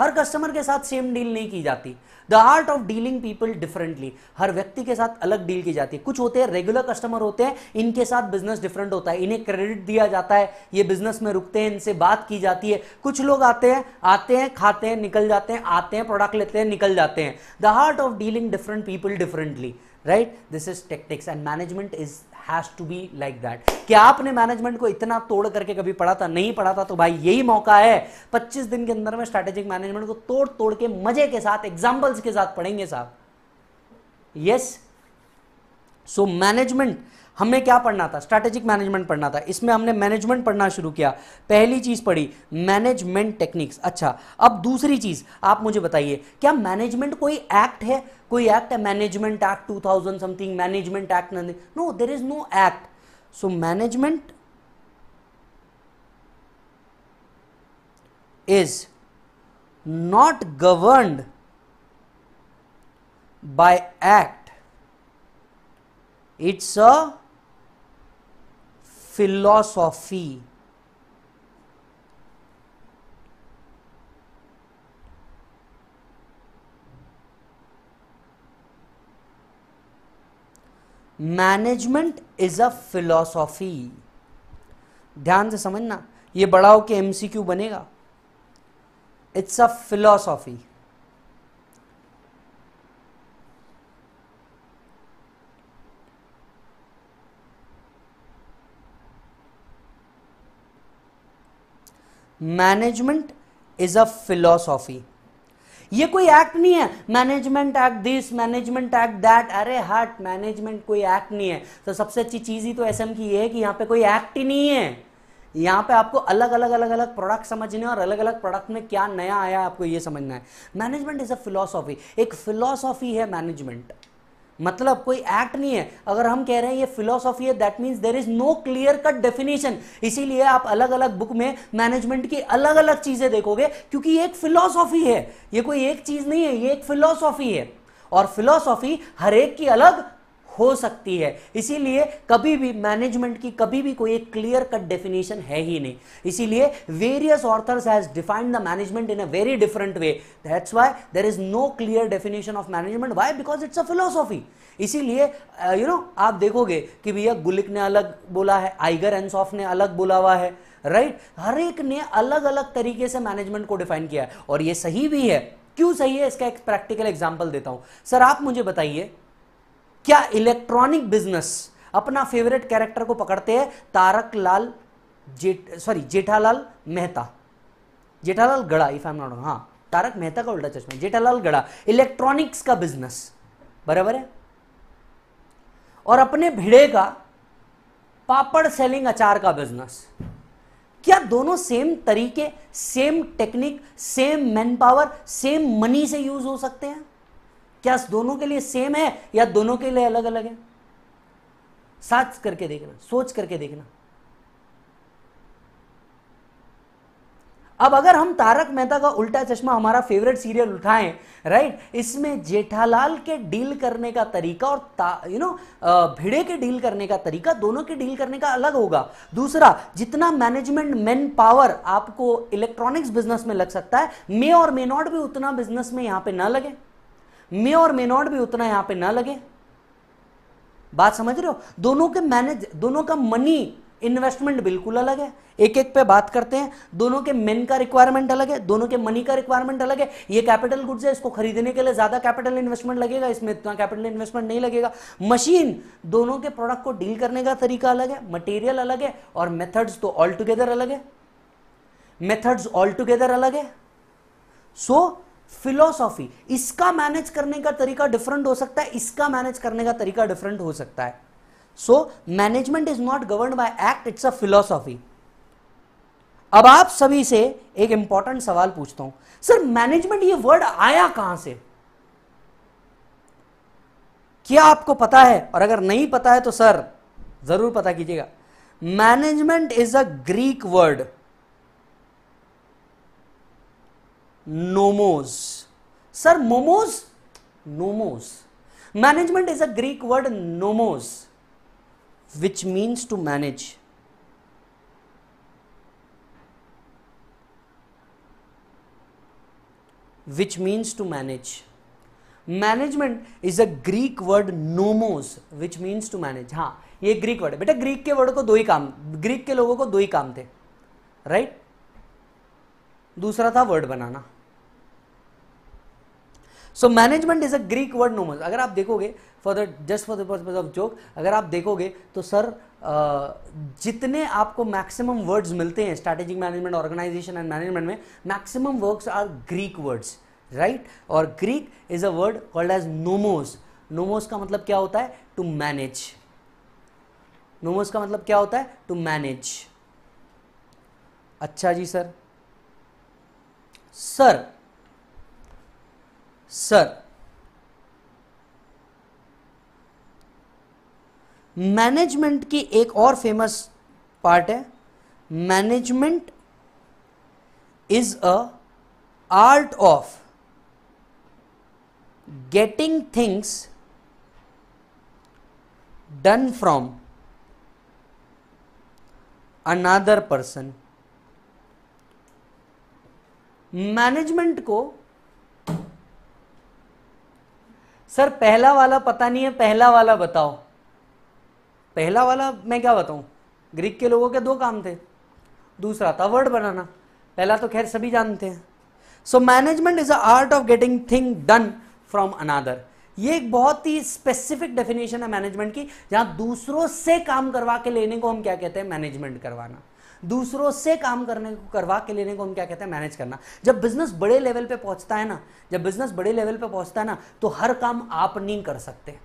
हर कस्टमर के साथ सेम डील नहीं की जाती the art of dealing people differently हर व्यक्ति के साथ अलग डील की जाती है कुछ होते हैं रेगुलर कस्टमर होते हैं इनके साथ बिजनेस डिफरेंट होता है इन्हें क्रेडिट दिया जाता है ये बिजनेस में रुकते हैं इनसे बात की जाती है कुछ लोग आते हैं आते हैं खाते हैं निकल जाते हैं आते हैं प्रोडक्ट लेते हैं निकल जाते हैं the art of dealing different people differently right this is tactics and management is has to be like that क्या आपने मैनेजमेंट को इतना तोड़ करके कभी पढ़ा था नहीं पढ़ा था तो भाई यही मौका है 25 दिन के अंदर में स्ट्रेटेजिक मैनेजमेंट को तोड़ तोड़ के मजे के साथ एग्जाम्पल्स के साथ पढ़ेंगे साहब यस सो मैनेजमेंट हमने क्या पढ़ना था स्ट्रैटेजिक मैनेजमेंट पढ़ना था इसमें हमने मैनेजमेंट पढ़ना शुरू किया पहली चीज़ पढ़ी मैनेजमेंट टेक्निक्स अच्छा अब दूसरी चीज़ आप मुझे बताइए क्या मैनेजमेंट कोई एक्ट है कोई एक्ट है management act two thousand something management act no there is no act so management is not govern by act it's a philosophy management is a philosophy ध्यान से समझना ये बड़ा हो के एमसीक्यू बनेगा it's a philosophy management is a philosophy ये कोई एक्ट नहीं है management act this management act that अरे हट मैनेजमेंट कोई एक्ट नहीं है तो सबसे अच्छी चीज़ ही तो एस की ये है कि यहां पे कोई एक्ट ही नहीं है यहां पे आपको अलग अलग अलग अलग प्रोडक्ट समझने और अलग अलग प्रोडक्ट में क्या नया आया आपको ये समझना है मैनेजमेंट इज अ फिलोसॉफी एक फिलोसॉफी है मैनेजमेंट मतलब कोई एक्ट नहीं है अगर हम कह रहे हैं ये फिलोसॉफी है that means there is no clear cut definition इसीलिए आप अलग अलग बुक में मैनेजमेंट की अलग अलग चीजें देखोगे क्योंकि एक फिलोसॉफी है ये कोई एक चीज नहीं है ये एक फिलोसॉफी है और फिलोसॉफी हर एक की अलग हो सकती है इसीलिए कभी भी मैनेजमेंट की कभी भी कोई एक क्लियर कट डेफिनेशन है ही नहीं इसीलिए various authors has defined the management in a very different way that's why there is no clear definition of management why because it's a philosophy इसीलिए यू uh, नो आप देखोगे कि भैया गुलिक ने अलग बोला है आइगर एंसॉफ ने अलग बोला हुआ है राइट right? हर एक ने अलग अलग तरीके से मैनेजमेंट को डिफाइन किया है और ये सही भी है क्यों सही है इसका एक प्रैक्टिकल एग्जाम्पल देता हूं सर आप मुझे बताइए क्या इलेक्ट्रॉनिक बिजनेस अपना फेवरेट कैरेक्टर को पकड़ते हैं तारक लाल जेठ सॉरी जेठालाल मेहता जेठालाल गड़ा इफ आई एम नॉट हाँ तारक मेहता का उल्टा चश्मा जेठालाल गड़ा इलेक्ट्रॉनिक्स का बिजनेस बराबर है और अपने भिड़े का पापड़ सेलिंग अचार का बिजनेस क्या दोनों सेम तरीके same technique same manpower same money से यूज हो सकते हैं क्या दोनों के लिए सेम है या दोनों के लिए अलग अलग है साच करके देखना सोच करके देखना अब अगर हम तारक मेहता का उल्टा चश्मा हमारा फेवरेट सीरियल उठाएं राइट इसमें जेठालाल के डील करने का तरीका और यू नो भिड़े के डील करने का तरीका दोनों के डील करने का अलग होगा दूसरा जितना मैनेजमेंट मैन पावर आपको इलेक्ट्रॉनिक्स बिजनेस में लग सकता है मे और मे नॉट भी उतना बिजनेस में यहां पर ना लगे मे और मे नॉट भी उतना यहां पे ना लगे बात समझ रहे हो दोनों के मैनेज दोनों का मनी इन्वेस्टमेंट बिल्कुल अलग है एक एक पे बात करते हैं दोनों के मेन का रिक्वायरमेंट अलग है दोनों के मनी का रिक्वायरमेंट अलग है ये कैपिटल गुड्स है इसको खरीदने के लिए ज्यादा कैपिटल इन्वेस्टमेंट लगेगा इसमें इतना कैपिटल इन्वेस्टमेंट नहीं लगेगा मशीन दोनों के प्रोडक्ट को डील करने का तरीका अलग है मटेरियल अलग है और मेथड्स तो ऑल टुगेदर अलग है मेथड्स ऑल टुगेदर अलग है सो so, फिलोसॉफी इसका मैनेज करने का तरीका डिफरेंट हो सकता है इसका मैनेज करने का तरीका डिफरेंट हो सकता है so management is not govern by act it's a philosophy अब आप सभी से एक इंपॉर्टेंट सवाल पूछता हूं सर मैनेजमेंट ये वर्ड आया कहां से क्या आपको पता है और अगर नहीं पता है तो सर जरूर पता कीजिएगा management is a Greek word nomos sir momos nomos management is a Greek word nomos which means to manage which means to manage management is a Greek word nomos which means to manage हाँ ये Greek word है बेटा Greek के word को दो ही काम Greek के लोगों को दो ही काम थे राइट right? दूसरा था वर्ड बनाना so management is a Greek word nomos अगर आप देखोगे for the just for the purpose of joke अगर आप देखोगे तो सर uh, जितने आपको मैक्सिमम वर्ड्स मिलते हैं strategic management organisation and management में maximum words are Greek words right और Greek is a word called as nomos nomos का मतलब क्या होता है टू मैनेज नोमोस का मतलब क्या होता है टू मैनेज अच्छा जी सर सर सर मैनेजमेंट की एक और फेमस पार्ट है management is a art of getting things done from another person management को सर पहला वाला पता नहीं है पहला वाला बताओ पहला वाला मैं क्या बताऊं ग्रीक के लोगों के दो काम थे दूसरा था वर्ड बनाना पहला तो खैर सभी जानते हैं so management is a art of getting thing done from another ये एक बहुत ही स्पेसिफिक डेफिनेशन है मैनेजमेंट की जहां दूसरों से काम करवा के लेने को हम क्या कहते हैं मैनेजमेंट करवाना दूसरों से काम करने को करवा के लेने को हम क्या कहते हैं मैनेज करना जब बिजनेस बड़े लेवल पे पहुंचता है ना जब बिजनेस बड़े लेवल पे पहुंचता है ना तो हर काम आप नहीं कर सकते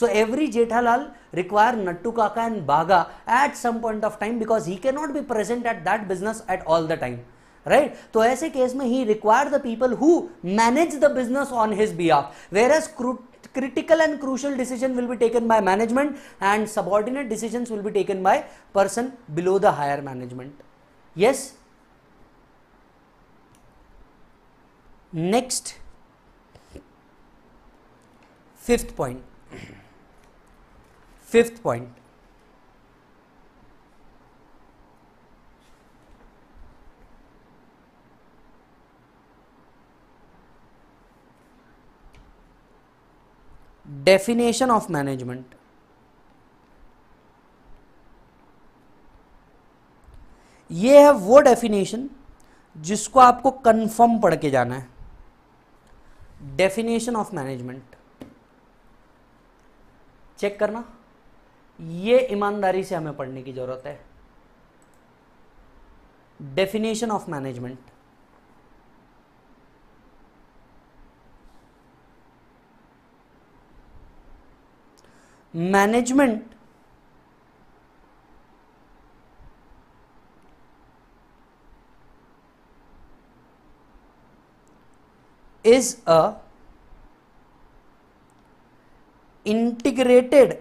so every Jethalal require Nattu Kaka and Bagha at some point of time because he can not be present at that business at all the time right तो ऐसे केस में he require the people who manage the business on his behalf whereas critical and crucial decision will be taken by management and subordinate decisions will be taken by person below the higher management. Yes. Next, fifth point. Fifth point definition of management ये है वो definition जिसको आपको confirm पढ़ के जाना है definition of management check करना ये ईमानदारी से हमें पढ़ने की जरूरत है definition of management management is a integrated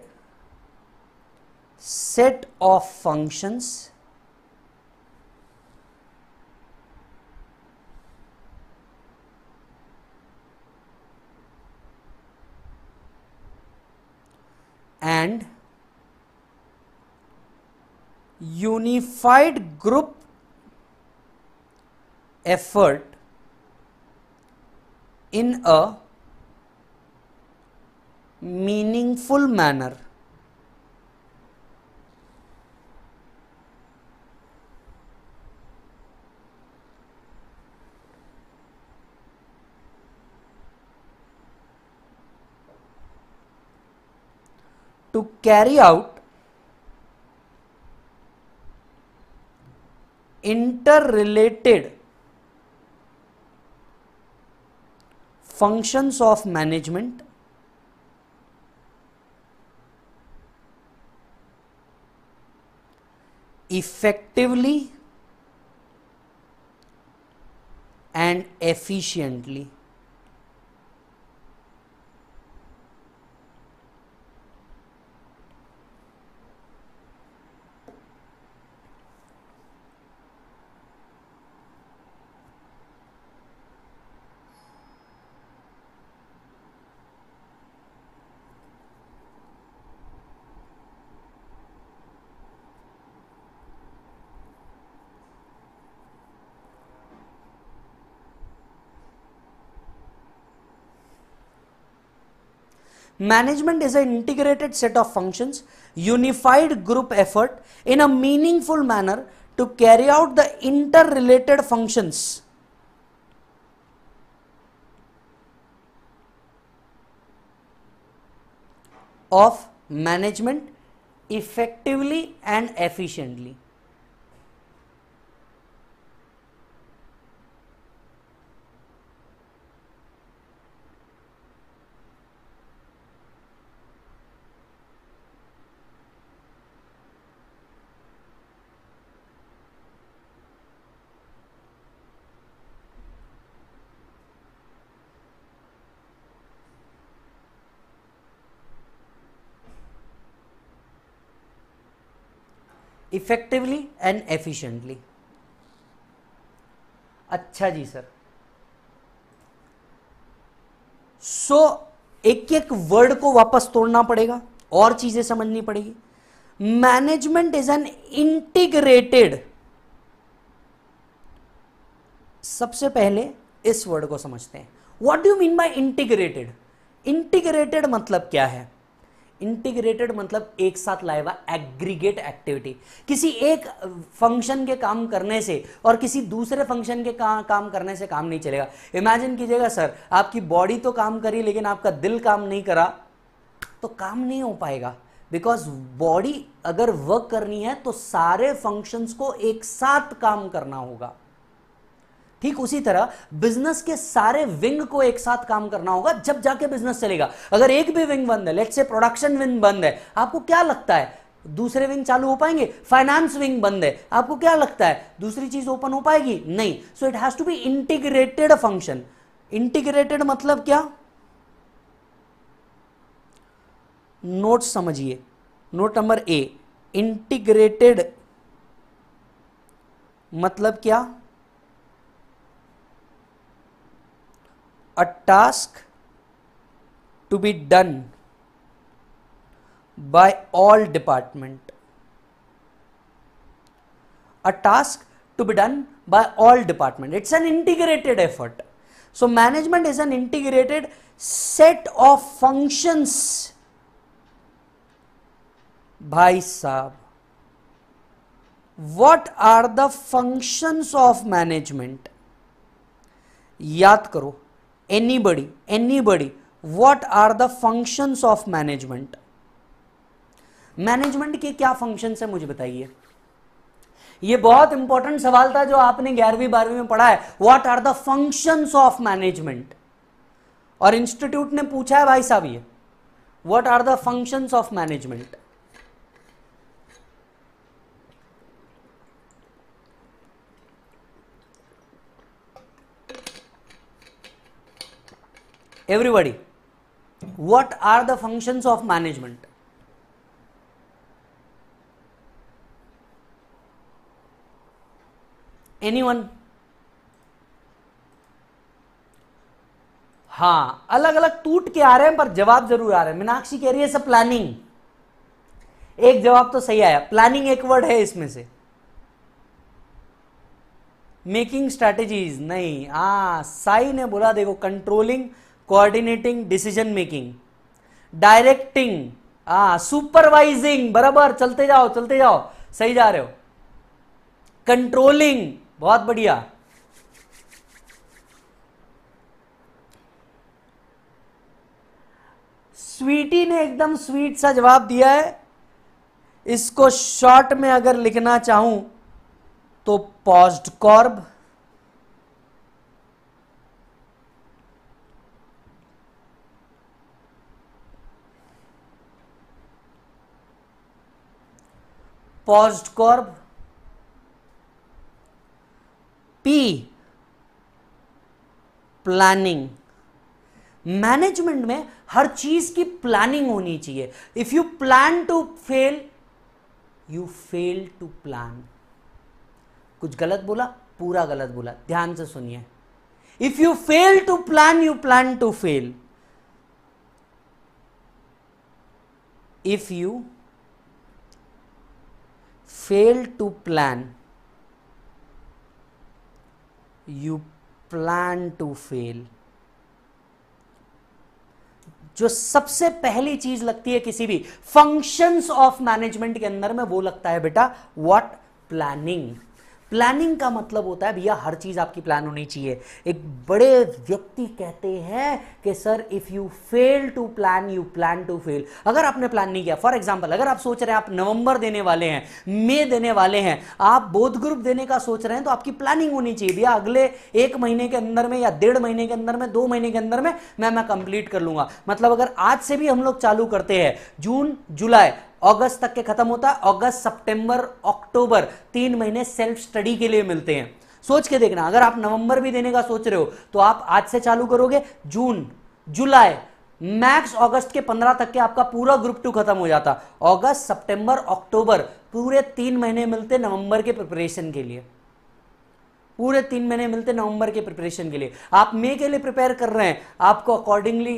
set of functions and unified group effort in a meaningful manner. to carry out interrelated functions of management effectively and efficiently. Management is an integrated set of functions, unified group effort in a meaningful manner to carry out the interrelated functions. of management effectively and efficiently. Effectively and efficiently अच्छा जी sir so so, एक एक word को वापस तोड़ना पड़ेगा और चीजें समझनी पड़ेगी मैनेजमेंट इज एन इंटीग्रेटेड सबसे पहले इस वर्ड को समझते हैं what do mean by integrated integrated मतलब क्या है इंटीग्रेटेड मतलब एक साथ लाया हुआ एग्रीगेट एक्टिविटी किसी एक फंक्शन के काम करने से और किसी दूसरे फंक्शन के का, काम करने से काम नहीं चलेगा इमेजिन कीजिएगा सर आपकी बॉडी तो काम करी लेकिन आपका दिल काम नहीं करा तो काम नहीं हो पाएगा बिकॉज बॉडी अगर वर्क करनी है तो सारे फंक्शंस को एक साथ काम करना होगा ठीक उसी तरह बिजनेस के सारे विंग को एक साथ काम करना होगा जब जाके बिजनेस चलेगा अगर एक भी विंग बंद है लेट से प्रोडक्शन विंग बंद है आपको क्या लगता है दूसरे विंग चालू हो पाएंगे फाइनेंस विंग बंद है आपको क्या लगता है दूसरी चीज ओपन हो पाएगी नहीं so it has to be integrated function integrated मतलब क्या नोट समझिए नोट नंबर ए इंटीग्रेटेड मतलब क्या a task to be done by all department a task to be done by all department it's an integrated effort so management is an integrated set of functions bhai saab what are the functions of management याद करो anybody anybody what are the functions of management management के क्या functions है मुझे बताइए ये बहुत important सवाल था जो आपने ग्यारहवीं बारहवीं में पढ़ा है what are the functions of management और इंस्टीट्यूट ने पूछा है भाई साहब ये what are the functions of management everybody what are the function of management anyone हाँ अलग अलग टूट के आ रहे हैं पर जवाब जरूर आ रहे हैं मीनाक्षी कह रही है सब प्लानिंग एक जवाब तो सही आया प्लानिंग एक वर्ड है इसमें से मेकिंग स्ट्रैटेजीज नहीं हाँ साई ने बोला देखो controlling coordinating decision making directing हाँ सुपरवाइजिंग बराबर चलते जाओ चलते जाओ सही जा रहे हो कंट्रोलिंग बहुत बढ़िया स्वीटी ने एकदम स्वीट सा जवाब दिया है इसको शॉर्ट में अगर लिखना चाहूं तो POSDCORB POSDCORB P planning management में हर चीज की प्लानिंग होनी चाहिए if you plan to fail you fail to plan कुछ गलत बोला पूरा गलत बोला ध्यान से सुनिए if you fail to plan you plan to fail if you fail to plan you plan to fail जो सबसे पहली चीज लगती है किसी भी फंक्शंस ऑफ मैनेजमेंट के अंदर में वो लगता है बेटा व्हाट प्लानिंग प्लानिंग का मतलब होता है भैया हर चीज़ आपकी प्लान होनी चाहिए एक बड़े व्यक्ति कहते हैं कि sir if you fail to plan you plan to fail अगर आपने प्लान नहीं किया फॉर एग्जाम्पल अगर आप सोच रहे हैं आप नवंबर देने वाले हैं मई देने वाले हैं आप बोध ग्रुप देने का सोच रहे हैं तो आपकी प्लानिंग होनी चाहिए भैया अगले एक महीने के अंदर में या डेढ़ महीने के अंदर में दो महीने के अंदर में मैं मैं कंप्लीट कर लूंगा मतलब अगर आज से भी हम लोग चालू करते हैं जून जुलाई अगस्त तक के खत्म होता है अगस्त सितंबर अक्टूबर तीन महीने सेल्फ स्टडी के लिए मिलते हैं सोच के देखना अगर आप नवंबर भी देने का सोच रहे हो तो आप आज से चालू करोगे जून जुलाई मैक्स अगस्त के पंद्रह तक के आपका पूरा ग्रुप टू खत्म हो जाता अगस्त सितंबर अक्टूबर पूरे तीन महीने मिलते नवंबर के प्रिपरेशन के लिए पूरे तीन महीने मिलते नवंबर के प्रिपरेशन के लिए आप मे के लिए प्रिपेयर कर रहे हैं आपको अकॉर्डिंगली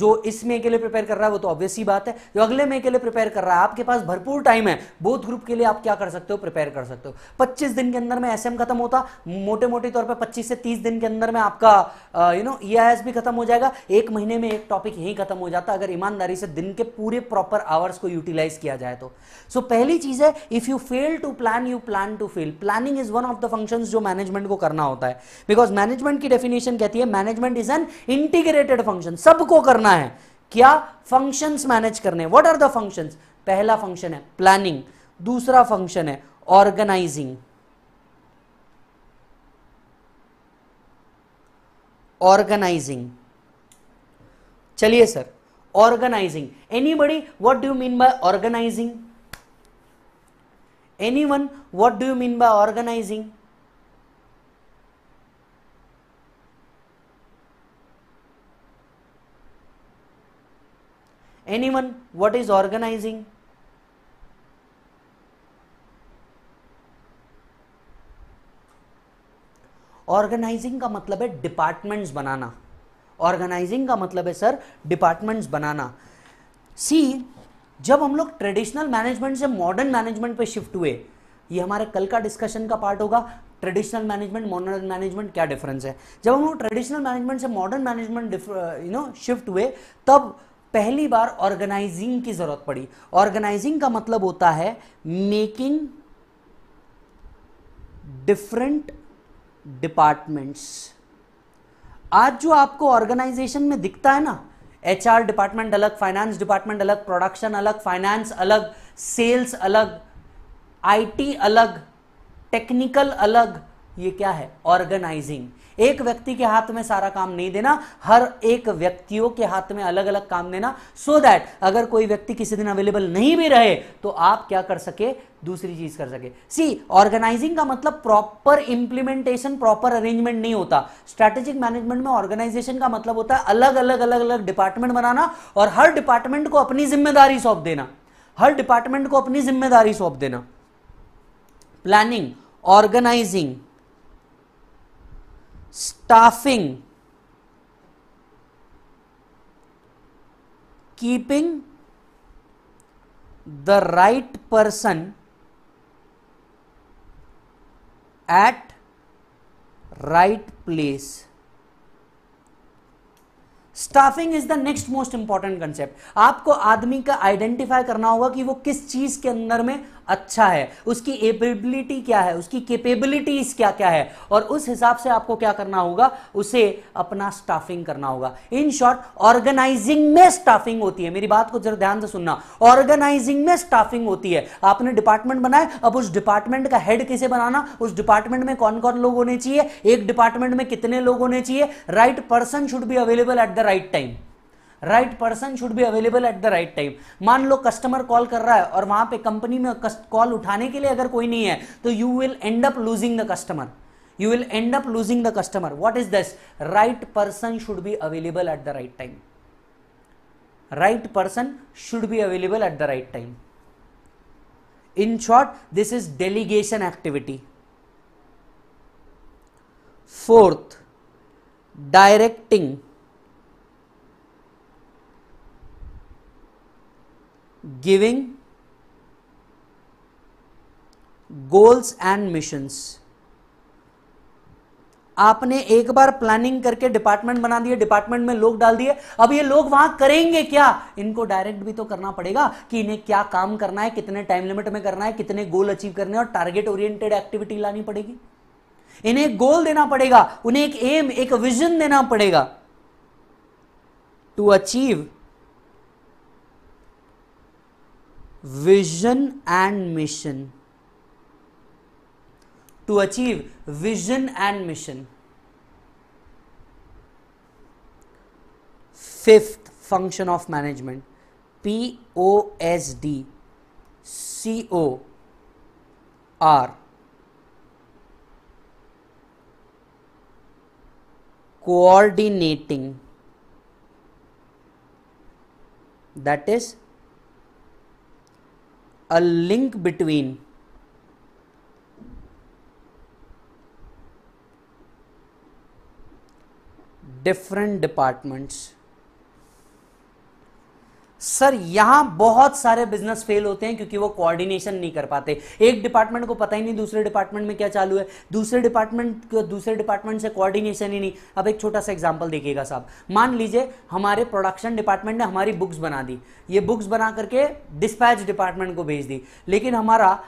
जो इस मे के लिए प्रिपेयर कर रहा है वो तो ऑब्वियस ही बात है जो अगले मे के लिए प्रिपेयर कर रहा है आपके पास भरपूर टाइम है बोथ ग्रुप के लिए आप क्या कर सकते हो प्रिपेयर कर सकते हो 25 दिन के अंदर में एसएम खत्म होता मोटे मोटे तौर पे 25 से 30 दिन के अंदर में आपका यू नो ईआईएस भी खत्म हो जाएगा एक महीने में एक टॉपिक यही खत्म हो जाता अगर ईमानदारी से दिन के पूरे प्रॉपर आवर्स को यूटिलाइज किया जाए तो सो so, पहली चीज है if you fail to plan you plan to fail planning is one of the function जो मैनेजमेंट को करना होता है बिकॉज मैनेजमेंट की डेफिनेशन कहती है management is an integrated function सबको को करना है क्या फंक्शंस मैनेज करने व्हाट आर द फंक्शंस पहला फंक्शन है प्लानिंग दूसरा फंक्शन है ऑर्गेनाइजिंग ऑर्गेनाइजिंग चलिए sir organizing anybody what do mean by organizing any one what do mean by organizing anyone what is organizing organizing का मतलब है departments बनाना organising का मतलब है सर डिपार्टमेंट्स बनाना सी जब हम लोग ट्रेडिशनल मैनेजमेंट से मॉडर्न मैनेजमेंट पे शिफ्ट हुए ये हमारे कल का डिस्कशन का पार्ट होगा ट्रेडिशनल मैनेजमेंट मॉडर्न मैनेजमेंट क्या डिफरेंस है जब हम लोग ट्रेडिशनल मैनेजमेंट से modern management you know shift हुए तब पहली बार ऑर्गेनाइजिंग की जरूरत पड़ी ऑर्गेनाइजिंग का मतलब होता है मेकिंग डिफरेंट डिपार्टमेंट्स आज जो आपको ऑर्गेनाइजेशन में दिखता है ना एचआर डिपार्टमेंट अलग फाइनेंस डिपार्टमेंट अलग प्रोडक्शन अलग फाइनेंस अलग सेल्स अलग आईटी अलग टेक्निकल अलग ये क्या है ऑर्गेनाइजिंग एक व्यक्ति के हाथ में सारा काम नहीं देना हर एक व्यक्तियों के हाथ में अलग अलग काम देना सो so दैट अगर कोई व्यक्ति किसी दिन अवेलेबल नहीं भी रहे तो आप क्या कर सके दूसरी चीज कर सके सी ऑर्गेनाइजिंग का मतलब प्रॉपर इंप्लीमेंटेशन प्रॉपर अरेंजमेंट नहीं होता स्ट्रेटेजिक मैनेजमेंट में ऑर्गेनाइजेशन का मतलब होता है अलग अलग अलग अलग डिपार्टमेंट बनाना और हर डिपार्टमेंट को अपनी जिम्मेदारी सौंप देना हर डिपार्टमेंट को अपनी जिम्मेदारी सौंप देना planning organizing staffing keeping the right person at right place staffing is the next most important concept आपको आदमी का आइडेंटिफाई करना होगा कि वो किस चीज के अंदर में अच्छा है उसकी एबिलिटी क्या है उसकी कैपेबिलिटीज क्या क्या है और उस हिसाब से आपको क्या करना होगा उसे अपना स्टाफिंग करना होगा इन शॉर्ट ऑर्गेनाइजिंग में स्टाफिंग होती है मेरी बात को जरा ध्यान से सुनना ऑर्गेनाइजिंग में स्टाफिंग होती है आपने डिपार्टमेंट बनाए अब उस डिपार्टमेंट का हेड किसे बनाना उस डिपार्टमेंट में कौन कौन लोग होने चाहिए एक डिपार्टमेंट में कितने लोग होने चाहिए right person should be available at the right time right person should be available at the right time मान लो कस्टमर कॉल कर रहा है और वहां पे कंपनी में कॉल उठाने के लिए अगर कोई नहीं है तो you will end up losing the customer you will end up losing the customer what is this right person should be available at the right time right person should be available at the right time in short this is delegation activity fourth directing giving goals and missions आपने एक बार planning करके department बना दिए department में लोग डाल दिए अब ये लोग वहां करेंगे क्या इनको डायरेक्ट भी तो करना पड़ेगा कि इन्हें क्या काम करना है कितने टाइम लिमिट में करना है कितने गोल अचीव करने हैं और टारगेट ओरिएंटेड एक्टिविटी लानी पड़ेगी इन्हें एक गोल देना पड़ेगा उन्हें एक एम एक विजन देना पड़ेगा to achieve vision and mission. To achieve vision and mission. Fifth function of management P O S D C O R coordinating that is a link between different departments sir यहां बहुत सारे business fail होते हैं क्योंकि वो coordination नहीं कर पाते एक डिपार्टमेंट को पता ही नहीं दूसरे डिपार्टमेंट में क्या चालू है दूसरे डिपार्टमेंट दूसरे डिपार्टमेंट से कोऑर्डिनेशन ही नहीं अब एक छोटा सा एग्जाम्पल देखिएगा साहब मान लीजिए हमारे प्रोडक्शन डिपार्टमेंट ने हमारी बुक्स बना दी ये बुक्स बना करके डिस्पैच डिपार्टमेंट को भेज दी लेकिन हमारा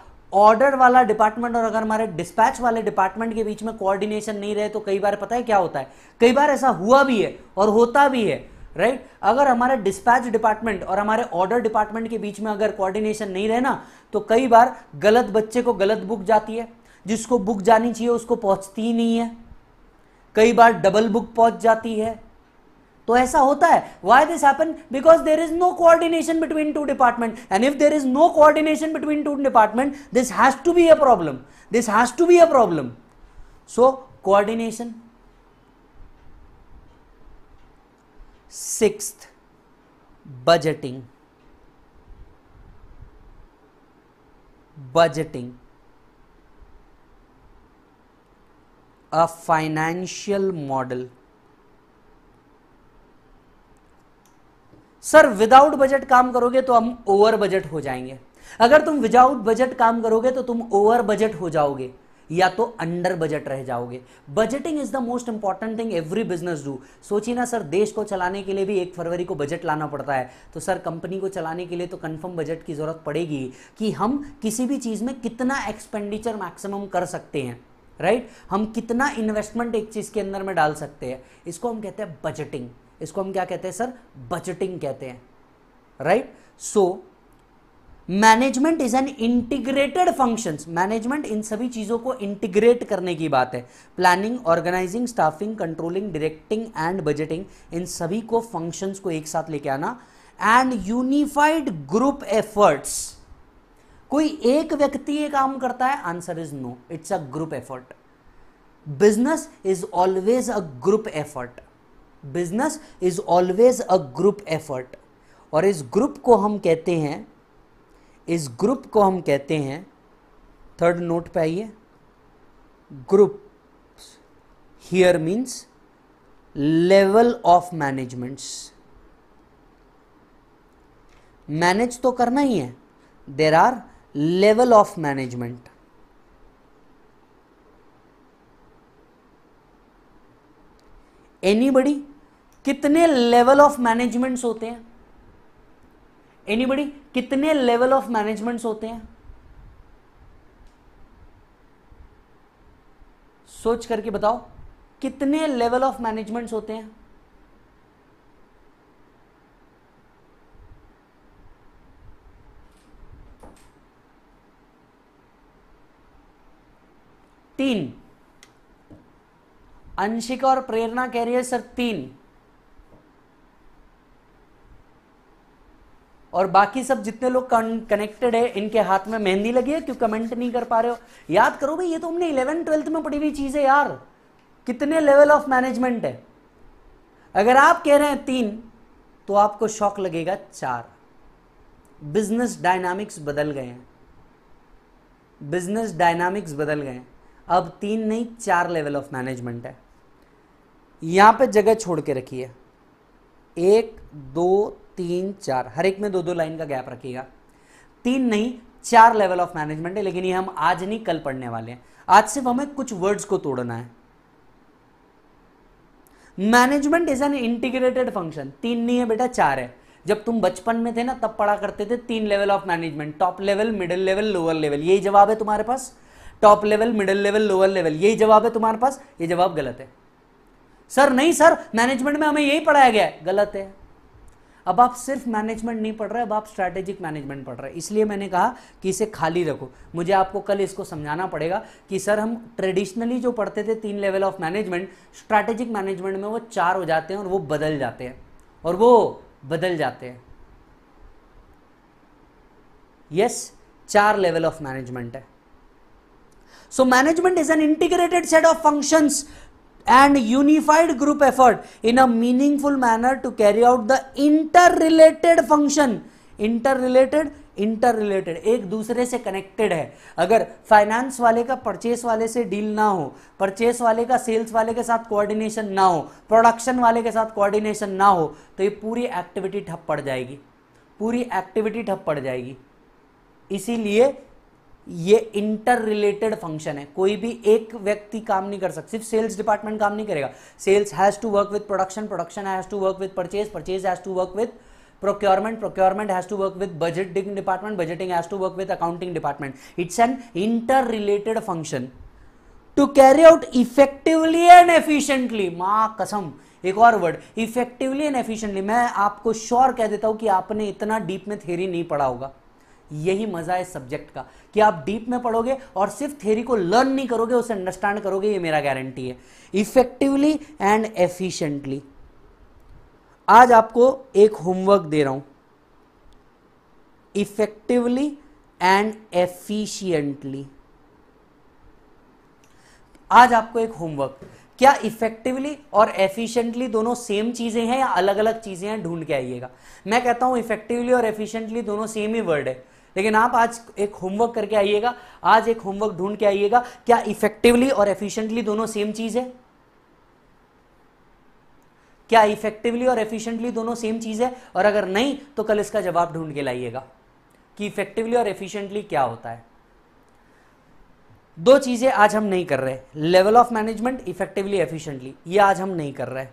ऑर्डर वाला डिपार्टमेंट और अगर हमारे डिस्पैच वाले डिपार्टमेंट के बीच में कोऑर्डिनेशन नहीं रहे तो कई बार पता है क्या होता है कई बार ऐसा हुआ भी है और होता भी है राइट right? अगर हमारे डिस्पैच डिपार्टमेंट और हमारे ऑर्डर डिपार्टमेंट के बीच में अगर कोऑर्डिनेशन नहीं रहे ना तो कई बार गलत बच्चे को गलत बुक जाती है जिसको बुक जानी चाहिए उसको पहुंचती ही नहीं है कई बार डबल बुक पहुंच जाती है तो ऐसा होता है why this happen because there is no coordination between two department and if there is no coordination between two department this has to be a problem this has to be a problem so coordination six budgeting budgeting a financial model sir without budget काम करोगे तो हम over budget हो जाएंगे अगर तुम without budget काम करोगे तो तुम ओवर बजट हो जाओगे या तो अंडर बजट रह जाओगे budgeting is the most important thing every business do सोचिए ना सर देश को चलाने के लिए भी एक फरवरी को बजट लाना पड़ता है तो सर कंपनी को चलाने के लिए तो कन्फर्म बजट की ज़रूरत पड़ेगी कि हम किसी भी चीज़ में कितना एक्सपेंडिचर मैक्सिमम कर सकते हैं राइट right? हम कितना इन्वेस्टमेंट एक चीज़ के अंदर में डाल सकते हैं इसको हम कहते हैं बजटिंग इसको हम क्या कहते हैं सर बजटिंग कहते हैं right right? So so, management is an integrated function management इन सभी चीज़ों को इंटीग्रेट करने की बात है planning organizing staffing controlling directing and budgeting इन सभी को फंक्शंस को एक साथ लेके आना एंड यूनिफाइड ग्रुप एफर्ट्स कोई एक व्यक्ति ये काम करता है answer is no it's a group effort business is always a group effort business is always a group effort और इस ग्रुप को हम कहते हैं इस ग्रुप को हम कहते हैं थर्ड नोट पे आइए group here means level of managements manage तो करना ही है there are level of management anybody कितने लेवल ऑफ मैनेजमेंट्स होते हैं एनीबडी कितने लेवल ऑफ मैनेजमेंट्स होते हैं सोच करके बताओ कितने लेवल ऑफ मैनेजमेंट्स होते हैं तीन अंशिका और प्रेरणा कह रही है सर तीन और बाकी सब जितने लोग कनेक्टेड है इनके हाथ में मेहंदी लगी है क्यों कमेंट नहीं कर पा रहे हो याद करो भाई ये तो हमने इलेवन ट्वेल्थ में पढ़ी हुई चीज़ है यार कितने लेवल ऑफ मैनेजमेंट है अगर आप कह रहे हैं तीन तो आपको शौक लगेगा चार बिजनेस डायनामिक्स बदल गए हैं बिजनेस डायनामिक्स बदल गए हैं अब तीन नहीं चार लेवल ऑफ मैनेजमेंट है यहां पे जगह छोड़ के रखिए एक दो तीन चार हर एक में दो दो लाइन का गैप रखिएगा तीन नहीं चार लेवल ऑफ मैनेजमेंट है लेकिन ये हम आज नहीं कल पढ़ने वाले हैं आज सिर्फ हमें कुछ वर्ड्स को तोड़ना है management is an integrated function तीन नहीं है बेटा चार है जब तुम बचपन में थे ना तब पढ़ा करते थे तीन level of management top level middle level lower level यही जवाब है तुम्हारे पास top level middle level lower level यही जवाब है तुम्हारे पास ये जवाब गलत है सर नहीं सर मैनेजमेंट में हमें यही पढ़ाया गया है गलत है अब आप सिर्फ मैनेजमेंट नहीं पढ़ रहे अब आप स्ट्रैटेजिक मैनेजमेंट पढ़ रहे इसलिए मैंने कहा कि इसे खाली रखो मुझे आपको कल इसको समझाना पड़ेगा कि सर हम ट्रेडिशनली जो पढ़ते थे तीन level of management strategic management में वो चार हो जाते हैं और वो बदल जाते हैं और वो बदल जाते हैं यस चार लेवल ऑफ मैनेजमेंट है so management is an integrated set of functions and unified group effort in a meaningful manner to carry out the interrelated function interrelated interrelated एक दूसरे से कनेक्टेड है अगर फाइनेंस वाले का परचेस वाले से डील ना हो परचेस वाले का सेल्स वाले के साथ कोऑर्डिनेशन ना हो प्रोडक्शन वाले के साथ कोऑर्डिनेशन ना हो तो ये पूरी एक्टिविटी ठप पड़ जाएगी पूरी एक्टिविटी ठप पड़ जाएगी इसीलिए ये इंटर रिलेटेड फंक्शन है कोई भी एक व्यक्ति काम नहीं कर सकता सिर्फ सेल्स डिपार्टमेंट काम नहीं करेगा sales has to work with production production has to work with purchase purchase has to work with procurement procurement has to work with budgeting department budgeting has to work with accounting department it's an interrelated function to carry out effectively and efficiently मां कसम एक और word effectively and efficiently मैं आपको sure कह देता हूं कि आपने इतना डीप में थेरी नहीं पढ़ा होगा यही मज़ा है सब्जेक्ट का कि आप डीप में पढ़ोगे और सिर्फ थ्योरी को लर्न नहीं करोगे उसे अंडरस्टैंड करोगे ये मेरा गारंटी है इफेक्टिवली एंड एफिशिएंटली आज आपको एक होमवर्क दे रहा हूं इफेक्टिवली एंड एफिशिएंटली आज आपको एक होमवर्क क्या इफेक्टिवली और एफिशिएंटली दोनों सेम चीजें हैं या अलग अलग चीजें हैं ढूंढ के आइएगा मैं कहता हूं इफेक्टिवली और एफिशिएंटली दोनों सेम ही वर्ड है लेकिन आप आज एक होमवर्क करके आइएगा आज एक होमवर्क ढूंढ के आइएगा क्या इफेक्टिवली और एफिशिएंटली दोनों सेम चीज है क्या इफेक्टिवली और एफिशिएंटली दोनों सेम चीज है और अगर नहीं तो कल इसका जवाब ढूंढ के लाइएगा कि इफेक्टिवली और एफिशिएंटली क्या होता है दो चीजें आज हम नहीं कर रहे level of management effectively efficiently ये आज हम नहीं कर रहे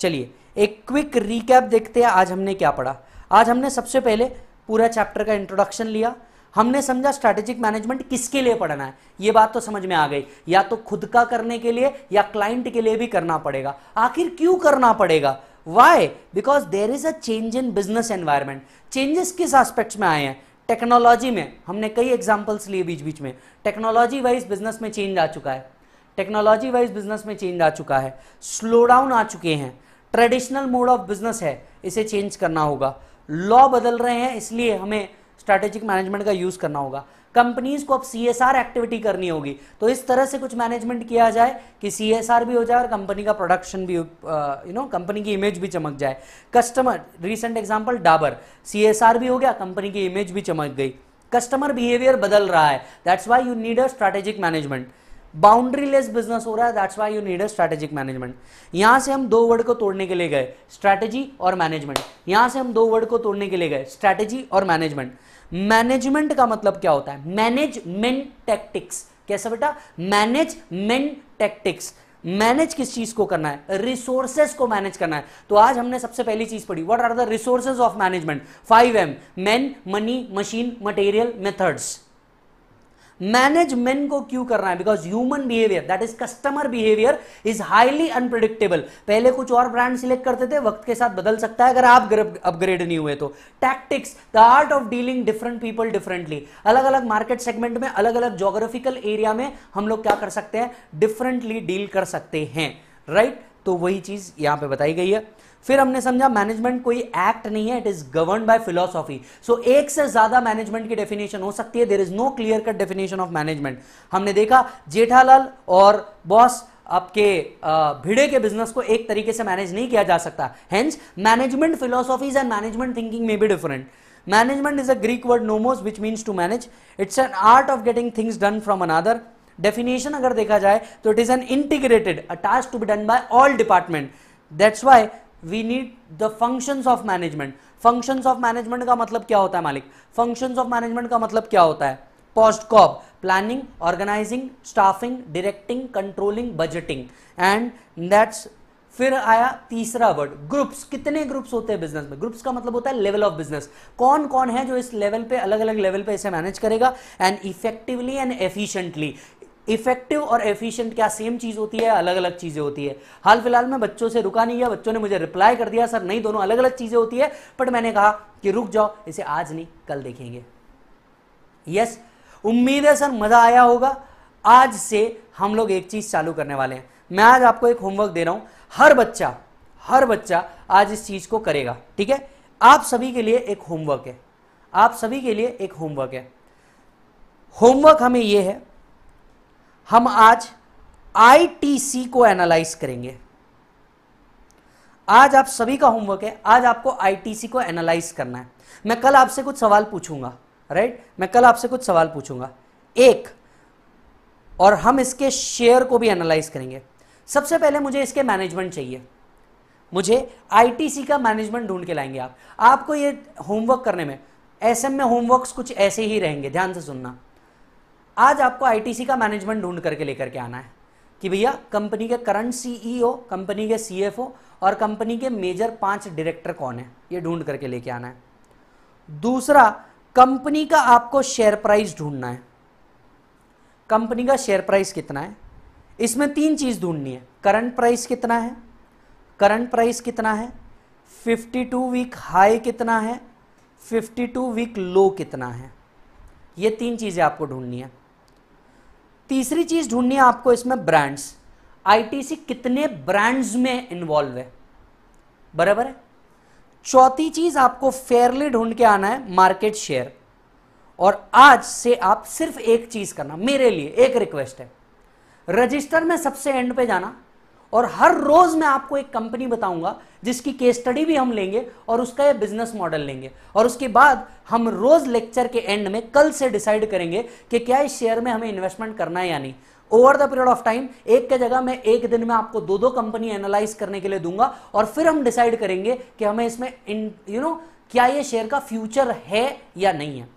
चलिए एक क्विक रिकैप देखते हैं आज हमने क्या पढ़ा आज हमने सबसे पहले पूरा चैप्टर का इंट्रोडक्शन लिया हमने समझा स्ट्रैटेजिक मैनेजमेंट किसके लिए पढ़ना है ये बात तो समझ में आ गई या तो खुद का करने के लिए या क्लाइंट के लिए भी करना पड़ेगा आखिर क्यों करना पड़ेगा why because there is a change in business environment changes किस आस्पेक्ट में आए हैं टेक्नोलॉजी में हमने कई एग्जाम्पल्स लिए बीच बीच में टेक्नोलॉजी वाइज बिजनेस में चेंज आ चुका है टेक्नोलॉजी वाइज बिजनेस में चेंज आ चुका है स्लो डाउन आ चुके हैं ट्रेडिशनल मोड ऑफ बिजनेस है इसे चेंज करना होगा लॉ बदल रहे हैं इसलिए हमें स्ट्रेटेजिक मैनेजमेंट का यूज करना होगा कंपनीज को अब सी एक्टिविटी करनी होगी तो इस तरह से कुछ मैनेजमेंट किया जाए कि सी भी हो जाए और कंपनी का प्रोडक्शन भी यू नो कंपनी की इमेज भी चमक जाए कस्टमर रिसेंट एग्जाम्पल डाबर सी भी हो गया कंपनी की इमेज भी चमक गई कस्टमर बिहेवियर बदल रहा है that's why you need a strategic management boundary less business हो रहा है that's why you need a strategic management यहां से हम दो वर्ड को तोड़ने के लिए गए स्ट्रैटेजी और मैनेजमेंट यहां से हम दो वर्ड को तोड़ने के लिए गए स्ट्रैटेजी और मैनेजमेंट मैनेजमेंट का मतलब क्या होता है मैनेजमेंट टैक्टिक्स कैसा बेटा मैनेजमेंट टैक्टिक्स मैनेज किस चीज को करना है रिसोर्सेज को मैनेज करना है तो आज हमने सबसे पहली चीज पढ़ी what are the resources of management five M man money machine material methods manage को क्यों करना है because human behaviour that is customer behaviour is highly unpredictable पहले कुछ और ब्रांड सिलेक्ट करते थे वक्त के साथ बदल सकता है अगर आप अपग्रेड नहीं हुए तो tactics the art of dealing different people differently अलग अलग मार्केट सेगमेंट में अलग अलग जोग्राफिकल एरिया में हम लोग क्या कर सकते हैं डिफरेंटली डील कर सकते हैं राइट right? तो वही चीज यहां पर बताई गई है फिर हमने समझा मैनेजमेंट कोई एक्ट नहीं है it is govern by philosophy so एक से ज्यादा मैनेजमेंट की डेफिनेशन हो सकती है there is no clear cut definition of management हमने देखा जेठालाल और बॉस आपके भिड़े के बिजनेस को एक तरीके से मैनेज नहीं किया जा सकता hence management philosophies and management thinking में भी different management is a Greek word nomos which means to manage it's an art of getting things done from another definition अगर देखा जाए तो it is an integrated a task to be done by all department that's why we need the functions of management functions of management का मतलब क्या होता है मालिक फंक्शंस ऑफ मैनेजमेंट का मतलब क्या होता है POSDCORB planning organizing staffing directing controlling budgeting and that's फिर आया तीसरा वर्ड ग्रुप्स कितने ग्रुप्स होते हैं बिजनेस में ग्रुप्स का मतलब होता है लेवल ऑफ बिजनेस कौन कौन है जो इस लेवल पे अलग अलग लेवल पे इसे मैनेज करेगा and effectively and efficiently effective और एफिशिएंट क्या सेम चीज़ होती है अलग अलग चीज़ें होती है हाल फिलहाल मैं बच्चों से रुका नहीं गया बच्चों ने मुझे रिप्लाई कर दिया सर नहीं दोनों अलग अलग चीज़ें होती है बट मैंने कहा कि रुक जाओ इसे आज नहीं कल देखेंगे यस उम्मीद है सर मज़ा आया होगा आज से हम लोग एक चीज़ चालू करने वाले हैं मैं आज आपको एक होमवर्क दे रहा हूं हर बच्चा हर बच्चा आज इस चीज़ को करेगा ठीक है आप सभी के लिए एक होमवर्क है आप सभी के लिए एक होमवर्क है होमवर्क हमें यह है हम आज आईटीसी को एनालाइज करेंगे आज आप सभी का होमवर्क है आज आपको आईटीसी को एनालाइज करना है मैं कल आपसे कुछ सवाल पूछूंगा राइट मैं कल आपसे कुछ सवाल पूछूंगा एक और हम इसके शेयर को भी एनालाइज करेंगे सबसे पहले मुझे इसके मैनेजमेंट चाहिए मुझे आईटीसी का मैनेजमेंट ढूंढ के लाएंगे आप आपको ये होमवर्क करने में एसएम में होमवर्क्स कुछ ऐसे ही रहेंगे ध्यान से सुनना आज आपको आईटीसी का मैनेजमेंट ढूंढ करके लेकर के आना है कि भैया कंपनी के करंट सीईओ कंपनी के सीएफओ और कंपनी के मेजर पांच डायरेक्टर कौन है ये ढूंढ करके लेके आना है दूसरा कंपनी का आपको शेयर प्राइस ढूंढना है कंपनी का शेयर प्राइस कितना है इसमें तीन चीज़ ढूंढनी है करंट प्राइस कितना है करंट प्राइस कितना है 52 वीक हाई कितना है 52 वीक लो कितना है ये तीन चीज़ें आपको ढूंढनी है तीसरी चीज़ ढूंढनी है आपको इसमें ब्रांड्स आईटीसी कितने ब्रांड्स में इन्वॉल्व है बराबर है चौथी चीज़ आपको फेयरली ढूंढ के आना है मार्केट शेयर और आज से आप सिर्फ एक चीज़ करना मेरे लिए एक रिक्वेस्ट है रजिस्टर में सबसे एंड पे जाना और हर रोज मैं आपको एक कंपनी बताऊंगा जिसकी केस स्टडी भी हम लेंगे और उसका बिजनेस मॉडल लेंगे और उसके बाद हम रोज लेक्चर के एंड में कल से डिसाइड करेंगे कि क्या इस शेयर में हमें इन्वेस्टमेंट करना है या नहीं over the period of time एक के जगह मैं एक दिन में आपको दो दो कंपनी एनालाइज करने के लिए दूंगा और फिर हम डिसाइड करेंगे कि हमें इसमें इन यू नो क्या ये शेयर का फ्यूचर है या नहीं है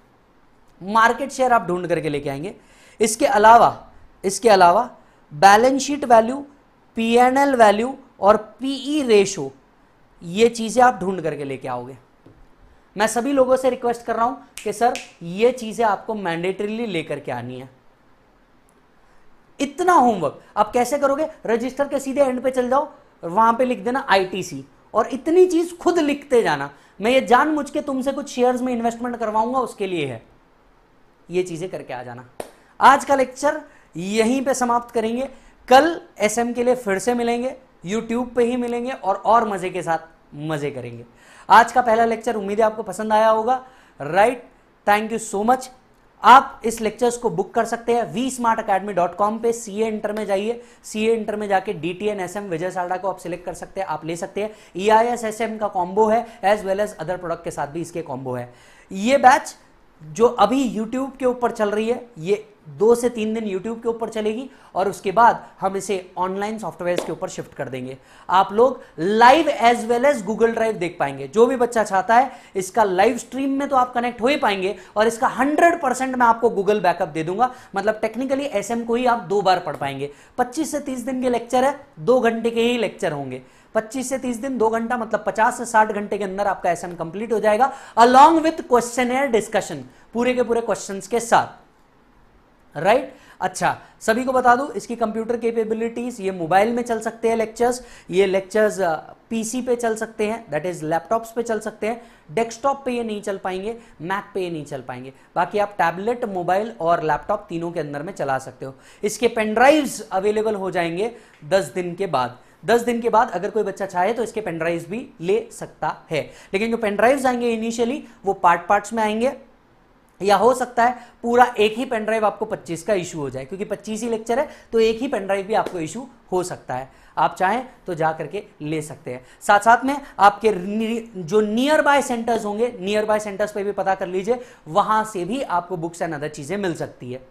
मार्केट शेयर आप ढूंढ करके लेके आएंगे इसके अलावा इसके अलावा balance sheet value P N L value और पीई रेशो e ये चीज़ें आप ढूंढ करके लेके आओगे मैं सभी लोगों से रिक्वेस्ट कर रहा हूं कि सर ये चीज़ें आपको मैंडेटरीली लेकर के आनी है इतना होमवर्क आप कैसे करोगे रजिस्टर के सीधे एंड पे चल जाओ वहां पे लिख देना आईटीसी और इतनी चीज खुद लिखते जाना मैं ये जान मुझ के तुमसे कुछ शेयर्स में इन्वेस्टमेंट करवाऊंगा उसके लिए है ये चीजें करके आ जाना आज का लेक्चर यहीं पे समाप्त करेंगे कल एसएम के लिए फिर से मिलेंगे यूट्यूब पे ही मिलेंगे और और मजे के साथ मजे करेंगे आज का पहला लेक्चर उम्मीद है आपको पसंद आया होगा right thank you so much आप इस लेक्चर्स को बुक कर सकते हैं V smart academy dot com पर सी ए इंटर में जाइए सी ए इंटर में जाके D T N S M Vijay Salda को आप सिलेक्ट कर सकते हैं आप ले सकते हैं E I S S M का कॉम्बो है as well as other product के साथ भी इसके कॉम्बो है ये बैच जो अभी यूट्यूब के ऊपर चल रही है ये दो से तीन दिन यूट्यूब के ऊपर चलेगी और उसके बाद हम इसे ऑनलाइन सॉफ्टवेयर के ऊपर शिफ्ट कर देंगे आप लोग live as well as Google drive देख पाएंगे जो भी बच्चा चाहता है इसका लाइव स्ट्रीम में तो आप कनेक्ट हो ही पाएंगे और इसका हंड्रेड परसेंट मैं आपको गूगल बैकअप दे दूंगा मतलब टेक्निकली एस को ही आप दो बार पढ़ पाएंगे पच्चीस से तीस दिन के लेक्चर है दो घंटे के ही लेक्चर होंगे 25 से 30 दिन दो घंटा मतलब 50 से 60 घंटे के अंदर आपका एसएम कंप्लीट हो जाएगा अलोंग विथ क्वेश्चन डिस्कशन पूरे के पूरे क्वेश्चंस के साथ राइट right? अच्छा सभी को बता दूं इसकी कंप्यूटर कैपेबिलिटीज ये मोबाइल में चल सकते हैं लेक्चर्स ये लेक्चर्स पीसी पे चल सकते हैं दैट इज लैपटॉप्स पे चल सकते हैं डेस्कटॉप पे ये नहीं चल पाएंगे मैक पे ये नहीं चल पाएंगे बाकी आप टैबलेट मोबाइल और लैपटॉप तीनों के अंदर में चला सकते हो इसके पेनड्राइव्स अवेलेबल हो जाएंगे दस दिन के बाद दस दिन के बाद अगर कोई बच्चा चाहे तो इसके पेनड्राइव्स भी ले सकता है लेकिन जो पेनड्राइव्स आएंगे इनिशियली वो पार्ट पार्ट्स में आएंगे या हो सकता है पूरा एक ही पेनड्राइव आपको 25 का इशू हो जाए क्योंकि 25 ही लेक्चर है तो एक ही पेनड्राइव भी आपको इशू हो सकता है आप चाहें तो जा करके ले सकते हैं साथ साथ में आपके जो नियर बाय सेंटर्स होंगे नियर बाय सेंटर्स पे भी पता कर लीजिए वहां से भी आपको बुक्स एंड अदर चीज़ें मिल सकती है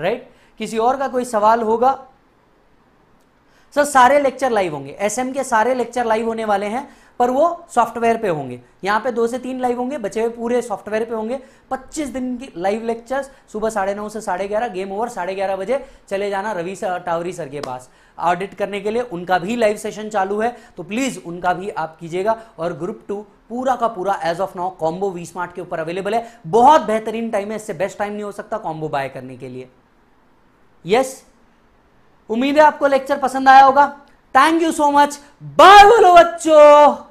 राइट किसी और का कोई सवाल होगा सर सारे लेक्चर लाइव होंगे एसएम के सारे लेक्चर लाइव होने वाले हैं पर वो सॉफ्टवेयर पे होंगे यहाँ पे दो से तीन लाइव होंगे बचे हुए पूरे सॉफ्टवेयर पे होंगे 25 दिन की लाइव लेक्चर्स सुबह साढ़े नौ से साढ़े ग्यारह गेम ओवर साढ़े ग्यारह बजे चले जाना रवि टावरी सर के पास ऑडिट करने के लिए उनका भी लाइव सेशन चालू है तो प्लीज़ उनका भी आप कीजिएगा और ग्रुप टू पूरा का पूरा as of now combo V smart के ऊपर अवेलेबल है बहुत बेहतरीन टाइम है इससे बेस्ट टाइम नहीं हो सकता कॉम्बो बाय करने के लिए यस yes, उम्मीद है आपको लेक्चर पसंद आया होगा thank you so much bye बोलो बच्चों